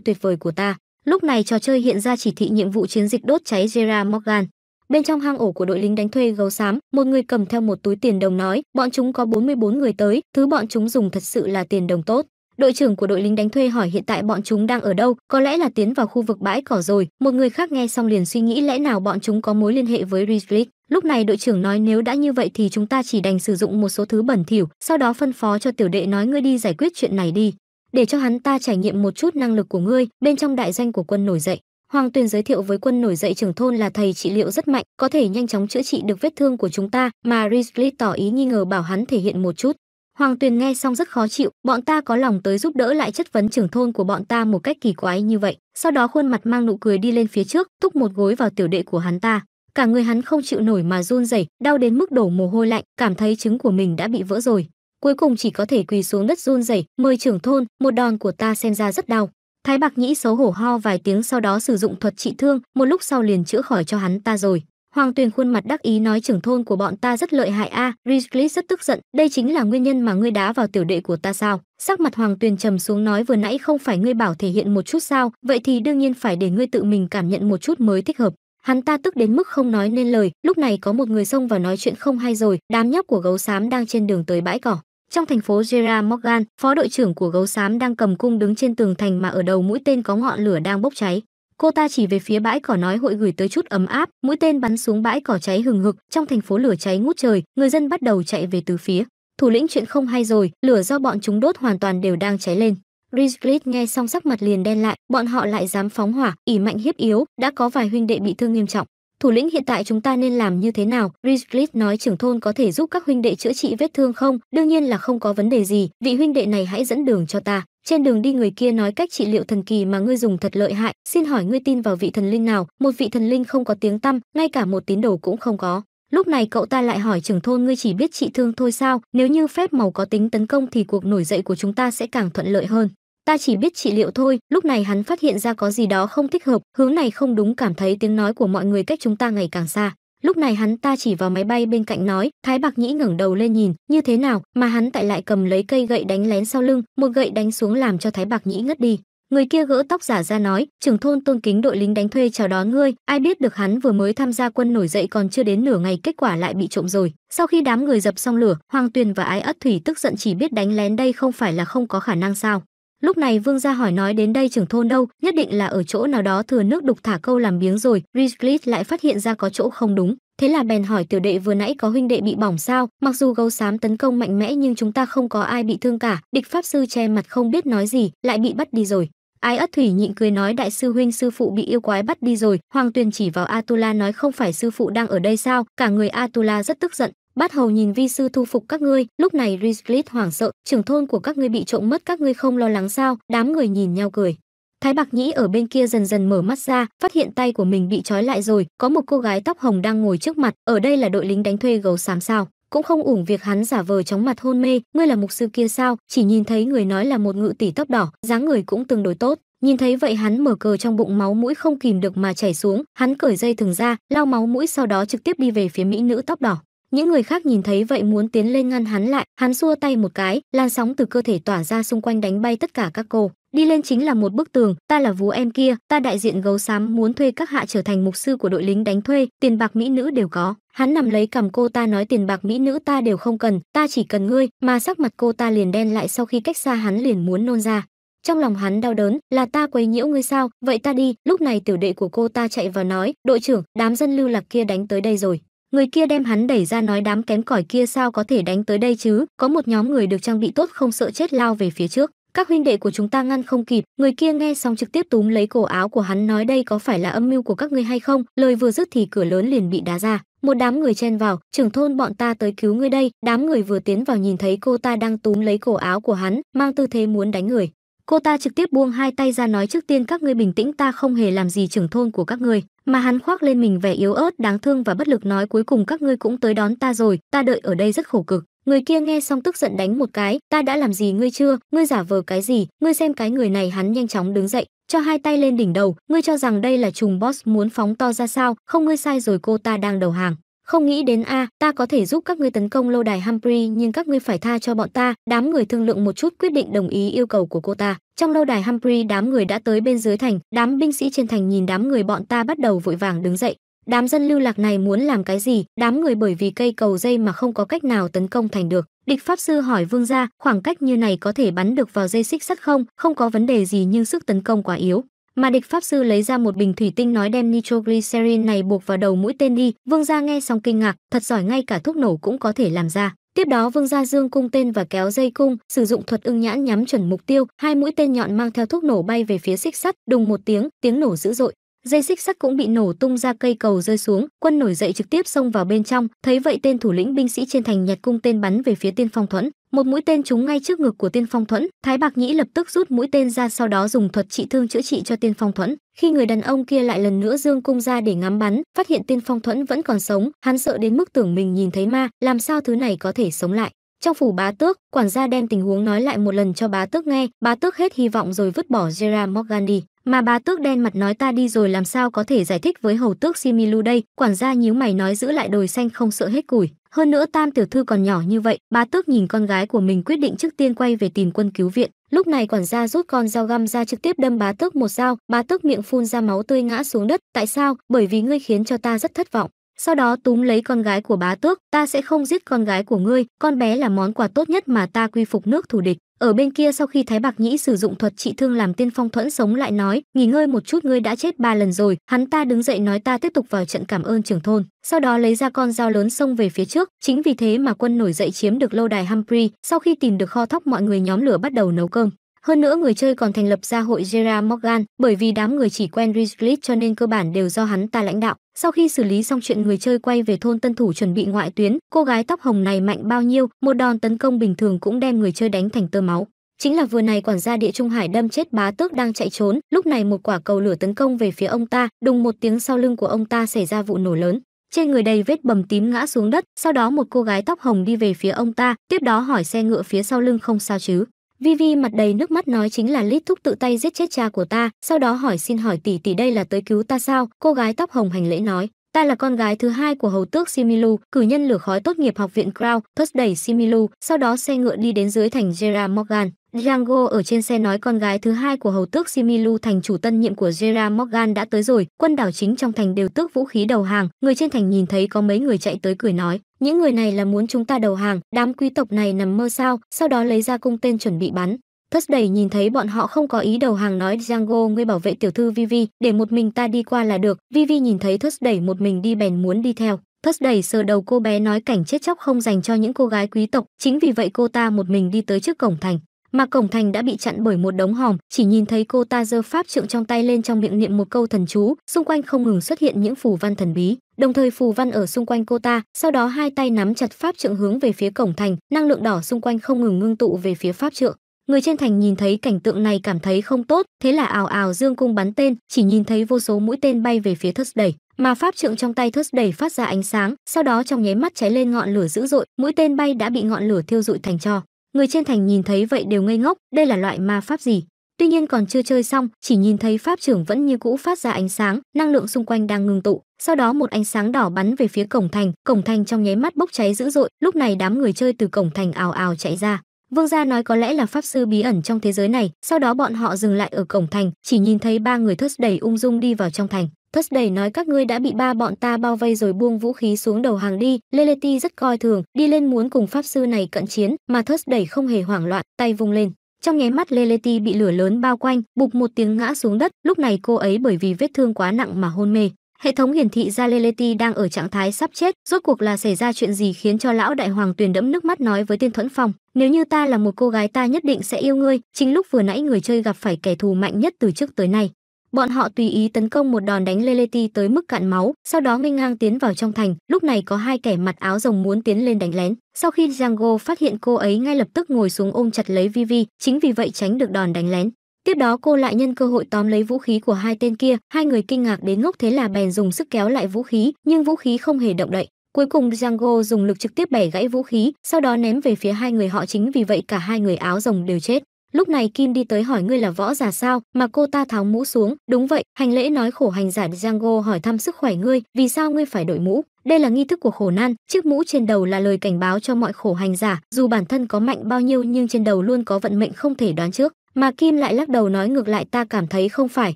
tuyệt vời của ta. Lúc này trò chơi hiện ra chỉ thị nhiệm vụ chiến dịch đốt cháy Gerard Morgan. Bên trong hang ổ của đội lính đánh thuê gấu xám, một người cầm theo một túi tiền đồng nói, bọn chúng có 44 người tới, thứ bọn chúng dùng thật sự là tiền đồng tốt. Đội trưởng của đội lính đánh thuê hỏi hiện tại bọn chúng đang ở đâu, có lẽ là tiến vào khu vực bãi cỏ rồi. Một người khác nghe xong liền suy nghĩ lẽ nào bọn chúng có mối liên hệ với Ridley. Lúc này đội trưởng nói nếu đã như vậy thì chúng ta chỉ đành sử dụng một số thứ bẩn thỉu, sau đó phân phó cho tiểu đệ nói ngươi đi giải quyết chuyện này đi, để cho hắn ta trải nghiệm một chút năng lực của ngươi bên trong đại danh của quân nổi dậy. Hoàng Tuyền giới thiệu với quân nổi dậy trưởng thôn là thầy trị liệu rất mạnh, có thể nhanh chóng chữa trị được vết thương của chúng ta, mà Risley tỏ ý nghi ngờ bảo hắn thể hiện một chút. Hoàng Tuyền nghe xong rất khó chịu, bọn ta có lòng tới giúp đỡ lại chất vấn trưởng thôn của bọn ta một cách kỳ quái như vậy. Sau đó khuôn mặt mang nụ cười đi lên phía trước, thúc một gối vào tiểu đệ của hắn ta. Cả người hắn không chịu nổi mà run rẩy, đau đến mức đổ mồ hôi lạnh, cảm thấy trứng của mình đã bị vỡ rồi. Cuối cùng chỉ có thể quỳ xuống đất run rẩy, mời trưởng thôn, một đòn của ta xem ra rất đau. Thái Bạc Nhĩ xấu hổ ho vài tiếng sau đó sử dụng thuật trị thương, một lúc sau liền chữa khỏi cho hắn ta rồi. Hoàng Tuyền khuôn mặt đắc ý nói trưởng thôn của bọn ta rất lợi hại a, à, rất tức giận, đây chính là nguyên nhân mà ngươi đá vào tiểu đệ của ta sao? Sắc mặt Hoàng Tuyền trầm xuống nói vừa nãy không phải ngươi bảo thể hiện một chút sao, vậy thì đương nhiên phải để ngươi tự mình cảm nhận một chút mới thích hợp. Hắn ta tức đến mức không nói nên lời, lúc này có một người xông vào nói chuyện không hay rồi, đám nhóc của gấu xám đang trên đường tới bãi cỏ. Trong thành phố Gerard Morgan, phó đội trưởng của gấu xám đang cầm cung đứng trên tường thành mà ở đầu mũi tên có ngọn lửa đang bốc cháy. Cô ta chỉ về phía bãi cỏ nói hội gửi tới chút ấm áp, mũi tên bắn xuống bãi cỏ cháy hừng hực, trong thành phố lửa cháy ngút trời, người dân bắt đầu chạy về từ phía. Thủ lĩnh chuyện không hay rồi, lửa do bọn chúng đốt hoàn toàn đều đang cháy lên. Ridglit nghe xong sắc mặt liền đen lại, bọn họ lại dám phóng hỏa, ỉ mạnh hiếp yếu, đã có vài huynh đệ bị thương nghiêm trọng thủ lĩnh hiện tại chúng ta nên làm như thế nào Rizlit nói trưởng thôn có thể giúp các huynh đệ chữa trị vết thương không đương nhiên là không có vấn đề gì vị huynh đệ này hãy dẫn đường cho ta trên đường đi người kia nói cách trị liệu thần kỳ mà ngươi dùng thật lợi hại xin hỏi ngươi tin vào vị thần linh nào một vị thần linh không có tiếng tăm ngay cả một tín đồ cũng không có lúc này cậu ta lại hỏi trưởng thôn ngươi chỉ biết trị thương thôi sao nếu như phép màu có tính tấn công thì cuộc nổi dậy của chúng ta sẽ càng thuận lợi hơn ta chỉ biết trị liệu thôi lúc này hắn phát hiện ra có gì đó không thích hợp hướng này không đúng cảm thấy tiếng nói của mọi người cách chúng ta ngày càng xa lúc này hắn ta chỉ vào máy bay bên cạnh nói thái bạc nhĩ ngẩng đầu lên nhìn như thế nào mà hắn tại lại cầm lấy cây gậy đánh lén sau lưng một gậy đánh xuống làm cho thái bạc nhĩ ngất đi người kia gỡ tóc giả ra nói trưởng thôn tôn kính đội lính đánh thuê chào đón ngươi ai biết được hắn vừa mới tham gia quân nổi dậy còn chưa đến nửa ngày kết quả lại bị trộm rồi sau khi đám người dập xong lửa hoàng tuyền và ái ất thủy tức giận chỉ biết đánh lén đây không phải là không có khả năng sao Lúc này Vương gia hỏi nói đến đây trưởng thôn đâu, nhất định là ở chỗ nào đó thừa nước đục thả câu làm biếng rồi, Ridglit lại phát hiện ra có chỗ không đúng. Thế là bèn hỏi tiểu đệ vừa nãy có huynh đệ bị bỏng sao, mặc dù gấu xám tấn công mạnh mẽ nhưng chúng ta không có ai bị thương cả, địch pháp sư che mặt không biết nói gì, lại bị bắt đi rồi. Ai ất thủy nhịn cười nói đại sư huynh sư phụ bị yêu quái bắt đi rồi, Hoàng Tuyền chỉ vào Atula nói không phải sư phụ đang ở đây sao, cả người Atula rất tức giận, Bát Hầu nhìn vi sư thu phục các ngươi, lúc này Rizlit hoảng sợ, trưởng thôn của các ngươi bị trộm mất các ngươi không lo lắng sao? Đám người nhìn nhau cười. Thái Bạc Nhĩ ở bên kia dần dần mở mắt ra, phát hiện tay của mình bị trói lại rồi, có một cô gái tóc hồng đang ngồi trước mặt, ở đây là đội lính đánh thuê gấu xám sao? Cũng không ủng việc hắn giả vờ chóng mặt hôn mê, ngươi là mục sư kia sao? Chỉ nhìn thấy người nói là một ngự tỷ tóc đỏ, dáng người cũng tương đối tốt. Nhìn thấy vậy hắn mở cờ trong bụng máu mũi không kìm được mà chảy xuống, hắn cởi dây thừng ra, lau máu mũi sau đó trực tiếp đi về phía mỹ nữ tóc đỏ những người khác nhìn thấy vậy muốn tiến lên ngăn hắn lại hắn xua tay một cái lan sóng từ cơ thể tỏa ra xung quanh đánh bay tất cả các cô đi lên chính là một bức tường ta là vú em kia ta đại diện gấu xám muốn thuê các hạ trở thành mục sư của đội lính đánh thuê tiền bạc mỹ nữ đều có hắn nằm lấy cầm cô ta nói tiền bạc mỹ nữ ta đều không cần ta chỉ cần ngươi mà sắc mặt cô ta liền đen lại sau khi cách xa hắn liền muốn nôn ra trong lòng hắn đau đớn là ta quấy nhiễu ngươi sao vậy ta đi lúc này tiểu đệ của cô ta chạy vào nói đội trưởng đám dân lưu lạc kia đánh tới đây rồi người kia đem hắn đẩy ra nói đám kém cỏi kia sao có thể đánh tới đây chứ có một nhóm người được trang bị tốt không sợ chết lao về phía trước các huynh đệ của chúng ta ngăn không kịp người kia nghe xong trực tiếp túm lấy cổ áo của hắn nói đây có phải là âm mưu của các ngươi hay không lời vừa dứt thì cửa lớn liền bị đá ra một đám người chen vào trưởng thôn bọn ta tới cứu ngươi đây đám người vừa tiến vào nhìn thấy cô ta đang túm lấy cổ áo của hắn mang tư thế muốn đánh người cô ta trực tiếp buông hai tay ra nói trước tiên các ngươi bình tĩnh ta không hề làm gì trưởng thôn của các ngươi mà hắn khoác lên mình vẻ yếu ớt đáng thương và bất lực nói cuối cùng các ngươi cũng tới đón ta rồi ta đợi ở đây rất khổ cực người kia nghe xong tức giận đánh một cái ta đã làm gì ngươi chưa ngươi giả vờ cái gì ngươi xem cái người này hắn nhanh chóng đứng dậy cho hai tay lên đỉnh đầu ngươi cho rằng đây là trùng boss muốn phóng to ra sao không ngươi sai rồi cô ta đang đầu hàng không nghĩ đến a ta có thể giúp các ngươi tấn công lâu đài Humphrey nhưng các ngươi phải tha cho bọn ta đám người thương lượng một chút quyết định đồng ý yêu cầu của cô ta trong lâu đài Humphrey đám người đã tới bên dưới thành, đám binh sĩ trên thành nhìn đám người bọn ta bắt đầu vội vàng đứng dậy. Đám dân lưu lạc này muốn làm cái gì? Đám người bởi vì cây cầu dây mà không có cách nào tấn công thành được. Địch pháp sư hỏi vương gia, khoảng cách như này có thể bắn được vào dây xích sắt không? Không có vấn đề gì nhưng sức tấn công quá yếu. Mà địch pháp sư lấy ra một bình thủy tinh nói đem nitroglycerin này buộc vào đầu mũi tên đi. Vương gia nghe xong kinh ngạc, thật giỏi ngay cả thuốc nổ cũng có thể làm ra. Tiếp đó Vương Gia Dương cung tên và kéo dây cung, sử dụng thuật ưng nhãn nhắm chuẩn mục tiêu, hai mũi tên nhọn mang theo thuốc nổ bay về phía xích sắt, đùng một tiếng, tiếng nổ dữ dội. Dây xích sắt cũng bị nổ tung ra cây cầu rơi xuống, quân nổi dậy trực tiếp xông vào bên trong, thấy vậy tên thủ lĩnh binh sĩ trên thành nhặt cung tên bắn về phía Tiên Phong Thuẫn một mũi tên trúng ngay trước ngực của tiên phong thuẫn thái bạc nhĩ lập tức rút mũi tên ra sau đó dùng thuật trị thương chữa trị cho tiên phong thuẫn khi người đàn ông kia lại lần nữa dương cung ra để ngắm bắn phát hiện tiên phong thuẫn vẫn còn sống hắn sợ đến mức tưởng mình nhìn thấy ma làm sao thứ này có thể sống lại trong phủ bá tước quản gia đem tình huống nói lại một lần cho bá tước nghe bá tước hết hy vọng rồi vứt bỏ gerard morgan đi mà bà tước đen mặt nói ta đi rồi làm sao có thể giải thích với hầu tước Similu đây, quản gia nhíu mày nói giữ lại đồi xanh không sợ hết củi. Hơn nữa tam tiểu thư còn nhỏ như vậy, bà tước nhìn con gái của mình quyết định trước tiên quay về tìm quân cứu viện. Lúc này quản gia rút con dao găm ra trực tiếp đâm bá tước một dao, bá tước miệng phun ra máu tươi ngã xuống đất. Tại sao? Bởi vì ngươi khiến cho ta rất thất vọng. Sau đó túm lấy con gái của bá tước, ta sẽ không giết con gái của ngươi, con bé là món quà tốt nhất mà ta quy phục nước thủ địch. Ở bên kia sau khi Thái Bạc Nhĩ sử dụng thuật trị thương làm tiên phong thuẫn sống lại nói, nghỉ ngơi một chút ngươi đã chết ba lần rồi, hắn ta đứng dậy nói ta tiếp tục vào trận cảm ơn trưởng thôn, sau đó lấy ra con dao lớn xông về phía trước, chính vì thế mà quân nổi dậy chiếm được lâu đài Humphrey, sau khi tìm được kho thóc mọi người nhóm lửa bắt đầu nấu cơm. Hơn nữa người chơi còn thành lập ra hội Gerard Morgan, bởi vì đám người chỉ quen Ridley cho nên cơ bản đều do hắn ta lãnh đạo. Sau khi xử lý xong chuyện người chơi quay về thôn Tân Thủ chuẩn bị ngoại tuyến, cô gái tóc hồng này mạnh bao nhiêu, một đòn tấn công bình thường cũng đem người chơi đánh thành tơ máu. Chính là vừa này quản gia địa trung hải đâm chết bá tước đang chạy trốn, lúc này một quả cầu lửa tấn công về phía ông ta, đùng một tiếng sau lưng của ông ta xảy ra vụ nổ lớn trên người đầy vết bầm tím ngã xuống đất sau đó một cô gái tóc hồng đi về phía ông ta tiếp đó hỏi xe ngựa phía sau lưng không sao chứ Vivi mặt đầy nước mắt nói chính là Lít Thúc tự tay giết chết cha của ta, sau đó hỏi xin hỏi tỷ tỷ đây là tới cứu ta sao? Cô gái tóc hồng hành lễ nói, ta là con gái thứ hai của hầu tước Similu, cử nhân lửa khói tốt nghiệp học viện Crow, thất đẩy Similu, sau đó xe ngựa đi đến dưới thành Gerard Morgan. Django ở trên xe nói con gái thứ hai của hầu tước Similu thành chủ tân nhiệm của Gerard Morgan đã tới rồi, quân đảo chính trong thành đều tước vũ khí đầu hàng, người trên thành nhìn thấy có mấy người chạy tới cười nói, những người này là muốn chúng ta đầu hàng đám quý tộc này nằm mơ sao sau đó lấy ra cung tên chuẩn bị bắn thất đẩy nhìn thấy bọn họ không có ý đầu hàng nói django ngươi bảo vệ tiểu thư vivi để một mình ta đi qua là được vivi nhìn thấy thất đẩy một mình đi bèn muốn đi theo thất đẩy sờ đầu cô bé nói cảnh chết chóc không dành cho những cô gái quý tộc chính vì vậy cô ta một mình đi tới trước cổng thành mà cổng thành đã bị chặn bởi một đống hòm chỉ nhìn thấy cô ta giơ pháp trượng trong tay lên trong miệng niệm một câu thần chú xung quanh không ngừng xuất hiện những phù văn thần bí đồng thời phù văn ở xung quanh cô ta sau đó hai tay nắm chặt pháp trượng hướng về phía cổng thành năng lượng đỏ xung quanh không ngừng ngưng tụ về phía pháp trượng người trên thành nhìn thấy cảnh tượng này cảm thấy không tốt thế là ào ào dương cung bắn tên chỉ nhìn thấy vô số mũi tên bay về phía thất đẩy mà pháp trượng trong tay thất đẩy phát ra ánh sáng sau đó trong nháy mắt cháy lên ngọn lửa dữ dội mũi tên bay đã bị ngọn lửa thiêu rụi thành cho người trên thành nhìn thấy vậy đều ngây ngốc, đây là loại ma pháp gì? Tuy nhiên còn chưa chơi xong, chỉ nhìn thấy pháp trưởng vẫn như cũ phát ra ánh sáng, năng lượng xung quanh đang ngừng tụ, sau đó một ánh sáng đỏ bắn về phía cổng thành, cổng thành trong nháy mắt bốc cháy dữ dội, lúc này đám người chơi từ cổng thành ào ào chạy ra. Vương gia nói có lẽ là pháp sư bí ẩn trong thế giới này, sau đó bọn họ dừng lại ở cổng thành, chỉ nhìn thấy ba người thất đầy ung dung đi vào trong thành. Thất đầy nói các ngươi đã bị ba bọn ta bao vây rồi buông vũ khí xuống đầu hàng đi, Leleti rất coi thường, đi lên muốn cùng pháp sư này cận chiến, mà thất đầy không hề hoảng loạn, tay vung lên. Trong nháy mắt Leleti bị lửa lớn bao quanh, bục một tiếng ngã xuống đất, lúc này cô ấy bởi vì vết thương quá nặng mà hôn mê. Hệ thống hiển thị ra Leleti đang ở trạng thái sắp chết, rốt cuộc là xảy ra chuyện gì khiến cho lão đại hoàng tuyền đẫm nước mắt nói với tiên Thuẫn Phong, nếu như ta là một cô gái ta nhất định sẽ yêu ngươi, chính lúc vừa nãy người chơi gặp phải kẻ thù mạnh nhất từ trước tới nay. Bọn họ tùy ý tấn công một đòn đánh Leleti tới mức cạn máu, sau đó nghênh ngang tiến vào trong thành, lúc này có hai kẻ mặt áo rồng muốn tiến lên đánh lén. Sau khi Django phát hiện cô ấy ngay lập tức ngồi xuống ôm chặt lấy Vivi, chính vì vậy tránh được đòn đánh lén. Tiếp đó cô lại nhân cơ hội tóm lấy vũ khí của hai tên kia, hai người kinh ngạc đến ngốc thế là bèn dùng sức kéo lại vũ khí, nhưng vũ khí không hề động đậy. Cuối cùng Django dùng lực trực tiếp bẻ gãy vũ khí, sau đó ném về phía hai người họ chính vì vậy cả hai người áo rồng đều chết. Lúc này Kim đi tới hỏi ngươi là võ giả sao, mà cô ta tháo mũ xuống, đúng vậy, hành lễ nói khổ hành giả Django hỏi thăm sức khỏe ngươi, vì sao ngươi phải đội mũ? Đây là nghi thức của khổ nan, chiếc mũ trên đầu là lời cảnh báo cho mọi khổ hành giả, dù bản thân có mạnh bao nhiêu nhưng trên đầu luôn có vận mệnh không thể đoán trước. Mà Kim lại lắc đầu nói ngược lại ta cảm thấy không phải,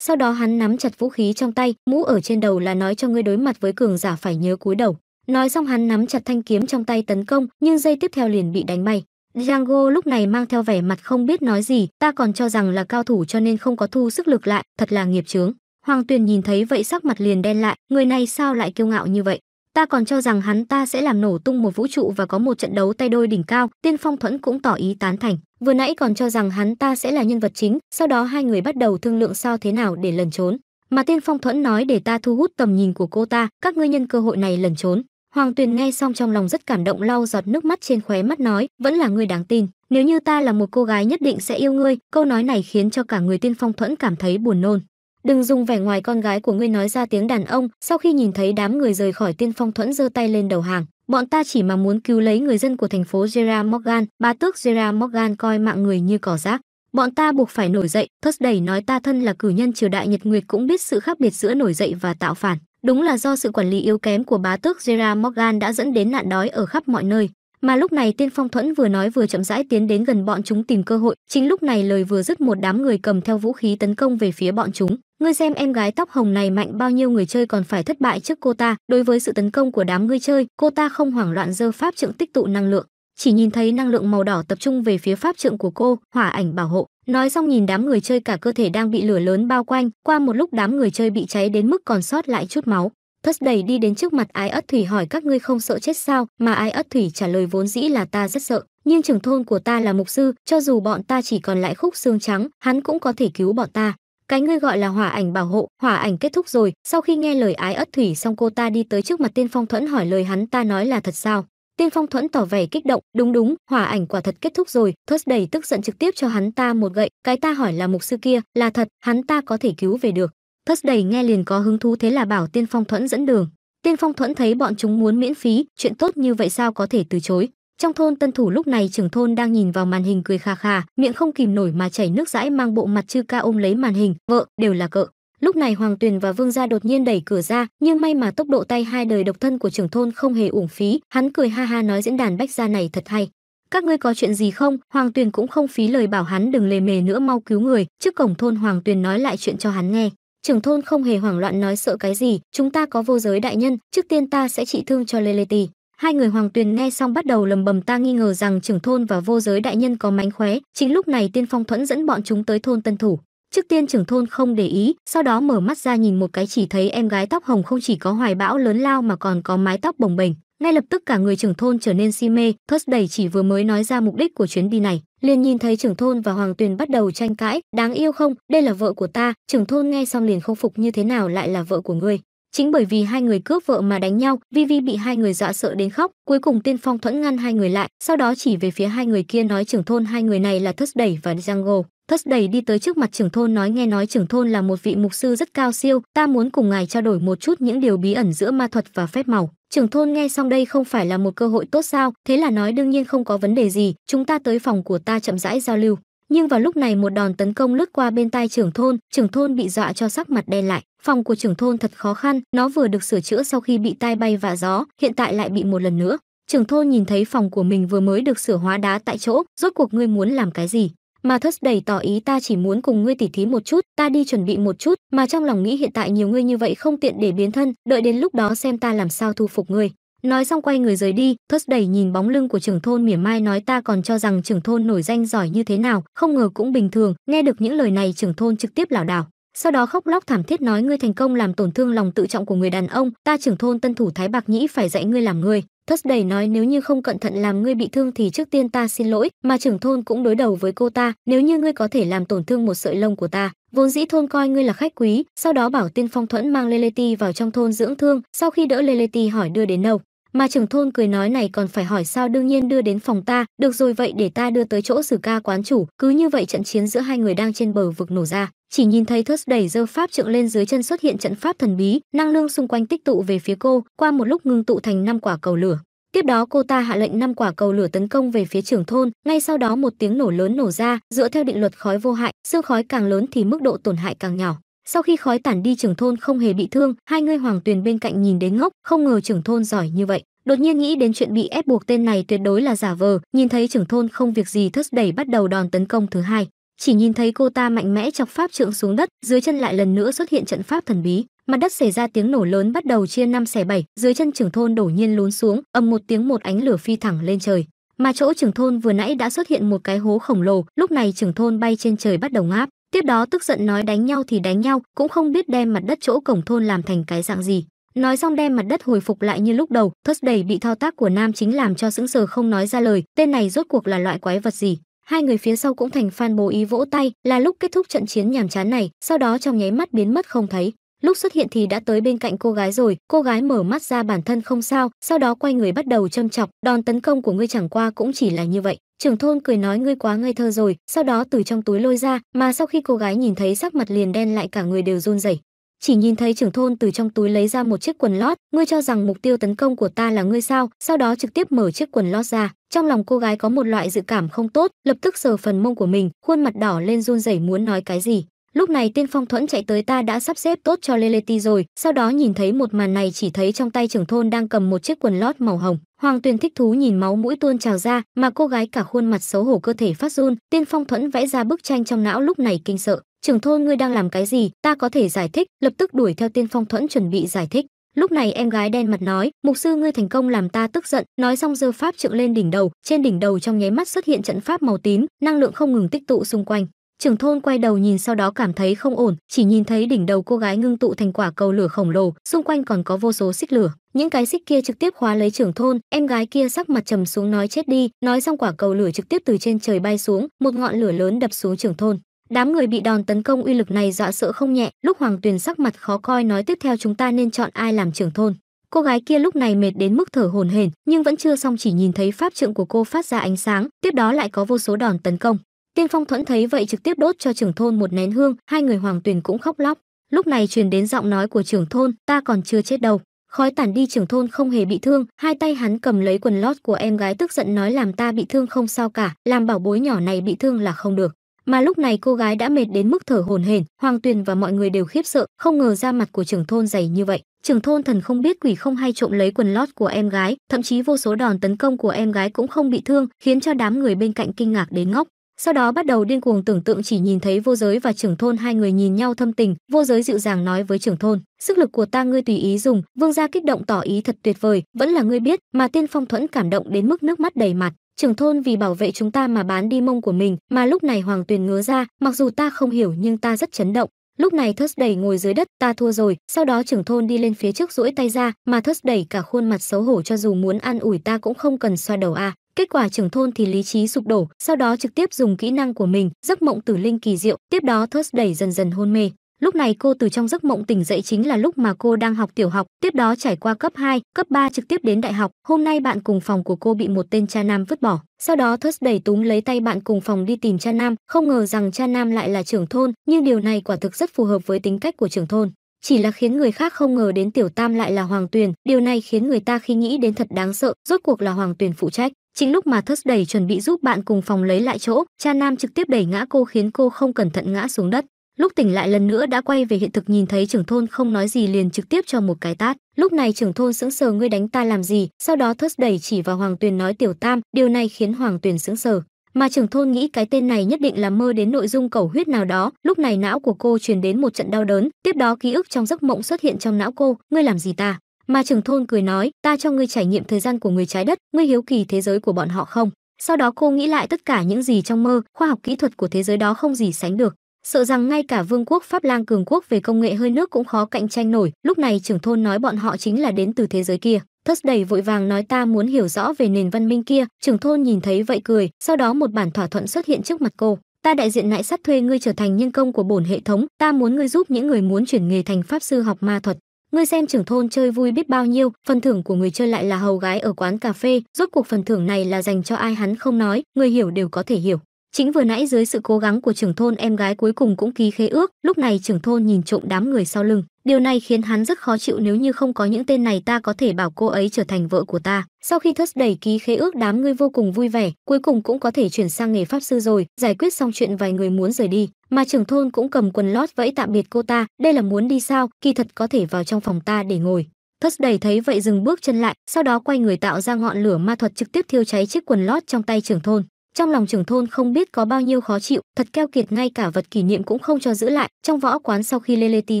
sau đó hắn nắm chặt vũ khí trong tay, mũ ở trên đầu là nói cho ngươi đối mặt với cường giả phải nhớ cúi đầu. Nói xong hắn nắm chặt thanh kiếm trong tay tấn công, nhưng giây tiếp theo liền bị đánh bay. Django lúc này mang theo vẻ mặt không biết nói gì, ta còn cho rằng là cao thủ cho nên không có thu sức lực lại, thật là nghiệp chướng. Hoàng Tuyền nhìn thấy vậy sắc mặt liền đen lại, người này sao lại kiêu ngạo như vậy? Ta còn cho rằng hắn ta sẽ làm nổ tung một vũ trụ và có một trận đấu tay đôi đỉnh cao, Tiên Phong Thuẫn cũng tỏ ý tán thành vừa nãy còn cho rằng hắn ta sẽ là nhân vật chính sau đó hai người bắt đầu thương lượng sao thế nào để lần trốn mà tiên phong thuẫn nói để ta thu hút tầm nhìn của cô ta các ngươi nhân cơ hội này lần trốn hoàng tuyền nghe xong trong lòng rất cảm động lau giọt nước mắt trên khóe mắt nói vẫn là ngươi đáng tin nếu như ta là một cô gái nhất định sẽ yêu ngươi câu nói này khiến cho cả người tiên phong thuẫn cảm thấy buồn nôn đừng dùng vẻ ngoài con gái của ngươi nói ra tiếng đàn ông sau khi nhìn thấy đám người rời khỏi tiên phong thuẫn giơ tay lên đầu hàng Bọn ta chỉ mà muốn cứu lấy người dân của thành phố Gerard Morgan, bà tước Gerard Morgan coi mạng người như cỏ rác. Bọn ta buộc phải nổi dậy, thất đẩy nói ta thân là cử nhân triều đại Nhật Nguyệt cũng biết sự khác biệt giữa nổi dậy và tạo phản. Đúng là do sự quản lý yếu kém của bá tước Gerard Morgan đã dẫn đến nạn đói ở khắp mọi nơi. Mà lúc này tiên phong thuẫn vừa nói vừa chậm rãi tiến đến gần bọn chúng tìm cơ hội, chính lúc này lời vừa dứt một đám người cầm theo vũ khí tấn công về phía bọn chúng. Ngươi xem em gái tóc hồng này mạnh bao nhiêu người chơi còn phải thất bại trước cô ta. Đối với sự tấn công của đám ngươi chơi, cô ta không hoảng loạn dơ pháp trượng tích tụ năng lượng. Chỉ nhìn thấy năng lượng màu đỏ tập trung về phía pháp trượng của cô, hỏa ảnh bảo hộ. Nói xong nhìn đám người chơi cả cơ thể đang bị lửa lớn bao quanh, qua một lúc đám người chơi bị cháy đến mức còn sót lại chút máu. Thất đầy đi đến trước mặt ái ất thủy hỏi các ngươi không sợ chết sao, mà ái ất thủy trả lời vốn dĩ là ta rất sợ, nhưng trưởng thôn của ta là mục sư, cho dù bọn ta chỉ còn lại khúc xương trắng, hắn cũng có thể cứu bọn ta cái ngươi gọi là hỏa ảnh bảo hộ hỏa ảnh kết thúc rồi sau khi nghe lời ái ất thủy xong cô ta đi tới trước mặt tiên phong thuẫn hỏi lời hắn ta nói là thật sao tiên phong thuẫn tỏ vẻ kích động đúng đúng hỏa ảnh quả thật kết thúc rồi thớt đầy tức giận trực tiếp cho hắn ta một gậy cái ta hỏi là mục sư kia là thật hắn ta có thể cứu về được thớt đầy nghe liền có hứng thú thế là bảo tiên phong thuẫn dẫn đường tiên phong thuẫn thấy bọn chúng muốn miễn phí chuyện tốt như vậy sao có thể từ chối trong thôn Tân Thủ lúc này trưởng thôn đang nhìn vào màn hình cười khà khà, miệng không kìm nổi mà chảy nước dãi mang bộ mặt chư ca ôm lấy màn hình, vợ, đều là cợ. Lúc này Hoàng Tuyền và Vương gia đột nhiên đẩy cửa ra, nhưng may mà tốc độ tay hai đời độc thân của trưởng thôn không hề uổng phí, hắn cười ha ha nói diễn đàn bách gia này thật hay. Các ngươi có chuyện gì không? Hoàng Tuyền cũng không phí lời bảo hắn đừng lề mề nữa mau cứu người, trước cổng thôn Hoàng Tuyền nói lại chuyện cho hắn nghe. Trưởng thôn không hề hoảng loạn nói sợ cái gì, chúng ta có vô giới đại nhân, trước tiên ta sẽ trị thương cho Leleti hai người hoàng tuyền nghe xong bắt đầu lầm bầm ta nghi ngờ rằng trưởng thôn và vô giới đại nhân có mánh khóe chính lúc này tiên phong thuẫn dẫn bọn chúng tới thôn tân thủ trước tiên trưởng thôn không để ý sau đó mở mắt ra nhìn một cái chỉ thấy em gái tóc hồng không chỉ có hoài bão lớn lao mà còn có mái tóc bồng bềnh ngay lập tức cả người trưởng thôn trở nên si mê thớt đầy chỉ vừa mới nói ra mục đích của chuyến đi này liền nhìn thấy trưởng thôn và hoàng tuyền bắt đầu tranh cãi đáng yêu không đây là vợ của ta trưởng thôn nghe xong liền không phục như thế nào lại là vợ của ngươi Chính bởi vì hai người cướp vợ mà đánh nhau, Vivi bị hai người dọa sợ đến khóc, cuối cùng Tiên Phong thuẫn ngăn hai người lại, sau đó chỉ về phía hai người kia nói trưởng thôn hai người này là Thất Đẩy và Django. Thất Đẩy đi tới trước mặt trưởng thôn nói nghe nói trưởng thôn là một vị mục sư rất cao siêu, ta muốn cùng ngài trao đổi một chút những điều bí ẩn giữa ma thuật và phép màu. Trưởng thôn nghe xong đây không phải là một cơ hội tốt sao, thế là nói đương nhiên không có vấn đề gì, chúng ta tới phòng của ta chậm rãi giao lưu nhưng vào lúc này một đòn tấn công lướt qua bên tai trưởng thôn trưởng thôn bị dọa cho sắc mặt đen lại phòng của trưởng thôn thật khó khăn nó vừa được sửa chữa sau khi bị tai bay và gió hiện tại lại bị một lần nữa trưởng thôn nhìn thấy phòng của mình vừa mới được sửa hóa đá tại chỗ rốt cuộc ngươi muốn làm cái gì mà thất đầy tỏ ý ta chỉ muốn cùng ngươi tỉ thí một chút ta đi chuẩn bị một chút mà trong lòng nghĩ hiện tại nhiều ngươi như vậy không tiện để biến thân đợi đến lúc đó xem ta làm sao thu phục ngươi Nói xong quay người rời đi, Thất đẩy nhìn bóng lưng của trưởng thôn mỉa mai nói ta còn cho rằng trưởng thôn nổi danh giỏi như thế nào, không ngờ cũng bình thường, nghe được những lời này trưởng thôn trực tiếp lảo đảo. Sau đó khóc lóc thảm thiết nói ngươi thành công làm tổn thương lòng tự trọng của người đàn ông, ta trưởng thôn tân thủ Thái Bạc Nhĩ phải dạy ngươi làm người. Thất Đầy nói nếu như không cẩn thận làm ngươi bị thương thì trước tiên ta xin lỗi, mà trưởng thôn cũng đối đầu với cô ta, nếu như ngươi có thể làm tổn thương một sợi lông của ta, vốn dĩ thôn coi ngươi là khách quý sau đó bảo tiên phong thuẫn mang leleti vào trong thôn dưỡng thương sau khi đỡ leleti hỏi đưa đến đâu mà trưởng thôn cười nói này còn phải hỏi sao đương nhiên đưa đến phòng ta, được rồi vậy để ta đưa tới chỗ xử ca quán chủ, cứ như vậy trận chiến giữa hai người đang trên bờ vực nổ ra. Chỉ nhìn thấy Thớt đẩy dơ pháp trượng lên dưới chân xuất hiện trận pháp thần bí, năng lượng xung quanh tích tụ về phía cô, qua một lúc ngưng tụ thành năm quả cầu lửa. Tiếp đó cô ta hạ lệnh năm quả cầu lửa tấn công về phía trưởng thôn, ngay sau đó một tiếng nổ lớn nổ ra, dựa theo định luật khói vô hại, siêu khói càng lớn thì mức độ tổn hại càng nhỏ sau khi khói tản đi trưởng thôn không hề bị thương hai người hoàng tuyền bên cạnh nhìn đến ngốc không ngờ trưởng thôn giỏi như vậy đột nhiên nghĩ đến chuyện bị ép buộc tên này tuyệt đối là giả vờ nhìn thấy trưởng thôn không việc gì thất đẩy bắt đầu đòn tấn công thứ hai chỉ nhìn thấy cô ta mạnh mẽ chọc pháp trượng xuống đất dưới chân lại lần nữa xuất hiện trận pháp thần bí mặt đất xảy ra tiếng nổ lớn bắt đầu chia năm xẻ bảy dưới chân trưởng thôn đổ nhiên lún xuống ầm một tiếng một ánh lửa phi thẳng lên trời mà chỗ trưởng thôn vừa nãy đã xuất hiện một cái hố khổng lồ lúc này trưởng thôn bay trên trời bắt đầu ngáp Tiếp đó tức giận nói đánh nhau thì đánh nhau, cũng không biết đem mặt đất chỗ cổng thôn làm thành cái dạng gì. Nói xong đem mặt đất hồi phục lại như lúc đầu, thất đầy bị thao tác của nam chính làm cho sững sờ không nói ra lời, tên này rốt cuộc là loại quái vật gì. Hai người phía sau cũng thành fan bố ý vỗ tay, là lúc kết thúc trận chiến nhàm chán này, sau đó trong nháy mắt biến mất không thấy lúc xuất hiện thì đã tới bên cạnh cô gái rồi cô gái mở mắt ra bản thân không sao sau đó quay người bắt đầu châm chọc đòn tấn công của ngươi chẳng qua cũng chỉ là như vậy trưởng thôn cười nói ngươi quá ngây thơ rồi sau đó từ trong túi lôi ra mà sau khi cô gái nhìn thấy sắc mặt liền đen lại cả người đều run rẩy chỉ nhìn thấy trưởng thôn từ trong túi lấy ra một chiếc quần lót ngươi cho rằng mục tiêu tấn công của ta là ngươi sao sau đó trực tiếp mở chiếc quần lót ra trong lòng cô gái có một loại dự cảm không tốt lập tức sờ phần mông của mình khuôn mặt đỏ lên run rẩy muốn nói cái gì Lúc này tiên phong thuẫn chạy tới ta đã sắp xếp tốt cho Leleti rồi, sau đó nhìn thấy một màn này chỉ thấy trong tay trưởng thôn đang cầm một chiếc quần lót màu hồng. Hoàng Tuyền thích thú nhìn máu mũi tuôn trào ra, mà cô gái cả khuôn mặt xấu hổ cơ thể phát run, tiên phong thuẫn vẽ ra bức tranh trong não lúc này kinh sợ. Trưởng thôn ngươi đang làm cái gì, ta có thể giải thích, lập tức đuổi theo tiên phong thuẫn chuẩn bị giải thích. Lúc này em gái đen mặt nói, mục sư ngươi thành công làm ta tức giận, nói xong dơ pháp trượng lên đỉnh đầu, trên đỉnh đầu trong nháy mắt xuất hiện trận pháp màu tím, năng lượng không ngừng tích tụ xung quanh. Trưởng thôn quay đầu nhìn sau đó cảm thấy không ổn, chỉ nhìn thấy đỉnh đầu cô gái ngưng tụ thành quả cầu lửa khổng lồ, xung quanh còn có vô số xích lửa. Những cái xích kia trực tiếp khóa lấy trưởng thôn, em gái kia sắc mặt trầm xuống nói chết đi, nói xong quả cầu lửa trực tiếp từ trên trời bay xuống, một ngọn lửa lớn đập xuống trưởng thôn. Đám người bị đòn tấn công uy lực này dọa sợ không nhẹ, lúc Hoàng Tuyền sắc mặt khó coi nói tiếp theo chúng ta nên chọn ai làm trưởng thôn. Cô gái kia lúc này mệt đến mức thở hổn hển, nhưng vẫn chưa xong chỉ nhìn thấy pháp trượng của cô phát ra ánh sáng, tiếp đó lại có vô số đòn tấn công. Tiên Phong Thuẫn thấy vậy trực tiếp đốt cho trưởng thôn một nén hương, hai người Hoàng Tuyền cũng khóc lóc. Lúc này truyền đến giọng nói của trưởng thôn, ta còn chưa chết đâu. Khói tản đi trưởng thôn không hề bị thương, hai tay hắn cầm lấy quần lót của em gái tức giận nói làm ta bị thương không sao cả, làm bảo bối nhỏ này bị thương là không được. Mà lúc này cô gái đã mệt đến mức thở hổn hển, Hoàng Tuyền và mọi người đều khiếp sợ, không ngờ ra mặt của trưởng thôn dày như vậy. Trưởng thôn thần không biết quỷ không hay trộm lấy quần lót của em gái, thậm chí vô số đòn tấn công của em gái cũng không bị thương, khiến cho đám người bên cạnh kinh ngạc đến ngốc sau đó bắt đầu điên cuồng tưởng tượng chỉ nhìn thấy vô giới và trưởng thôn hai người nhìn nhau thâm tình vô giới dịu dàng nói với trưởng thôn sức lực của ta ngươi tùy ý dùng vương gia kích động tỏ ý thật tuyệt vời vẫn là ngươi biết mà tiên phong thuẫn cảm động đến mức nước mắt đầy mặt trưởng thôn vì bảo vệ chúng ta mà bán đi mông của mình mà lúc này hoàng tuyền ngứa ra mặc dù ta không hiểu nhưng ta rất chấn động lúc này thớt đẩy ngồi dưới đất ta thua rồi sau đó trưởng thôn đi lên phía trước duỗi tay ra mà thớt đẩy cả khuôn mặt xấu hổ cho dù muốn an ủi ta cũng không cần xoa đầu a à. Kết quả trưởng thôn thì lý trí sụp đổ, sau đó trực tiếp dùng kỹ năng của mình, giấc mộng tử linh kỳ diệu, tiếp đó thớt đẩy dần dần hôn mê. Lúc này cô từ trong giấc mộng tỉnh dậy chính là lúc mà cô đang học tiểu học, tiếp đó trải qua cấp 2, cấp 3 trực tiếp đến đại học. Hôm nay bạn cùng phòng của cô bị một tên cha nam vứt bỏ. Sau đó thớt đẩy túng lấy tay bạn cùng phòng đi tìm cha nam, không ngờ rằng cha nam lại là trưởng thôn, nhưng điều này quả thực rất phù hợp với tính cách của trưởng thôn. Chỉ là khiến người khác không ngờ đến tiểu tam lại là Hoàng Tuyền, điều này khiến người ta khi nghĩ đến thật đáng sợ, rốt cuộc là Hoàng Tuyền phụ trách. Chính lúc mà Thus đầy chuẩn bị giúp bạn cùng phòng lấy lại chỗ, cha nam trực tiếp đẩy ngã cô khiến cô không cẩn thận ngã xuống đất. Lúc tỉnh lại lần nữa đã quay về hiện thực nhìn thấy trưởng thôn không nói gì liền trực tiếp cho một cái tát. Lúc này trưởng thôn sững sờ ngươi đánh ta làm gì, sau đó Thus đầy chỉ vào Hoàng Tuyền nói tiểu tam, điều này khiến Hoàng Tuyền sững sờ. Mà trưởng thôn nghĩ cái tên này nhất định là mơ đến nội dung cầu huyết nào đó, lúc này não của cô truyền đến một trận đau đớn, tiếp đó ký ức trong giấc mộng xuất hiện trong não cô, ngươi làm gì ta? mà trưởng thôn cười nói ta cho ngươi trải nghiệm thời gian của người trái đất ngươi hiếu kỳ thế giới của bọn họ không sau đó cô nghĩ lại tất cả những gì trong mơ khoa học kỹ thuật của thế giới đó không gì sánh được sợ rằng ngay cả vương quốc pháp lang cường quốc về công nghệ hơi nước cũng khó cạnh tranh nổi lúc này trưởng thôn nói bọn họ chính là đến từ thế giới kia thất đầy vội vàng nói ta muốn hiểu rõ về nền văn minh kia trưởng thôn nhìn thấy vậy cười sau đó một bản thỏa thuận xuất hiện trước mặt cô ta đại diện nại sát thuê ngươi trở thành nhân công của bổn hệ thống ta muốn ngươi giúp những người muốn chuyển nghề thành pháp sư học ma thuật Ngươi xem trưởng thôn chơi vui biết bao nhiêu, phần thưởng của người chơi lại là hầu gái ở quán cà phê, rốt cuộc phần thưởng này là dành cho ai hắn không nói, người hiểu đều có thể hiểu. Chính vừa nãy dưới sự cố gắng của trưởng thôn em gái cuối cùng cũng ký khế ước, lúc này trưởng thôn nhìn trộm đám người sau lưng. Điều này khiến hắn rất khó chịu nếu như không có những tên này ta có thể bảo cô ấy trở thành vợ của ta. Sau khi thớt đẩy ký khế ước đám người vô cùng vui vẻ, cuối cùng cũng có thể chuyển sang nghề pháp sư rồi, giải quyết xong chuyện vài người muốn rời đi. Mà trưởng thôn cũng cầm quần lót vẫy tạm biệt cô ta, đây là muốn đi sao, kỳ thật có thể vào trong phòng ta để ngồi. Thất đầy thấy vậy dừng bước chân lại, sau đó quay người tạo ra ngọn lửa ma thuật trực tiếp thiêu cháy chiếc quần lót trong tay trưởng thôn. Trong lòng trưởng thôn không biết có bao nhiêu khó chịu, thật keo kiệt ngay cả vật kỷ niệm cũng không cho giữ lại. Trong võ quán sau khi Leleti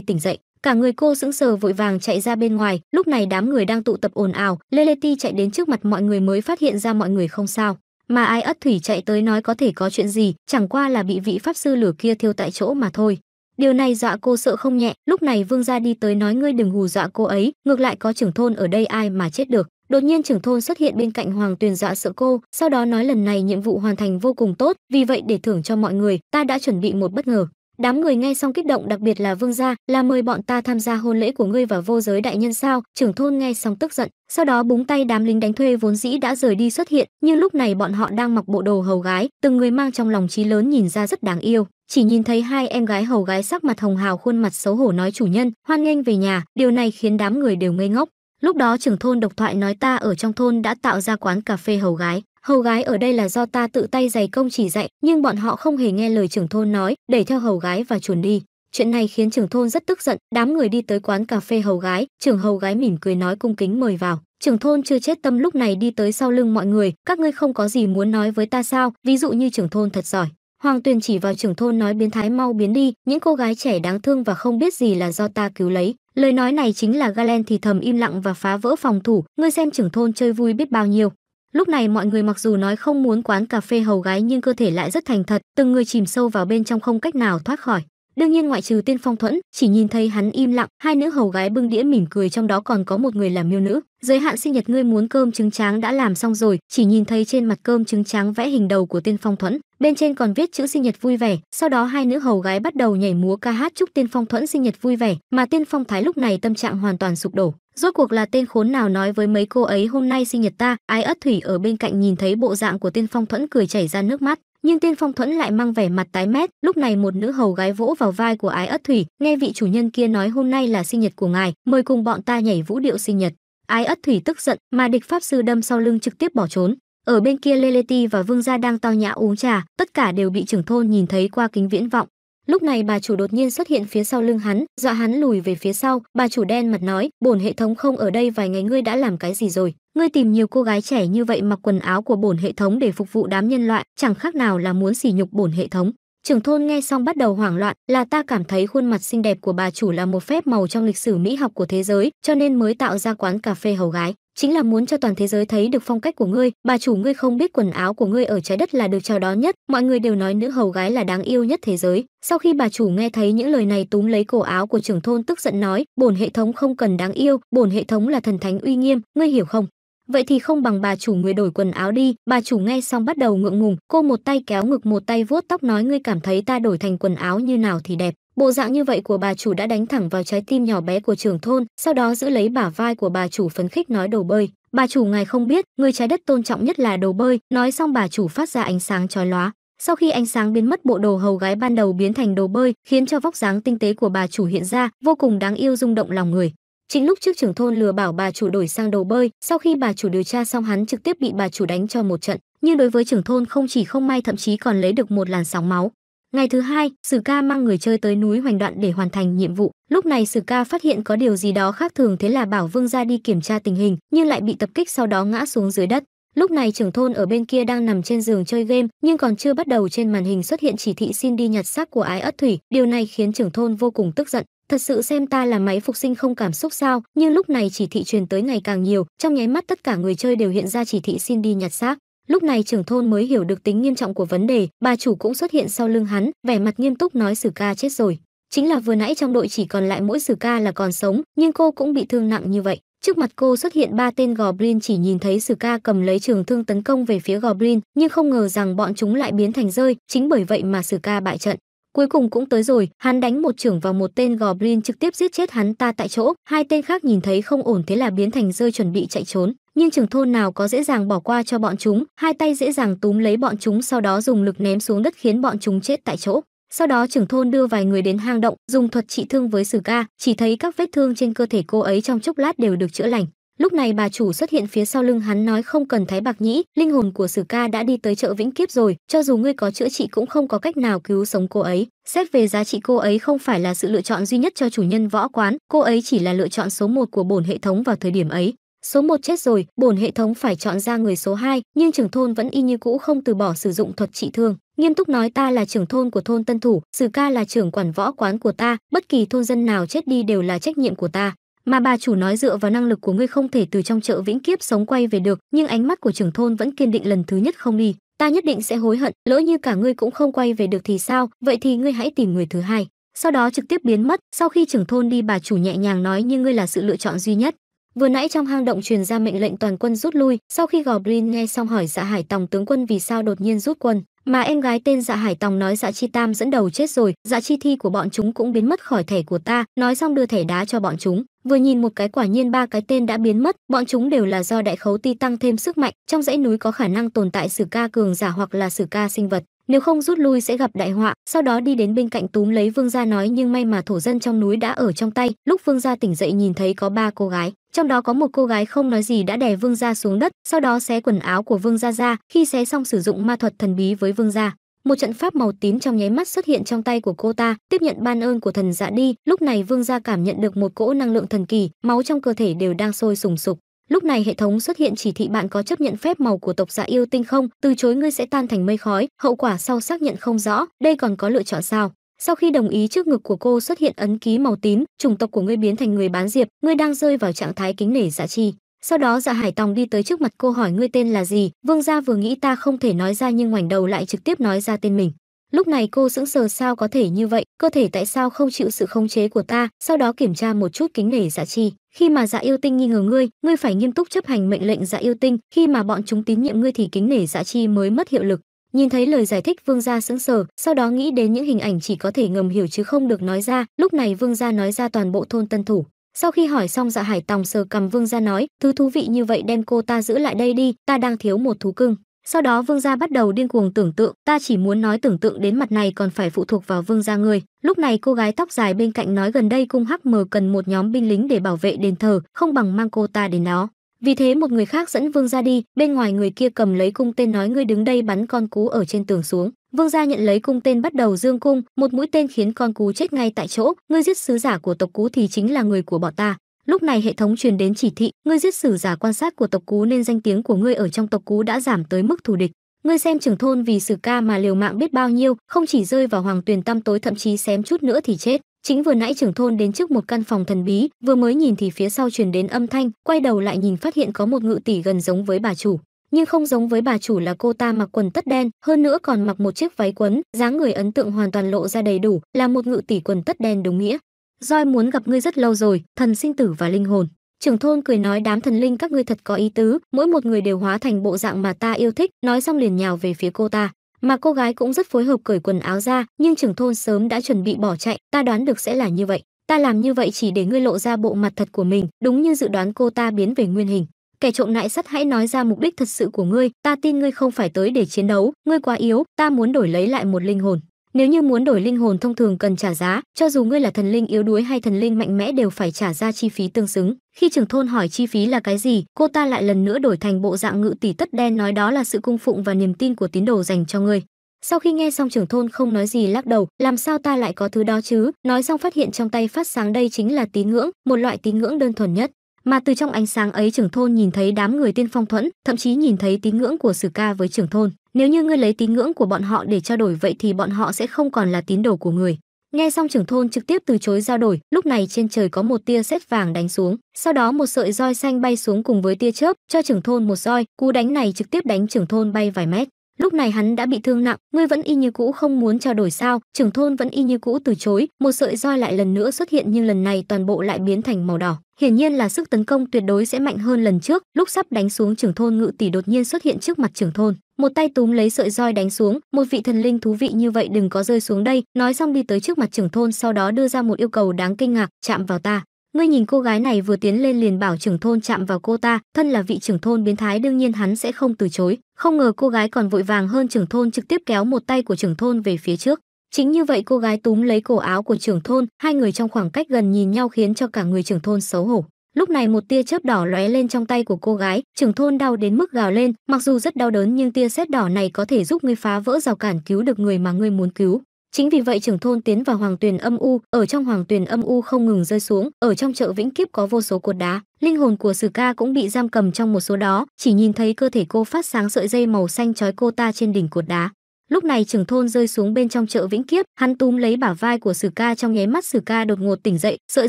tỉnh dậy, cả người cô sững sờ vội vàng chạy ra bên ngoài lúc này đám người đang tụ tập ồn ào lê ti chạy đến trước mặt mọi người mới phát hiện ra mọi người không sao mà ai ất thủy chạy tới nói có thể có chuyện gì chẳng qua là bị vị pháp sư lửa kia thiêu tại chỗ mà thôi điều này dọa cô sợ không nhẹ lúc này vương gia đi tới nói ngươi đừng hù dọa cô ấy ngược lại có trưởng thôn ở đây ai mà chết được đột nhiên trưởng thôn xuất hiện bên cạnh hoàng tuyền dọa sợ cô sau đó nói lần này nhiệm vụ hoàn thành vô cùng tốt vì vậy để thưởng cho mọi người ta đã chuẩn bị một bất ngờ Đám người nghe xong kích động đặc biệt là Vương gia, là mời bọn ta tham gia hôn lễ của ngươi và vô giới đại nhân sao? Trưởng thôn nghe xong tức giận, sau đó búng tay đám lính đánh thuê vốn dĩ đã rời đi xuất hiện, nhưng lúc này bọn họ đang mặc bộ đồ hầu gái, từng người mang trong lòng trí lớn nhìn ra rất đáng yêu. Chỉ nhìn thấy hai em gái hầu gái sắc mặt hồng hào khuôn mặt xấu hổ nói chủ nhân, hoan nghênh về nhà, điều này khiến đám người đều ngây ngốc. Lúc đó trưởng thôn độc thoại nói ta ở trong thôn đã tạo ra quán cà phê hầu gái, hầu gái ở đây là do ta tự tay giày công chỉ dạy nhưng bọn họ không hề nghe lời trưởng thôn nói đẩy theo hầu gái và chuồn đi chuyện này khiến trưởng thôn rất tức giận đám người đi tới quán cà phê hầu gái trưởng hầu gái mỉm cười nói cung kính mời vào trưởng thôn chưa chết tâm lúc này đi tới sau lưng mọi người các ngươi không có gì muốn nói với ta sao ví dụ như trưởng thôn thật giỏi hoàng tuyền chỉ vào trưởng thôn nói biến thái mau biến đi những cô gái trẻ đáng thương và không biết gì là do ta cứu lấy lời nói này chính là galen thì thầm im lặng và phá vỡ phòng thủ ngươi xem trưởng thôn chơi vui biết bao nhiêu Lúc này mọi người mặc dù nói không muốn quán cà phê hầu gái nhưng cơ thể lại rất thành thật, từng người chìm sâu vào bên trong không cách nào thoát khỏi đương nhiên ngoại trừ tiên phong thuẫn chỉ nhìn thấy hắn im lặng hai nữ hầu gái bưng đĩa mỉm cười trong đó còn có một người là miêu nữ giới hạn sinh nhật ngươi muốn cơm trứng tráng đã làm xong rồi chỉ nhìn thấy trên mặt cơm trứng tráng vẽ hình đầu của tiên phong thuẫn bên trên còn viết chữ sinh nhật vui vẻ sau đó hai nữ hầu gái bắt đầu nhảy múa ca hát chúc tiên phong thuẫn sinh nhật vui vẻ mà tiên phong thái lúc này tâm trạng hoàn toàn sụp đổ rốt cuộc là tên khốn nào nói với mấy cô ấy hôm nay sinh nhật ta ái ất thủy ở bên cạnh nhìn thấy bộ dạng của tiên phong thuẫn cười chảy ra nước mắt nhưng tiên phong thuẫn lại mang vẻ mặt tái mét lúc này một nữ hầu gái vỗ vào vai của ái ất thủy nghe vị chủ nhân kia nói hôm nay là sinh nhật của ngài mời cùng bọn ta nhảy vũ điệu sinh nhật ái ất thủy tức giận mà địch pháp sư đâm sau lưng trực tiếp bỏ trốn ở bên kia ti và vương gia đang tao nhã uống trà tất cả đều bị trưởng thôn nhìn thấy qua kính viễn vọng Lúc này bà chủ đột nhiên xuất hiện phía sau lưng hắn, dọa hắn lùi về phía sau, bà chủ đen mặt nói, "Bổn hệ thống không ở đây vài ngày ngươi đã làm cái gì rồi? Ngươi tìm nhiều cô gái trẻ như vậy mặc quần áo của bổn hệ thống để phục vụ đám nhân loại, chẳng khác nào là muốn sỉ nhục bổn hệ thống." Trưởng thôn nghe xong bắt đầu hoảng loạn, là ta cảm thấy khuôn mặt xinh đẹp của bà chủ là một phép màu trong lịch sử mỹ học của thế giới, cho nên mới tạo ra quán cà phê hầu gái chính là muốn cho toàn thế giới thấy được phong cách của ngươi bà chủ ngươi không biết quần áo của ngươi ở trái đất là được chào đón nhất mọi người đều nói nữ hầu gái là đáng yêu nhất thế giới sau khi bà chủ nghe thấy những lời này túm lấy cổ áo của trưởng thôn tức giận nói bổn hệ thống không cần đáng yêu bổn hệ thống là thần thánh uy nghiêm ngươi hiểu không vậy thì không bằng bà chủ người đổi quần áo đi bà chủ nghe xong bắt đầu ngượng ngùng cô một tay kéo ngực một tay vuốt tóc nói ngươi cảm thấy ta đổi thành quần áo như nào thì đẹp Bộ dạng như vậy của bà chủ đã đánh thẳng vào trái tim nhỏ bé của trưởng thôn, sau đó giữ lấy bả vai của bà chủ phấn khích nói đồ bơi. Bà chủ ngài không biết, người trái đất tôn trọng nhất là đồ bơi, nói xong bà chủ phát ra ánh sáng chói lóa. Sau khi ánh sáng biến mất bộ đồ hầu gái ban đầu biến thành đồ bơi, khiến cho vóc dáng tinh tế của bà chủ hiện ra, vô cùng đáng yêu rung động lòng người. Chính lúc trước trưởng thôn lừa bảo bà chủ đổi sang đồ bơi, sau khi bà chủ điều tra xong hắn trực tiếp bị bà chủ đánh cho một trận, nhưng đối với trưởng thôn không chỉ không may thậm chí còn lấy được một làn sóng máu. Ngày thứ hai, Sử Ca mang người chơi tới núi Hoành Đoạn để hoàn thành nhiệm vụ. Lúc này Sử Ca phát hiện có điều gì đó khác thường thế là bảo Vương gia đi kiểm tra tình hình, nhưng lại bị tập kích sau đó ngã xuống dưới đất. Lúc này trưởng thôn ở bên kia đang nằm trên giường chơi game, nhưng còn chưa bắt đầu trên màn hình xuất hiện chỉ thị xin đi nhặt xác của ái ất thủy, điều này khiến trưởng thôn vô cùng tức giận. Thật sự xem ta là máy phục sinh không cảm xúc sao, nhưng lúc này chỉ thị truyền tới ngày càng nhiều, trong nháy mắt tất cả người chơi đều hiện ra chỉ thị xin đi nhặt xác. Lúc này trưởng thôn mới hiểu được tính nghiêm trọng của vấn đề, bà chủ cũng xuất hiện sau lưng hắn, vẻ mặt nghiêm túc nói Sử Ca chết rồi. Chính là vừa nãy trong đội chỉ còn lại mỗi Sử Ca là còn sống, nhưng cô cũng bị thương nặng như vậy. Trước mặt cô xuất hiện ba tên Goblin chỉ nhìn thấy Sử Ca cầm lấy trường thương tấn công về phía Goblin, nhưng không ngờ rằng bọn chúng lại biến thành rơi, chính bởi vậy mà Sử Ca bại trận. Cuối cùng cũng tới rồi, hắn đánh một trưởng vào một tên goblin trực tiếp giết chết hắn ta tại chỗ, hai tên khác nhìn thấy không ổn thế là biến thành rơi chuẩn bị chạy trốn, nhưng trưởng thôn nào có dễ dàng bỏ qua cho bọn chúng, hai tay dễ dàng túm lấy bọn chúng sau đó dùng lực ném xuống đất khiến bọn chúng chết tại chỗ. Sau đó trưởng thôn đưa vài người đến hang động, dùng thuật trị thương với Sử Ca, chỉ thấy các vết thương trên cơ thể cô ấy trong chốc lát đều được chữa lành. Lúc này bà chủ xuất hiện phía sau lưng hắn nói không cần thái bạc nhĩ, linh hồn của Sử ca đã đi tới chợ vĩnh kiếp rồi, cho dù ngươi có chữa trị cũng không có cách nào cứu sống cô ấy. Xét về giá trị cô ấy không phải là sự lựa chọn duy nhất cho chủ nhân võ quán, cô ấy chỉ là lựa chọn số một của bổn hệ thống vào thời điểm ấy. Số 1 chết rồi, bổn hệ thống phải chọn ra người số 2, nhưng trưởng thôn vẫn y như cũ không từ bỏ sử dụng thuật trị thương. Nghiêm túc nói ta là trưởng thôn của thôn Tân Thủ, Sử ca là trưởng quản võ quán của ta, bất kỳ thôn dân nào chết đi đều là trách nhiệm của ta mà bà chủ nói dựa vào năng lực của ngươi không thể từ trong chợ vĩnh kiếp sống quay về được nhưng ánh mắt của trưởng thôn vẫn kiên định lần thứ nhất không đi ta nhất định sẽ hối hận lỡ như cả ngươi cũng không quay về được thì sao vậy thì ngươi hãy tìm người thứ hai sau đó trực tiếp biến mất sau khi trưởng thôn đi bà chủ nhẹ nhàng nói như ngươi là sự lựa chọn duy nhất vừa nãy trong hang động truyền ra mệnh lệnh toàn quân rút lui sau khi gò brin nghe xong hỏi dạ hải tòng tướng quân vì sao đột nhiên rút quân mà em gái tên Dạ Hải Tòng nói Dạ Chi Tam dẫn đầu chết rồi, Dạ Chi Thi của bọn chúng cũng biến mất khỏi thẻ của ta, nói xong đưa thẻ đá cho bọn chúng. Vừa nhìn một cái quả nhiên ba cái tên đã biến mất, bọn chúng đều là do đại khấu ti tăng thêm sức mạnh, trong dãy núi có khả năng tồn tại sử ca cường giả hoặc là sử ca sinh vật nếu không rút lui sẽ gặp đại họa sau đó đi đến bên cạnh túm lấy vương gia nói nhưng may mà thổ dân trong núi đã ở trong tay lúc vương gia tỉnh dậy nhìn thấy có ba cô gái trong đó có một cô gái không nói gì đã đè vương gia xuống đất sau đó xé quần áo của vương gia ra khi xé xong sử dụng ma thuật thần bí với vương gia một trận pháp màu tím trong nháy mắt xuất hiện trong tay của cô ta tiếp nhận ban ơn của thần dạ đi lúc này vương gia cảm nhận được một cỗ năng lượng thần kỳ máu trong cơ thể đều đang sôi sùng sục Lúc này hệ thống xuất hiện chỉ thị bạn có chấp nhận phép màu của tộc dạ yêu tinh không, từ chối ngươi sẽ tan thành mây khói, hậu quả sau xác nhận không rõ, đây còn có lựa chọn sao? Sau khi đồng ý trước ngực của cô xuất hiện ấn ký màu tím, chủng tộc của ngươi biến thành người bán diệp, ngươi đang rơi vào trạng thái kính nể dạ chi. Sau đó Dạ Hải Tòng đi tới trước mặt cô hỏi ngươi tên là gì, Vương gia vừa nghĩ ta không thể nói ra nhưng ngoảnh đầu lại trực tiếp nói ra tên mình. Lúc này cô sững sờ sao có thể như vậy, cơ thể tại sao không chịu sự khống chế của ta, sau đó kiểm tra một chút kính nể dạ chi. Khi mà dạ yêu tinh nghi ngờ ngươi, ngươi phải nghiêm túc chấp hành mệnh lệnh dạ yêu tinh, khi mà bọn chúng tín nhiệm ngươi thì kính nể dạ chi mới mất hiệu lực. Nhìn thấy lời giải thích Vương gia sững sờ, sau đó nghĩ đến những hình ảnh chỉ có thể ngầm hiểu chứ không được nói ra, lúc này Vương gia nói ra toàn bộ thôn Tân Thủ. Sau khi hỏi xong Dạ Hải Tòng sờ cầm Vương gia nói, "Thứ thú vị như vậy đem cô ta giữ lại đây đi, ta đang thiếu một thú cưng." Sau đó Vương gia bắt đầu điên cuồng tưởng tượng, ta chỉ muốn nói tưởng tượng đến mặt này còn phải phụ thuộc vào Vương gia ngươi. Lúc này cô gái tóc dài bên cạnh nói gần đây cung hắc mờ cần một nhóm binh lính để bảo vệ đền thờ, không bằng mang cô ta đến đó. Vì thế một người khác dẫn Vương gia đi, bên ngoài người kia cầm lấy cung tên nói ngươi đứng đây bắn con cú ở trên tường xuống. Vương gia nhận lấy cung tên bắt đầu dương cung, một mũi tên khiến con cú chết ngay tại chỗ, ngươi giết sứ giả của tộc cú thì chính là người của bọn ta lúc này hệ thống truyền đến chỉ thị ngươi giết sử giả quan sát của tộc cú nên danh tiếng của ngươi ở trong tộc cú đã giảm tới mức thù địch ngươi xem trưởng thôn vì sử ca mà liều mạng biết bao nhiêu không chỉ rơi vào hoàng tuyền tăm tối thậm chí xém chút nữa thì chết chính vừa nãy trưởng thôn đến trước một căn phòng thần bí vừa mới nhìn thì phía sau truyền đến âm thanh quay đầu lại nhìn phát hiện có một ngự tỷ gần giống với bà chủ nhưng không giống với bà chủ là cô ta mặc quần tất đen hơn nữa còn mặc một chiếc váy quấn dáng người ấn tượng hoàn toàn lộ ra đầy đủ là một ngự tỷ quần tất đen đúng nghĩa roi muốn gặp ngươi rất lâu rồi thần sinh tử và linh hồn trưởng thôn cười nói đám thần linh các ngươi thật có ý tứ mỗi một người đều hóa thành bộ dạng mà ta yêu thích nói xong liền nhào về phía cô ta mà cô gái cũng rất phối hợp cởi quần áo ra nhưng trưởng thôn sớm đã chuẩn bị bỏ chạy ta đoán được sẽ là như vậy ta làm như vậy chỉ để ngươi lộ ra bộ mặt thật của mình đúng như dự đoán cô ta biến về nguyên hình kẻ trộm nại sắt hãy nói ra mục đích thật sự của ngươi ta tin ngươi không phải tới để chiến đấu ngươi quá yếu ta muốn đổi lấy lại một linh hồn nếu như muốn đổi linh hồn thông thường cần trả giá, cho dù ngươi là thần linh yếu đuối hay thần linh mạnh mẽ đều phải trả ra chi phí tương xứng. Khi trưởng thôn hỏi chi phí là cái gì, cô ta lại lần nữa đổi thành bộ dạng ngự tỷ tất đen nói đó là sự cung phụng và niềm tin của tín đồ dành cho ngươi. Sau khi nghe xong trưởng thôn không nói gì lắc đầu, làm sao ta lại có thứ đó chứ? Nói xong phát hiện trong tay phát sáng đây chính là tín ngưỡng, một loại tín ngưỡng đơn thuần nhất mà từ trong ánh sáng ấy trưởng thôn nhìn thấy đám người tiên phong thuẫn thậm chí nhìn thấy tín ngưỡng của sử ca với trưởng thôn nếu như ngươi lấy tín ngưỡng của bọn họ để trao đổi vậy thì bọn họ sẽ không còn là tín đồ của người nghe xong trưởng thôn trực tiếp từ chối giao đổi lúc này trên trời có một tia xét vàng đánh xuống sau đó một sợi roi xanh bay xuống cùng với tia chớp cho trưởng thôn một roi cú đánh này trực tiếp đánh trưởng thôn bay vài mét lúc này hắn đã bị thương nặng ngươi vẫn y như cũ không muốn trao đổi sao trưởng thôn vẫn y như cũ từ chối một sợi roi lại lần nữa xuất hiện nhưng lần này toàn bộ lại biến thành màu đỏ hiển nhiên là sức tấn công tuyệt đối sẽ mạnh hơn lần trước lúc sắp đánh xuống trưởng thôn ngự tỷ đột nhiên xuất hiện trước mặt trưởng thôn một tay túm lấy sợi roi đánh xuống một vị thần linh thú vị như vậy đừng có rơi xuống đây nói xong đi tới trước mặt trưởng thôn sau đó đưa ra một yêu cầu đáng kinh ngạc chạm vào ta ngươi nhìn cô gái này vừa tiến lên liền bảo trưởng thôn chạm vào cô ta thân là vị trưởng thôn biến thái đương nhiên hắn sẽ không từ chối không ngờ cô gái còn vội vàng hơn trưởng thôn trực tiếp kéo một tay của trưởng thôn về phía trước. Chính như vậy cô gái túm lấy cổ áo của trưởng thôn, hai người trong khoảng cách gần nhìn nhau khiến cho cả người trưởng thôn xấu hổ. Lúc này một tia chớp đỏ lóe lên trong tay của cô gái, trưởng thôn đau đến mức gào lên, mặc dù rất đau đớn nhưng tia sét đỏ này có thể giúp ngươi phá vỡ rào cản cứu được người mà ngươi muốn cứu chính vì vậy trưởng thôn tiến vào hoàng tuyền âm u ở trong hoàng tuyền âm u không ngừng rơi xuống ở trong chợ vĩnh kiếp có vô số cột đá linh hồn của sử ca cũng bị giam cầm trong một số đó chỉ nhìn thấy cơ thể cô phát sáng sợi dây màu xanh trói cô ta trên đỉnh cột đá lúc này trưởng thôn rơi xuống bên trong chợ vĩnh kiếp hắn túm lấy bả vai của sử ca trong nháy mắt sử ca đột ngột tỉnh dậy sợi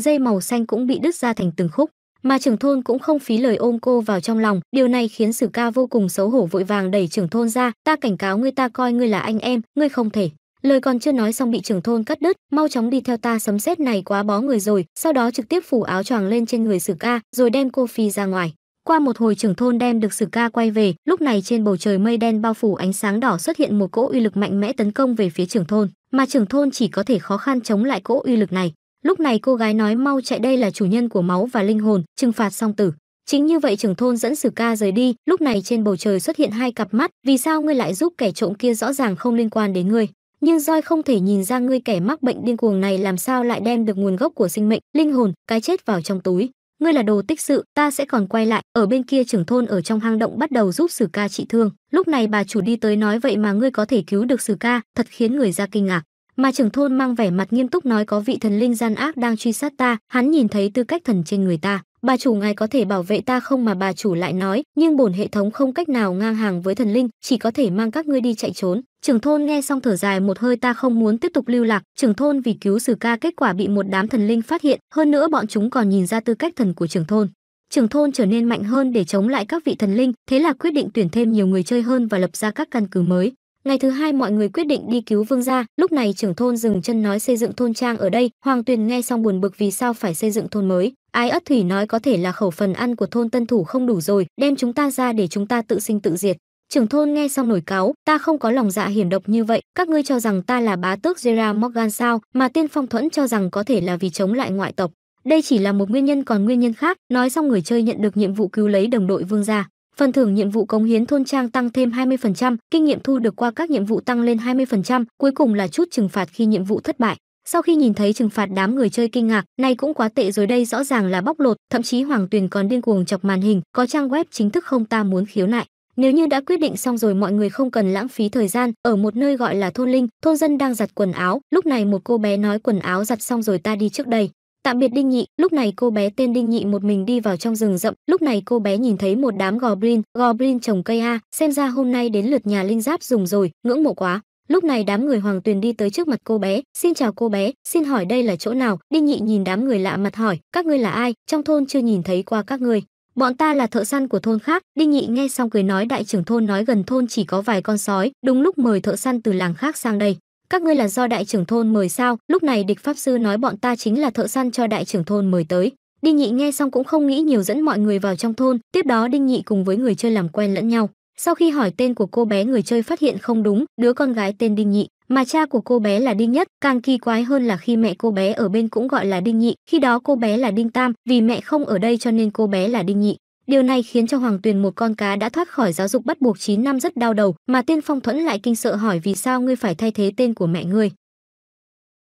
dây màu xanh cũng bị đứt ra thành từng khúc mà trưởng thôn cũng không phí lời ôm cô vào trong lòng điều này khiến sử ca vô cùng xấu hổ vội vàng đẩy trưởng thôn ra ta cảnh cáo ngươi ta coi ngươi là anh em ngươi không thể lời còn chưa nói xong bị trưởng thôn cắt đứt mau chóng đi theo ta sấm sét này quá bó người rồi sau đó trực tiếp phủ áo choàng lên trên người sử ca rồi đem cô phi ra ngoài qua một hồi trưởng thôn đem được sử ca quay về lúc này trên bầu trời mây đen bao phủ ánh sáng đỏ xuất hiện một cỗ uy lực mạnh mẽ tấn công về phía trưởng thôn mà trưởng thôn chỉ có thể khó khăn chống lại cỗ uy lực này lúc này cô gái nói mau chạy đây là chủ nhân của máu và linh hồn trừng phạt song tử chính như vậy trưởng thôn dẫn sử ca rời đi lúc này trên bầu trời xuất hiện hai cặp mắt vì sao ngươi lại giúp kẻ trộm kia rõ ràng không liên quan đến ngươi nhưng roi không thể nhìn ra ngươi kẻ mắc bệnh điên cuồng này làm sao lại đem được nguồn gốc của sinh mệnh linh hồn cái chết vào trong túi ngươi là đồ tích sự ta sẽ còn quay lại ở bên kia trưởng thôn ở trong hang động bắt đầu giúp sử ca trị thương lúc này bà chủ đi tới nói vậy mà ngươi có thể cứu được sử ca thật khiến người ra kinh ngạc mà trưởng thôn mang vẻ mặt nghiêm túc nói có vị thần linh gian ác đang truy sát ta hắn nhìn thấy tư cách thần trên người ta bà chủ ngài có thể bảo vệ ta không mà bà chủ lại nói, nhưng bổn hệ thống không cách nào ngang hàng với thần linh, chỉ có thể mang các ngươi đi chạy trốn. Trưởng thôn nghe xong thở dài một hơi ta không muốn tiếp tục lưu lạc, trưởng thôn vì cứu Sử Ca kết quả bị một đám thần linh phát hiện, hơn nữa bọn chúng còn nhìn ra tư cách thần của trưởng thôn. Trưởng thôn trở nên mạnh hơn để chống lại các vị thần linh, thế là quyết định tuyển thêm nhiều người chơi hơn và lập ra các căn cứ mới. Ngày thứ hai mọi người quyết định đi cứu vương gia, lúc này trưởng thôn dừng chân nói xây dựng thôn trang ở đây, Hoàng Tuyền nghe xong buồn bực vì sao phải xây dựng thôn mới. Ái ất thủy nói có thể là khẩu phần ăn của thôn tân thủ không đủ rồi, đem chúng ta ra để chúng ta tự sinh tự diệt. Trưởng thôn nghe xong nổi cáo, ta không có lòng dạ hiểm độc như vậy, các ngươi cho rằng ta là bá tước Gerard Morgan sao, mà tiên phong thuẫn cho rằng có thể là vì chống lại ngoại tộc. Đây chỉ là một nguyên nhân còn nguyên nhân khác, nói xong người chơi nhận được nhiệm vụ cứu lấy đồng đội vương gia. Phần thưởng nhiệm vụ cống hiến thôn trang tăng thêm 20%, kinh nghiệm thu được qua các nhiệm vụ tăng lên 20%, cuối cùng là chút trừng phạt khi nhiệm vụ thất bại. Sau khi nhìn thấy trừng phạt đám người chơi kinh ngạc, này cũng quá tệ rồi đây rõ ràng là bóc lột, thậm chí Hoàng Tuyền còn điên cuồng chọc màn hình, có trang web chính thức không ta muốn khiếu nại. Nếu như đã quyết định xong rồi mọi người không cần lãng phí thời gian, ở một nơi gọi là thôn linh, thôn dân đang giặt quần áo, lúc này một cô bé nói quần áo giặt xong rồi ta đi trước đây. Tạm biệt Đinh Nhị, lúc này cô bé tên Đinh Nhị một mình đi vào trong rừng rậm, lúc này cô bé nhìn thấy một đám goblin, goblin trồng cây A, xem ra hôm nay đến lượt nhà linh giáp dùng rồi, ngưỡng mộ quá. Lúc này đám người Hoàng Tuyền đi tới trước mặt cô bé, "Xin chào cô bé, xin hỏi đây là chỗ nào?" Đinh Nhị nhìn đám người lạ mặt hỏi, "Các ngươi là ai? Trong thôn chưa nhìn thấy qua các ngươi." "Bọn ta là thợ săn của thôn khác." Đinh Nhị nghe xong cười nói, "Đại trưởng thôn nói gần thôn chỉ có vài con sói, đúng lúc mời thợ săn từ làng khác sang đây." "Các ngươi là do đại trưởng thôn mời sao?" Lúc này địch pháp sư nói, "Bọn ta chính là thợ săn cho đại trưởng thôn mời tới." Đinh Nhị nghe xong cũng không nghĩ nhiều dẫn mọi người vào trong thôn, tiếp đó Đinh Nhị cùng với người chơi làm quen lẫn nhau. Sau khi hỏi tên của cô bé người chơi phát hiện không đúng, đứa con gái tên Đinh Nhị, mà cha của cô bé là Đinh Nhất, càng kỳ quái hơn là khi mẹ cô bé ở bên cũng gọi là Đinh Nhị, khi đó cô bé là Đinh Tam, vì mẹ không ở đây cho nên cô bé là Đinh Nhị. Điều này khiến cho Hoàng Tuyền một con cá đã thoát khỏi giáo dục bắt buộc 9 năm rất đau đầu, mà Tiên Phong Thuẫn lại kinh sợ hỏi vì sao ngươi phải thay thế tên của mẹ ngươi.